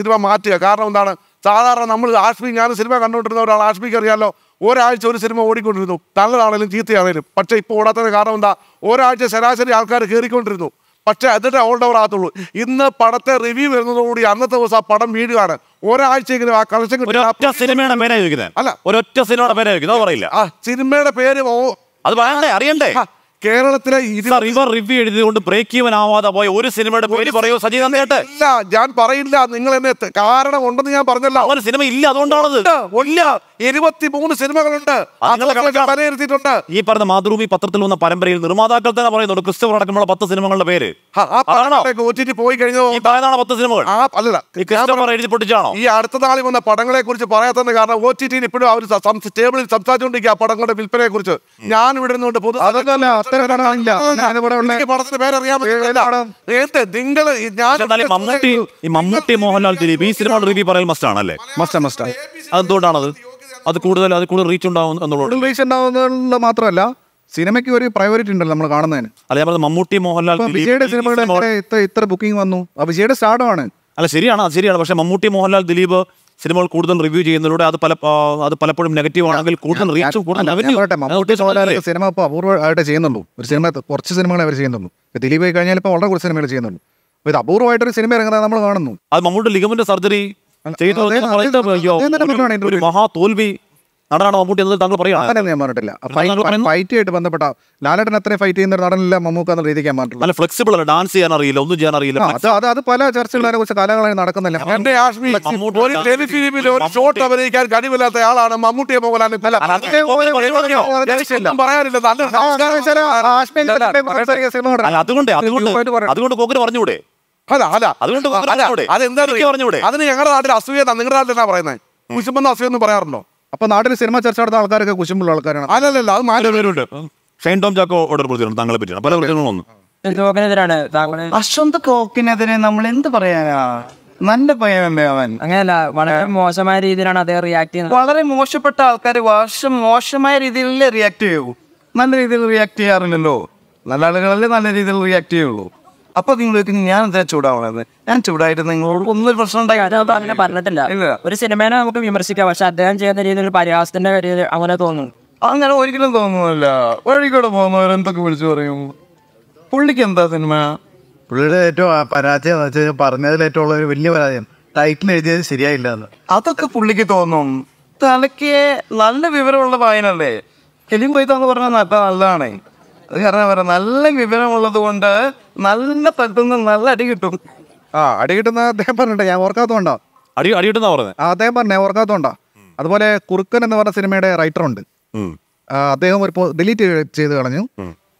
[SPEAKER 1] സിനിമ മാറ്റുക കാരണം എന്താണ് സാധാരണ നമ്മൾ ആഷ്മി ഞാൻ സിനിമ കണ്ടുകൊണ്ടിരുന്ന ഒരാൾ ആഷ്മിക്ക് അറിയാമല്ലോ ഒരാഴ്ച ഒരു സിനിമ ഓടിക്കൊണ്ടിരുന്നു നല്ലതാണേലും ചീത്തയാണേലും പക്ഷേ ഇപ്പോൾ ഓടാത്തതിന് കാരണം എന്താ ഒരാഴ്ച ശരാശരി ആൾക്കാർ കയറിക്കൊണ്ടിരുന്നു പക്ഷേ അതിൻ്റെ ഓൾഡ് ഓവർ ആകത്തുള്ളൂ ഇന്ന് പടത്തെ റിവ്യൂ വരുന്നതോടുകൂടി അന്നത്തെ ദിവസം ആ പടം വീഴുകയാണ് ഒരാഴ്ചയെങ്കിലും ആ കളക്ഷൻ കിട്ടുന്ന സിനിമയുടെ പേരാ ചോദിക്കുന്നത് അല്ല ഒരൊറ്റ സിനിമയുടെ പേരാ ചോദിക്കുന്നത് പറയില്ല ആ സിനിമയുടെ പേര് അത് അറിയണ്ടേ
[SPEAKER 2] കേരളത്തിലെ ഇവർ റിവ്യൂ എഴുതിയതുകൊണ്ട് ബ്രേക്ക് ഈവൻ ആവാതെ പോയ ഒരു സിനിമയുടെ പേര്
[SPEAKER 1] പറയൂ സജി നന്ദിയായിട്ട് ഇല്ല ഞാൻ പറയില്ല നിങ്ങൾ എന്നെ കാരണം ഉണ്ടെന്ന് ഞാൻ പറഞ്ഞല്ല അങ്ങനെ സിനിമ ഇല്ല അതുകൊണ്ടാണത് ഇല്ല എഴുപത്തി മൂന്ന് സിനിമകളുണ്ട് വിലയിരുത്തിയിട്ടുണ്ട് ഈ പറഞ്ഞ
[SPEAKER 2] മാതൃഭൂമി പത്രത്തിൽ വന്ന പരമ്പരയിൽ നിർമ്മാതാക്കൾ തന്നെ പറയുന്നുണ്ട് ക്രിസ്ത്യൻ അടക്കമുള്ള പത്ത് സിനിമകളുടെ പേര്
[SPEAKER 1] പോയി കഴിഞ്ഞാണ് പത്ത് സിനിമകൾ എഴുതി പൊട്ടിച്ചാണോ ഈ അടുത്ത നാളിൽ വന്ന പടങ്ങളെ കുറിച്ച് പറയാത്തത് കാരണം ഒ ടി ടി ഇപ്പോഴും അവർ ടേബിളിൽ സംസാരിച്ചുകൊണ്ടിരിക്കുക പടങ്ങളുടെ വിൽപ്പനയെ കുറിച്ച് ഞാൻ ഇവിടെ നിന്നുകൊണ്ട് പൊതു അതൊക്കെ
[SPEAKER 2] മമ്മൂട്ടി ഈ മമ്മൂട്ടി മോഹൻലാൽ ദിലീപ് ഈ സിനിമ റിവ്യൂ പറയൽ മസ്റ്റ് ആണല്ലേ
[SPEAKER 1] മസ്റ്റ് മസ്റ്റ് അതെന്തുകൊണ്ടാണത് അത്
[SPEAKER 2] കൂടുതൽ അത് കൂടുതൽ റീച്ച് ഉണ്ടാവും എന്നുള്ളത്
[SPEAKER 1] റീച്ച് ഉണ്ടാവുന്നുള്ള മാത്രമല്ല സിനിമയ്ക്ക് ഒരു പ്രയോറിറ്റി ഉണ്ടല്ലോ നമ്മൾ കാണുന്നതിന്
[SPEAKER 2] അല്ല നമ്മൾ മമ്മൂട്ടി മോഹൻലാൽ വിജയുടെ സിനിമയുടെ
[SPEAKER 1] ഇത്ര ബുക്കിംഗ് വന്നു വിജയുടെ സ്റ്റാർഡാണ്
[SPEAKER 2] അല്ല ശരിയാണ് ശരിയാണ് പക്ഷെ മമ്മൂട്ടി മോഹൻലാൽ ദിലീപ് സിനിമകൾ കൂടുതൽ റിവ്യൂ ചെയ്യുന്നതിലൂടെ അത് പല അത് പലപ്പോഴും നെഗറ്റീവ് ആണെങ്കിൽ കൂടുതൽ റീച്ച് കൂടുതൽ
[SPEAKER 1] സിനിമ ഇപ്പോൾ അപൂർവമായിട്ട് ചെയ്യുന്നുള്ളൂ ഒരു സിനിമ കുറച്ച് സിനിമകൾ അവർ ചെയ്യുന്നുള്ളൂ ദിലീപ് പോയി കഴിഞ്ഞാൽ ഇപ്പോൾ വളരെ കുറച്ച് സിനിമകൾ ചെയ്യുന്നുള്ളൂ ഇത് ഒരു സിനിമ ഇറങ്ങുന്നത് നമ്മൾ കാണുന്നു
[SPEAKER 2] അത് മമ്മൂട്ടി ലിഗമെന്റ് സർജറി ചെയ്തു മഹാ തോൽവി നടനാണ് മമ്മൂട്ടി എന്നത് താങ്കൾ പറയുക അങ്ങനെ
[SPEAKER 1] ഞാൻ പറഞ്ഞിട്ടില്ല ഫൈറ്റ് ആയിട്ട് ബന്ധപ്പെട്ട ലാലേട്ടൻ അത്രയും ഫൈറ്റ് ചെയ്യുന്ന നടനല്ല മമ്മൂക്ക എന്ന രീതിക്ക് ഞാൻ പറഞ്ഞിട്ടില്ല
[SPEAKER 2] നല്ല ഫ്ലെക്സിബിൾ അല്ല ഡാൻസ് ചെയ്യാൻ അറിയില്ല ഒന്നും ചെയ്യാൻ അറിയില്ല
[SPEAKER 1] അത് അത് പല ചർച്ചകളെ കുറിച്ച് കാലങ്ങളായി നടക്കുന്നില്ല എന്റെ ഒരു ഒരു ഷോട്ട് അഭിനയിക്കാൻ കഴിവില്ലാത്ത ആളാണ് മമ്മൂട്ടിയെ അതുകൊണ്ട് അതുകൊണ്ട് പോക്കിന് പറഞ്ഞുകൂടെ അല്ല അല്ല അതുകൊണ്ട് അതെന്താ പറഞ്ഞുകൂടെ അതിന് ഞങ്ങളുടെ നാട്ടിൽ അസൂയ നിങ്ങളുടെ നാട്ടിൽ എന്നാ പറയുന്നത് കുശുമ്പെന്ന് അസൂയ എന്ന് പറയാറുണ്ടോ അപ്പൊ നാട്ടിൽ സിനിമ ചർച്ച നടത്തുന്ന ആൾക്കാരൊക്കെ കുശുമ്പുള്ള ആൾക്കാരാണ് അല്ലല്ല അത് മാറ്റം പേരുണ്ട്
[SPEAKER 2] ഷൈൻ ടോം ചാക്കോ ഓർഡർ കൊടുത്തിട്ടുണ്ട് താങ്കളെ പറ്റിയാണ് പല പ്രശ്നങ്ങളൊന്നും
[SPEAKER 1] ജോക്കിനെതിരാണ് അശ്വന്ത് കോക്കിനെതിരെ നമ്മൾ എന്ത് പറയാനാ നല്ല പയ്യനല്ലേ അവൻ അങ്ങനെയല്ല വളരെ മോശമായ രീതിയിലാണ് അദ്ദേഹം റിയാക്ട് ചെയ്യുന്നത് വളരെ മോശപ്പെട്ട ആൾക്കാർ വർഷം മോശമായ രീതിയിലല്ലേ റിയാക്ട് ചെയ്യൂ നല്ല രീതിയിൽ റിയാക്ട് ചെയ്യാറില്ലല്ലോ നല്ല ആളുകളല്ലേ നല്ല രീതിയിൽ റിയാക്ട് ചെയ്യുള്ളൂ അപ്പൊ നിങ്ങൾ ചോദിക്കുന്നത് ഞാൻ എന്താ ചൂടാവണത് ഞാൻ ചൂടായിട്ട് നിങ്ങളോട് ഒന്നും പ്രശ്നം ഉണ്ടായി അങ്ങനെ പറഞ്ഞിട്ടില്ല ഒരു സിനിമേനെ നമുക്ക് വിമർശിക്കാം പക്ഷെ അദ്ദേഹം ചെയ്യുന്ന രീതിയിൽ പരിഹാസത്തിന്റെ കാര്യം അങ്ങനെ തോന്നുന്നു അങ്ങനെ ഒരിക്കലും തോന്നുന്നില്ല വഴിക്കൂടെ എന്തൊക്കെ വിളിച്ചു പറയും പുള്ളിക്ക് എന്താ സിനിമ പുള്ളിയുടെ ഏറ്റവും പരാജയം പറഞ്ഞതിൽ ഏറ്റവും ഉള്ള ഒരു വലിയ പരാജയം ടൈറ്റിൽ എഴുതിയത് ശരിയായില്ല അതൊക്കെ പുള്ളിക്ക് തോന്നും തലക്ക് നല്ല വിവരമുള്ള വായനല്ലേ എലിയും കൊയ്ത്താന്ന് പറഞ്ഞാൽ നല്ലതാണേ അത് കാരണം പറയാം നല്ല വിവരമുള്ളത് കൊണ്ട് നല്ല പറ്റുന്ന നല്ല അടി കിട്ടും ആ അടി കിട്ടുന്ന അദ്ദേഹം പറഞ്ഞിട്ട് ഞാൻ ഓർക്കാത്തോണ്ടോ അടി അടി കിട്ടുന്ന പറഞ്ഞത് ആ അദ്ദേഹം പറഞ്ഞേ ഓർക്കാത്തോണ്ടോ അതുപോലെ കുറുക്കൻ എന്ന് പറഞ്ഞ സിനിമയുടെ റൈറ്റർ ഉണ്ട് അദ്ദേഹം ഒരു ഡിലീറ്റ് ചെയ്ത് കളഞ്ഞു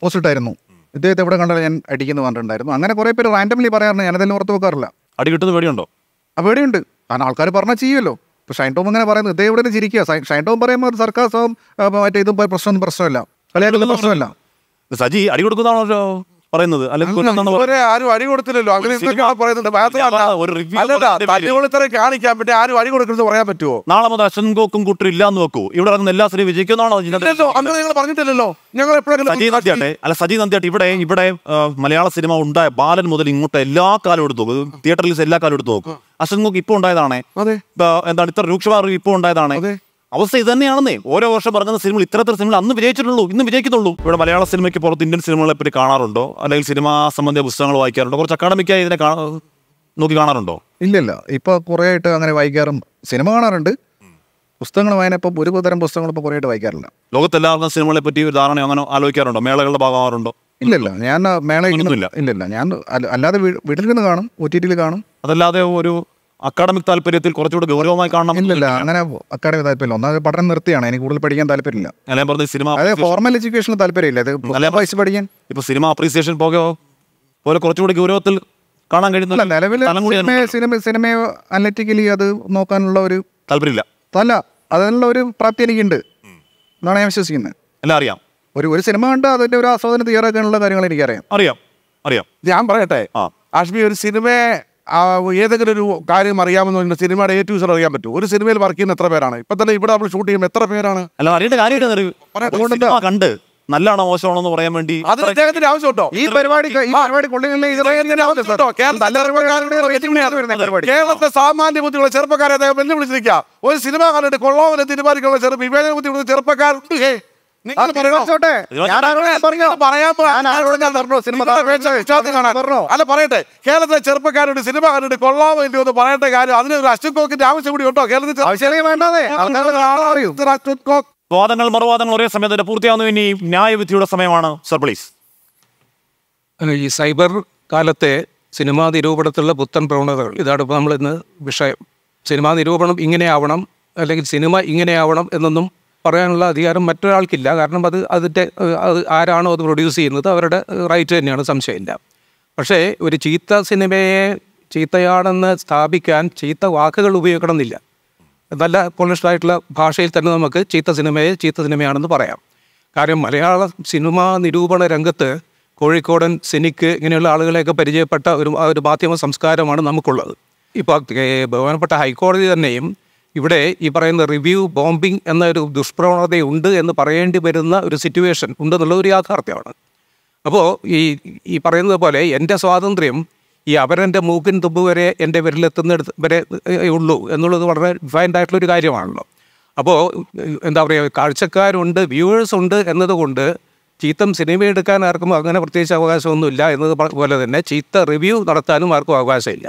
[SPEAKER 1] പോസ്റ്റ് ഇട്ടായിരുന്നു ഇദ്ദേഹത്തെ എവിടെ കണ്ടാലും ഞാൻ അടിക്കുന്നു പറഞ്ഞിട്ടുണ്ടായിരുന്നു അങ്ങനെ കുറെ പേര് റാൻഡംലി പറയാറുണ്ട് അതെല്ലാം ഓർത്ത് വെക്കാറില്ല അടി കിട്ടുന്ന പേടിയുണ്ടോ ആ പേടിയുണ്ട് കാരണം ആൾക്കാർ പറഞ്ഞാൽ ചെയ്യുമല്ലോ ഇപ്പൊ ഷൈൻ ടോം അങ്ങനെ പറയുന്നത് ഇദ്ദേഹം ഇവിടെ ചിരിക്കുക ഷൈൻ ടോം പറയുമ്പോൾ സർക്കാർ മറ്റേ ഇതും പ്രശ്നമൊന്നും പ്രശ്നമല്ല കളിയാക്കുന്ന പ്രശ്നമല്ല
[SPEAKER 2] സജി അടി കൊടുക്കുന്നതാണോ പറയുന്നത് അല്ലെങ്കിൽ ആരും അടി
[SPEAKER 1] കൊടുത്തില്ലല്ലോ അങ്ങനെ കാണിക്കാൻ പറ്റി ആരും അടി കൊടുക്കുന്നത് പറയാൻ
[SPEAKER 2] പറ്റുമോ നാളെ മുതൽ അശ്വൻ ഗോക്കും കൂട്ടർ ഇല്ലാന്ന് നോക്കൂ ഇവിടെ ഇറങ്ങുന്ന എല്ലാ സ്ത്രീ വിജയിക്കുന്നതാണോ നിങ്ങൾ പറഞ്ഞിട്ടില്ലല്ലോ ഞങ്ങൾ സജി അല്ല സജി നന്ദിയാട്ട് ഇവിടെ ഇവിടെ മലയാള സിനിമ ഉണ്ടായ ബാലൻ മുതൽ ഇങ്ങോട്ട് എല്ലാ കാലം എടുത്തു നോക്കും തിയേറ്ററിൽ എല്ലാ കാലം എടുത്തു നോക്കും അശ്വൻ ഗോക്ക് ഇപ്പൊ ഉണ്ടായതാണേ എന്താണ് ഇത്ര രൂക്ഷമാർ ഇപ്പൊ ഉണ്ടായതാണേ അവസ്ഥ ഇത് തന്നെയാണെന്നേ ഓരോ വർഷം പറഞ്ഞ സിനിമ ഇത്തരത്തിൽ സിനിമകൾ അന്ന് വിജയിച്ചിട്ടുള്ളൂ ഇന്ന് വിജയിക്കത്തുള്ളൂ ഇവിടെ മലയാള സിനിമയ്ക്ക് പുറത്ത് ഇന്ത്യൻ സിനിമകളെ പറ്റി കാണാറുണ്ടോ അല്ലെങ്കിൽ സിനിമാ സംബന്ധിയ പുസ്തകങ്ങൾ വായിക്കാറുണ്ടോ കുറച്ച് അക്കാഡമിക്കായി ഇതിനെ
[SPEAKER 1] നോക്കി കാണാറുണ്ടോ ഇല്ലല്ല ഇപ്പൊ കുറെ ആയിട്ട് അങ്ങനെ വായിക്കാറും സിനിമ കാണാറുണ്ട് പുസ്തകങ്ങൾ വായന ഒരു തരം പുസ്തകങ്ങൾ ഇപ്പോൾ ആയിട്ട് വായിക്കാറില്ല
[SPEAKER 2] ലോകത്തെല്ലാവർക്കും സിനിമകളെ പറ്റി ഒരു ധാരണ അങ്ങനെ
[SPEAKER 1] ആലോചിക്കാറുണ്ടോ മേളകളുടെ ഭാഗമാറുണ്ടോ ഇല്ലല്ല ഞാൻ മേള ഇല്ലല്ല ഞാൻ അല്ലാതെ വീട്ടിൽ നിന്ന് കാണും ഒ ടി ടിയിൽ കാണും അതല്ലാതെ ഒരു അക്കാഡമിക് താല്പര്യത്തിൽ കുറച്ചുകൂടെ ഗൗരവമായി കാണണം ഇല്ലല്ല അങ്ങനെ അക്കാഡമിക് താല്പര്യമില്ല ഒന്നാമത് പഠനം നിർത്തിയാണ് എനിക്ക് കൂടുതൽ പഠിക്കാൻ താല്പര്യമില്ല
[SPEAKER 2] ഞാൻ പറഞ്ഞ സിനിമ അതെ ഫോർമൽ എഡ്യൂക്കേഷൻ താല്പര്യമില്ല
[SPEAKER 1] അത് വയസ്സ് പഠിക്കാൻ ഇപ്പൊ സിനിമ അപ്രീസിയേഷൻ പോകോ പോലെ കുറച്ചുകൂടി ഗൗരവത്തിൽ കാണാൻ കഴിയുന്നില്ല നിലവിൽ സിനിമ സിനിമയോ അനലറ്റിക്കലി അത് നോക്കാനുള്ള ഒരു താല്പര്യമില്ല അല്ല അതിനുള്ള ഒരു പ്രാപ്തി എനിക്കുണ്ട് എന്നാണ് ഞാൻ വിശ്വസിക്കുന്നത് എല്ലാം അറിയാം ഒരു ഒരു സിനിമ കണ്ട് അതിന്റെ ഒരു ആസ്വാദനം തയ്യാറാക്കാനുള്ള കാര്യങ്ങൾ എനിക്കറിയാം അറിയാം അറിയാം ഞാൻ പറയട്ടെ ആഷ്മി ഒരു സിനിമയെ ഏതെങ്കിലും ഒരു കാര്യം അറിയാമെന്ന് പറഞ്ഞാൽ സിനിമയുടെ ഏറ്റവും ചില അറിയാൻ പറ്റും ഒരു സിനിമയിൽ വർക്ക് ചെയ്യുന്ന എത്ര പേരാണ് ഇപ്പൊ തന്നെ ഇവിടെ നമ്മൾ ഷൂട്ട് ചെയ്യുമ്പോൾ എത്ര പേരാണ് അല്ല അറിയേണ്ട കാര്യമായിട്ട് കണ്ട് നല്ലാണോ മോശമാണോ എന്ന് പറയാൻ വേണ്ടി അത് അദ്ദേഹത്തിന്റെ ആവശ്യമുണ്ടോ ഈ പരിപാടി ഈ പരിപാടി കേരളത്തെ സാമാന്യ ബുദ്ധിയുള്ള ചെറുപ്പക്കാരെ അദ്ദേഹം വെല്ലുവിളിച്ചിരിക്കുക ഒരു സിനിമ കണ്ടിട്ട് കൊള്ളാമെന്ന് തീരുമാനിക്കാനുള്ള ചെറു വിവേചന ബുദ്ധിയുള്ള ചെറുപ്പക്കാരുണ്ട് അല്ല പറയട്ടെ കേരളത്തിലെ ചെറുപ്പക്കാരുടെ സിനിമ കണ്ടിട്ട് കൊള്ളാമല്ലോ എന്ന് പറയട്ടെ കാര്യം അതിന് ഒരു അശ്വത് കോക്കിന്റെ ആവശ്യം കൂടി ഉണ്ടോ കേരളത്തിൽ
[SPEAKER 2] മറുവാദങ്ങൾ ഒരേ സമയത്ത് പൂർത്തിയാവുന്നു ഇനി ന്യായവിധിയുടെ
[SPEAKER 3] സമയമാണ് സർ പ്ലീസ് ഈ സൈബർ കാലത്തെ സിനിമാ നിരൂപണത്തിലുള്ള പുത്തൻ പ്രവണതകൾ ഇതാണ് ഇപ്പോൾ നമ്മൾ ഇന്ന് വിഷയം സിനിമാ നിരൂപണം ഇങ്ങനെയാവണം അല്ലെങ്കിൽ സിനിമ ഇങ്ങനെയാവണം എന്നൊന്നും പറയാനുള്ള അധികാരം മറ്റൊരാൾക്കില്ല കാരണം അത് അതിൻ്റെ അത് ആരാണോ അത് പ്രൊഡ്യൂസ് ചെയ്യുന്നത് അവരുടെ റൈറ്റ് തന്നെയാണ് സംശയമില്ല പക്ഷേ ഒരു ചീത്ത സിനിമയെ ചീത്തയാണെന്ന് സ്ഥാപിക്കാൻ ചീത്ത വാക്കുകൾ ഉപയോഗിക്കണമെന്നില്ല നല്ല പോളിഷ്ഡായിട്ടുള്ള ഭാഷയിൽ തന്നെ നമുക്ക് ചീത്ത സിനിമയെ ചീത്ത സിനിമയാണെന്ന് പറയാം കാര്യം മലയാള സിനിമാ നിരൂപണ രംഗത്ത് കോഴിക്കോടൻ സിനിക്ക് ഇങ്ങനെയുള്ള ആളുകളെയൊക്കെ പരിചയപ്പെട്ട ഒരു ഒരു മാധ്യമ സംസ്കാരമാണ് നമുക്കുള്ളത് ഇപ്പോൾ ബഹുമാനപ്പെട്ട ഹൈക്കോടതി തന്നെയും ഇവിടെ ഈ പറയുന്ന റിവ്യൂ ബോംബിംഗ് എന്ന ഒരു ദുഷ്പ്രവണതയുണ്ട് എന്ന് പറയേണ്ടി വരുന്ന ഒരു സിറ്റുവേഷൻ ഉണ്ടെന്നുള്ള ഒരു യാഥാർത്ഥ്യമാണ് അപ്പോൾ ഈ ഈ പറയുന്നത് പോലെ എൻ്റെ സ്വാതന്ത്ര്യം ഈ അവരെൻ്റെ മൂക്കിൻ തുമ്പ് വരെ എൻ്റെ വിരലെത്തുന്നിടത്ത് വരെ ഉള്ളൂ എന്നുള്ളത് വളരെ ഡിഫൈൻഡ് ആയിട്ടുള്ളൊരു കാര്യമാണല്ലോ അപ്പോൾ എന്താ പറയുക കാഴ്ചക്കാരുണ്ട് വ്യൂവേഴ്സ് ഉണ്ട് എന്നതുകൊണ്ട് ചീത്തം സിനിമ എടുക്കാൻ ആർക്കും അങ്ങനെ പ്രത്യേകിച്ച് അവകാശമൊന്നുമില്ല എന്നത് പോലെ തന്നെ ചീത്ത റിവ്യൂ നടത്താനും ആർക്കും അവകാശമില്ല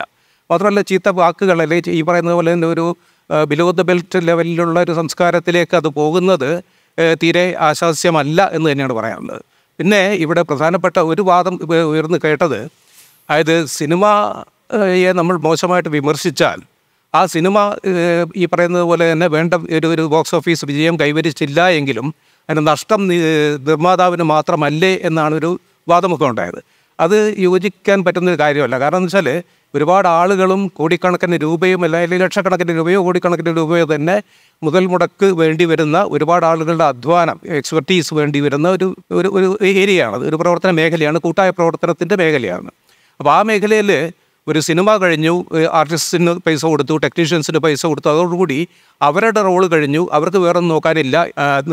[SPEAKER 3] മാത്രമല്ല ചീത്ത വാക്കുകൾ അല്ലെങ്കിൽ ഈ പറയുന്നത് പോലെ തന്നെ ഒരു ബിലോ ദ ബെൽറ്റ് ലെവലിലുള്ള ഒരു സംസ്കാരത്തിലേക്ക് അത് പോകുന്നത് തീരെ ആശാസ്യമല്ല എന്ന് തന്നെയാണ് പറയാനുള്ളത് പിന്നെ ഇവിടെ പ്രധാനപ്പെട്ട ഒരു വാദം ഉയർന്നു കേട്ടത് അതായത് സിനിമയെ നമ്മൾ മോശമായിട്ട് വിമർശിച്ചാൽ ആ സിനിമ ഈ പറയുന്നത് പോലെ തന്നെ വേണ്ട ഒരു ഒരു ബോക്സ് ഓഫീസ് വിജയം കൈവരിച്ചില്ല എങ്കിലും അതിന് നഷ്ടം നിർമ്മാതാവിന് മാത്രമല്ലേ എന്നാണ് ഒരു വാദമൊക്കെ ഉണ്ടായത് അത് യോജിക്കാൻ പറ്റുന്ന ഒരു കാര്യമല്ല കാരണം എന്ന് വെച്ചാൽ ഒരുപാട് ആളുകളും കോടിക്കണക്കിന് രൂപയും അല്ലെങ്കിൽ ലക്ഷക്കണക്കിന് രൂപയോ കോടിക്കണക്കിന് രൂപയോ തന്നെ മുതൽ മുടക്ക് വേണ്ടി വരുന്ന ഒരുപാട് ആളുകളുടെ അധ്വാനം എക്സ്പെർട്ടീസ് വേണ്ടി വരുന്ന ഒരു ഒരു ഒരു ഏരിയയാണ് ഒരു പ്രവർത്തന മേഖലയാണ് കൂട്ടായ പ്രവർത്തനത്തിൻ്റെ മേഖലയാണ് അപ്പോൾ ആ മേഖലയിൽ ഒരു സിനിമ കഴിഞ്ഞു ആർട്ടിസ്റ്റിന് പൈസ കൊടുത്തു ടെക്നീഷ്യൻസിന് പൈസ കൊടുത്തു അതോടുകൂടി അവരുടെ റോൾ കഴിഞ്ഞു അവർക്ക് വേറൊന്നും നോക്കാനില്ല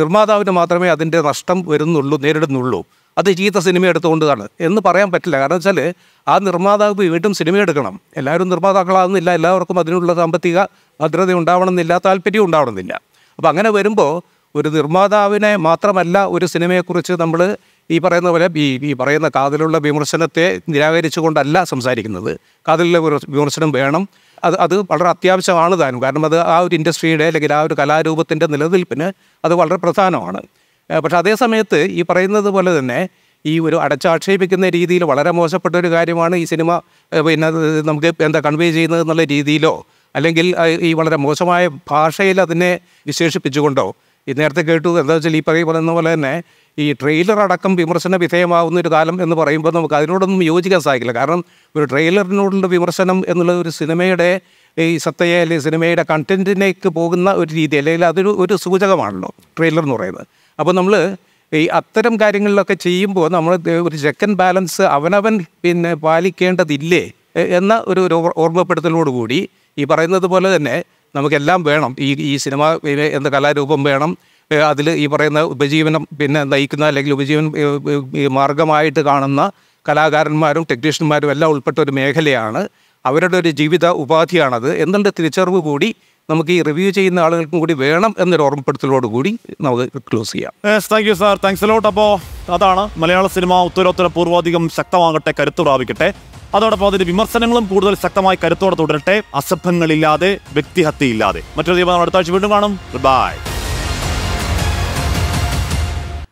[SPEAKER 3] നിർമ്മാതാവിന് മാത്രമേ അതിൻ്റെ നഷ്ടം വരുന്നുള്ളൂ നേരിടുന്നുള്ളൂ അത് ചീത്ത സിനിമ എടുത്തുകൊണ്ടാണ് എന്ന് പറയാൻ പറ്റില്ല കാരണം വെച്ചാൽ ആ നിർമ്മാതാവ് വീണ്ടും സിനിമ എടുക്കണം എല്ലാവരും നിർമ്മാതാക്കളാകുന്നില്ല എല്ലാവർക്കും അതിനുള്ള സാമ്പത്തിക ഭദ്രത ഉണ്ടാവണമെന്നില്ല താല്പര്യം ഉണ്ടാവണമെന്നില്ല അപ്പോൾ അങ്ങനെ വരുമ്പോൾ ഒരു നിർമ്മാതാവിനെ മാത്രമല്ല ഒരു സിനിമയെക്കുറിച്ച് നമ്മൾ ഈ പറയുന്ന പോലെ ഈ ഈ പറയുന്ന കാതിലുള്ള വിമർശനത്തെ നിരാകരിച്ചുകൊണ്ടല്ല സംസാരിക്കുന്നത് കാതിലുള്ള വിമർശനം വേണം അത് അത് വളരെ അത്യാവശ്യമാണ് താനും കാരണം അത് ആ ഒരു ഇൻഡസ്ട്രിയുടെ അല്ലെങ്കിൽ ആ ഒരു കലാരൂപത്തിൻ്റെ നിലനിൽപ്പിന് അത് വളരെ പ്രധാനമാണ് പക്ഷേ അതേ സമയത്ത് ഈ പറയുന്നത് പോലെ തന്നെ ഈ ഒരു അടച്ചാക്ഷേപിക്കുന്ന രീതിയിൽ വളരെ മോശപ്പെട്ട ഒരു കാര്യമാണ് ഈ സിനിമ പിന്നെ നമുക്ക് എന്താ കൺവേ ചെയ്യുന്നത് എന്നുള്ള രീതിയിലോ അല്ലെങ്കിൽ ഈ വളരെ മോശമായ ഭാഷയിൽ അതിനെ വിശേഷിപ്പിച്ചുകൊണ്ടോ ഈ നേരത്തെ കേട്ടു എന്താ വെച്ചാൽ ഈ പറയുന്ന പോലെ തന്നെ ഈ ട്രെയിലർ അടക്കം വിമർശന വിധേയമാവുന്ന ഒരു കാലം എന്ന് പറയുമ്പോൾ നമുക്ക് അതിനോടൊന്നും യോജിക്കാൻ സാധിക്കില്ല കാരണം ഒരു ട്രെയിലറിനോടുള്ള വിമർശനം എന്നുള്ള ഒരു സിനിമയുടെ ഈ സത്തയെ അല്ലെങ്കിൽ സിനിമയുടെ കണ്ടന്റിലേക്ക് പോകുന്ന ഒരു രീതി അല്ലെങ്കിൽ അതൊരു ഒരു സൂചകമാണല്ലോ ട്രെയിലർ എന്ന് പറയുന്നത് അപ്പോൾ നമ്മൾ ഈ അത്തരം കാര്യങ്ങളിലൊക്കെ ചെയ്യുമ്പോൾ നമ്മൾ ഒരു ചെക്ക് ആൻഡ് ബാലൻസ് അവനവൻ പിന്നെ പാലിക്കേണ്ടതില്ലേ എന്ന ഒരു ഓർമ്മപ്പെടുത്തലോട് കൂടി ഈ പറയുന്നത് പോലെ തന്നെ നമുക്കെല്ലാം വേണം ഈ ഈ സിനിമ എന്ന കലാരൂപം വേണം അതിൽ ഈ പറയുന്ന ഉപജീവനം പിന്നെ നയിക്കുന്ന അല്ലെങ്കിൽ ഉപജീവന മാർഗമായിട്ട് കാണുന്ന കലാകാരന്മാരും ടെക്നീഷ്യന്മാരും എല്ലാം ഉൾപ്പെട്ട ഒരു മേഖലയാണ് അവരുടെ ഒരു ജീവിത ഉപാധിയാണത് എന്നുള്ള തിരിച്ചറിവ് കൂടി നമുക്ക് ഈ റിവ്യൂ ചെയ്യുന്ന ആളുകൾക്കും കൂടി വേണം എന്നൊരു ഓർമ്മപ്പെടുത്തലോട് കൂടി നമുക്ക് ക്ലോസ് ചെയ്യാം thank you sir thanks a lot
[SPEAKER 2] അപ്പോൾ അതാണ് മലയാള സിനിമ ഉത്തരോത്തര പൂർവാധികം ശക്തമാകട്ടെ കരുത്ത് പ്രാപിക്കട്ടെ അതോടൊപ്പം അതിന്റെ വിമർശനങ്ങളും കൂടുതൽ ശക്തമായി കരുത്തോടെ തുടരട്ടെ അസഭ്യങ്ങളില്ലാതെ വ്യക്തിഹത്യയില്ലാതെ മറ്റൊരു ദിവസം അടുത്ത ആഴ്ച വീണ്ടും കാണും
[SPEAKER 1] ബൈ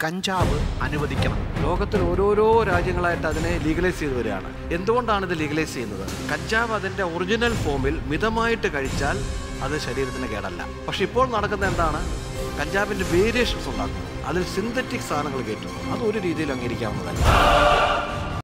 [SPEAKER 1] കഞ്ചാവ് അനുവദിക്കണം ലോകത്തിൽ ഓരോരോ രാജ്യങ്ങളായിട്ട് അതിനെ ലീഗലൈസ് ചെയ്തു വരികയാണ് എന്തുകൊണ്ടാണ് ഇത് ലീഗലൈസ് ചെയ്യുന്നത് കഞ്ചാവ് അതിന്റെ ഒറിജിനൽ ഫോമിൽ മിതമായിട്ട് കഴിച്ചാൽ അത് ശരീരത്തിന് കേടല്ല പക്ഷെ ഇപ്പോൾ
[SPEAKER 3] നടക്കുന്ന എന്താണ് കഞ്ചാബിന്റെ വേരിയേഷൻസ് ഉണ്ടാക്കുന്നു അതിൽ സിന്തറ്റിക് സാധനങ്ങൾ കയറ്റുന്നു അത് ഒരു രീതിയിൽ അംഗീകരിക്കാവുന്നതല്ല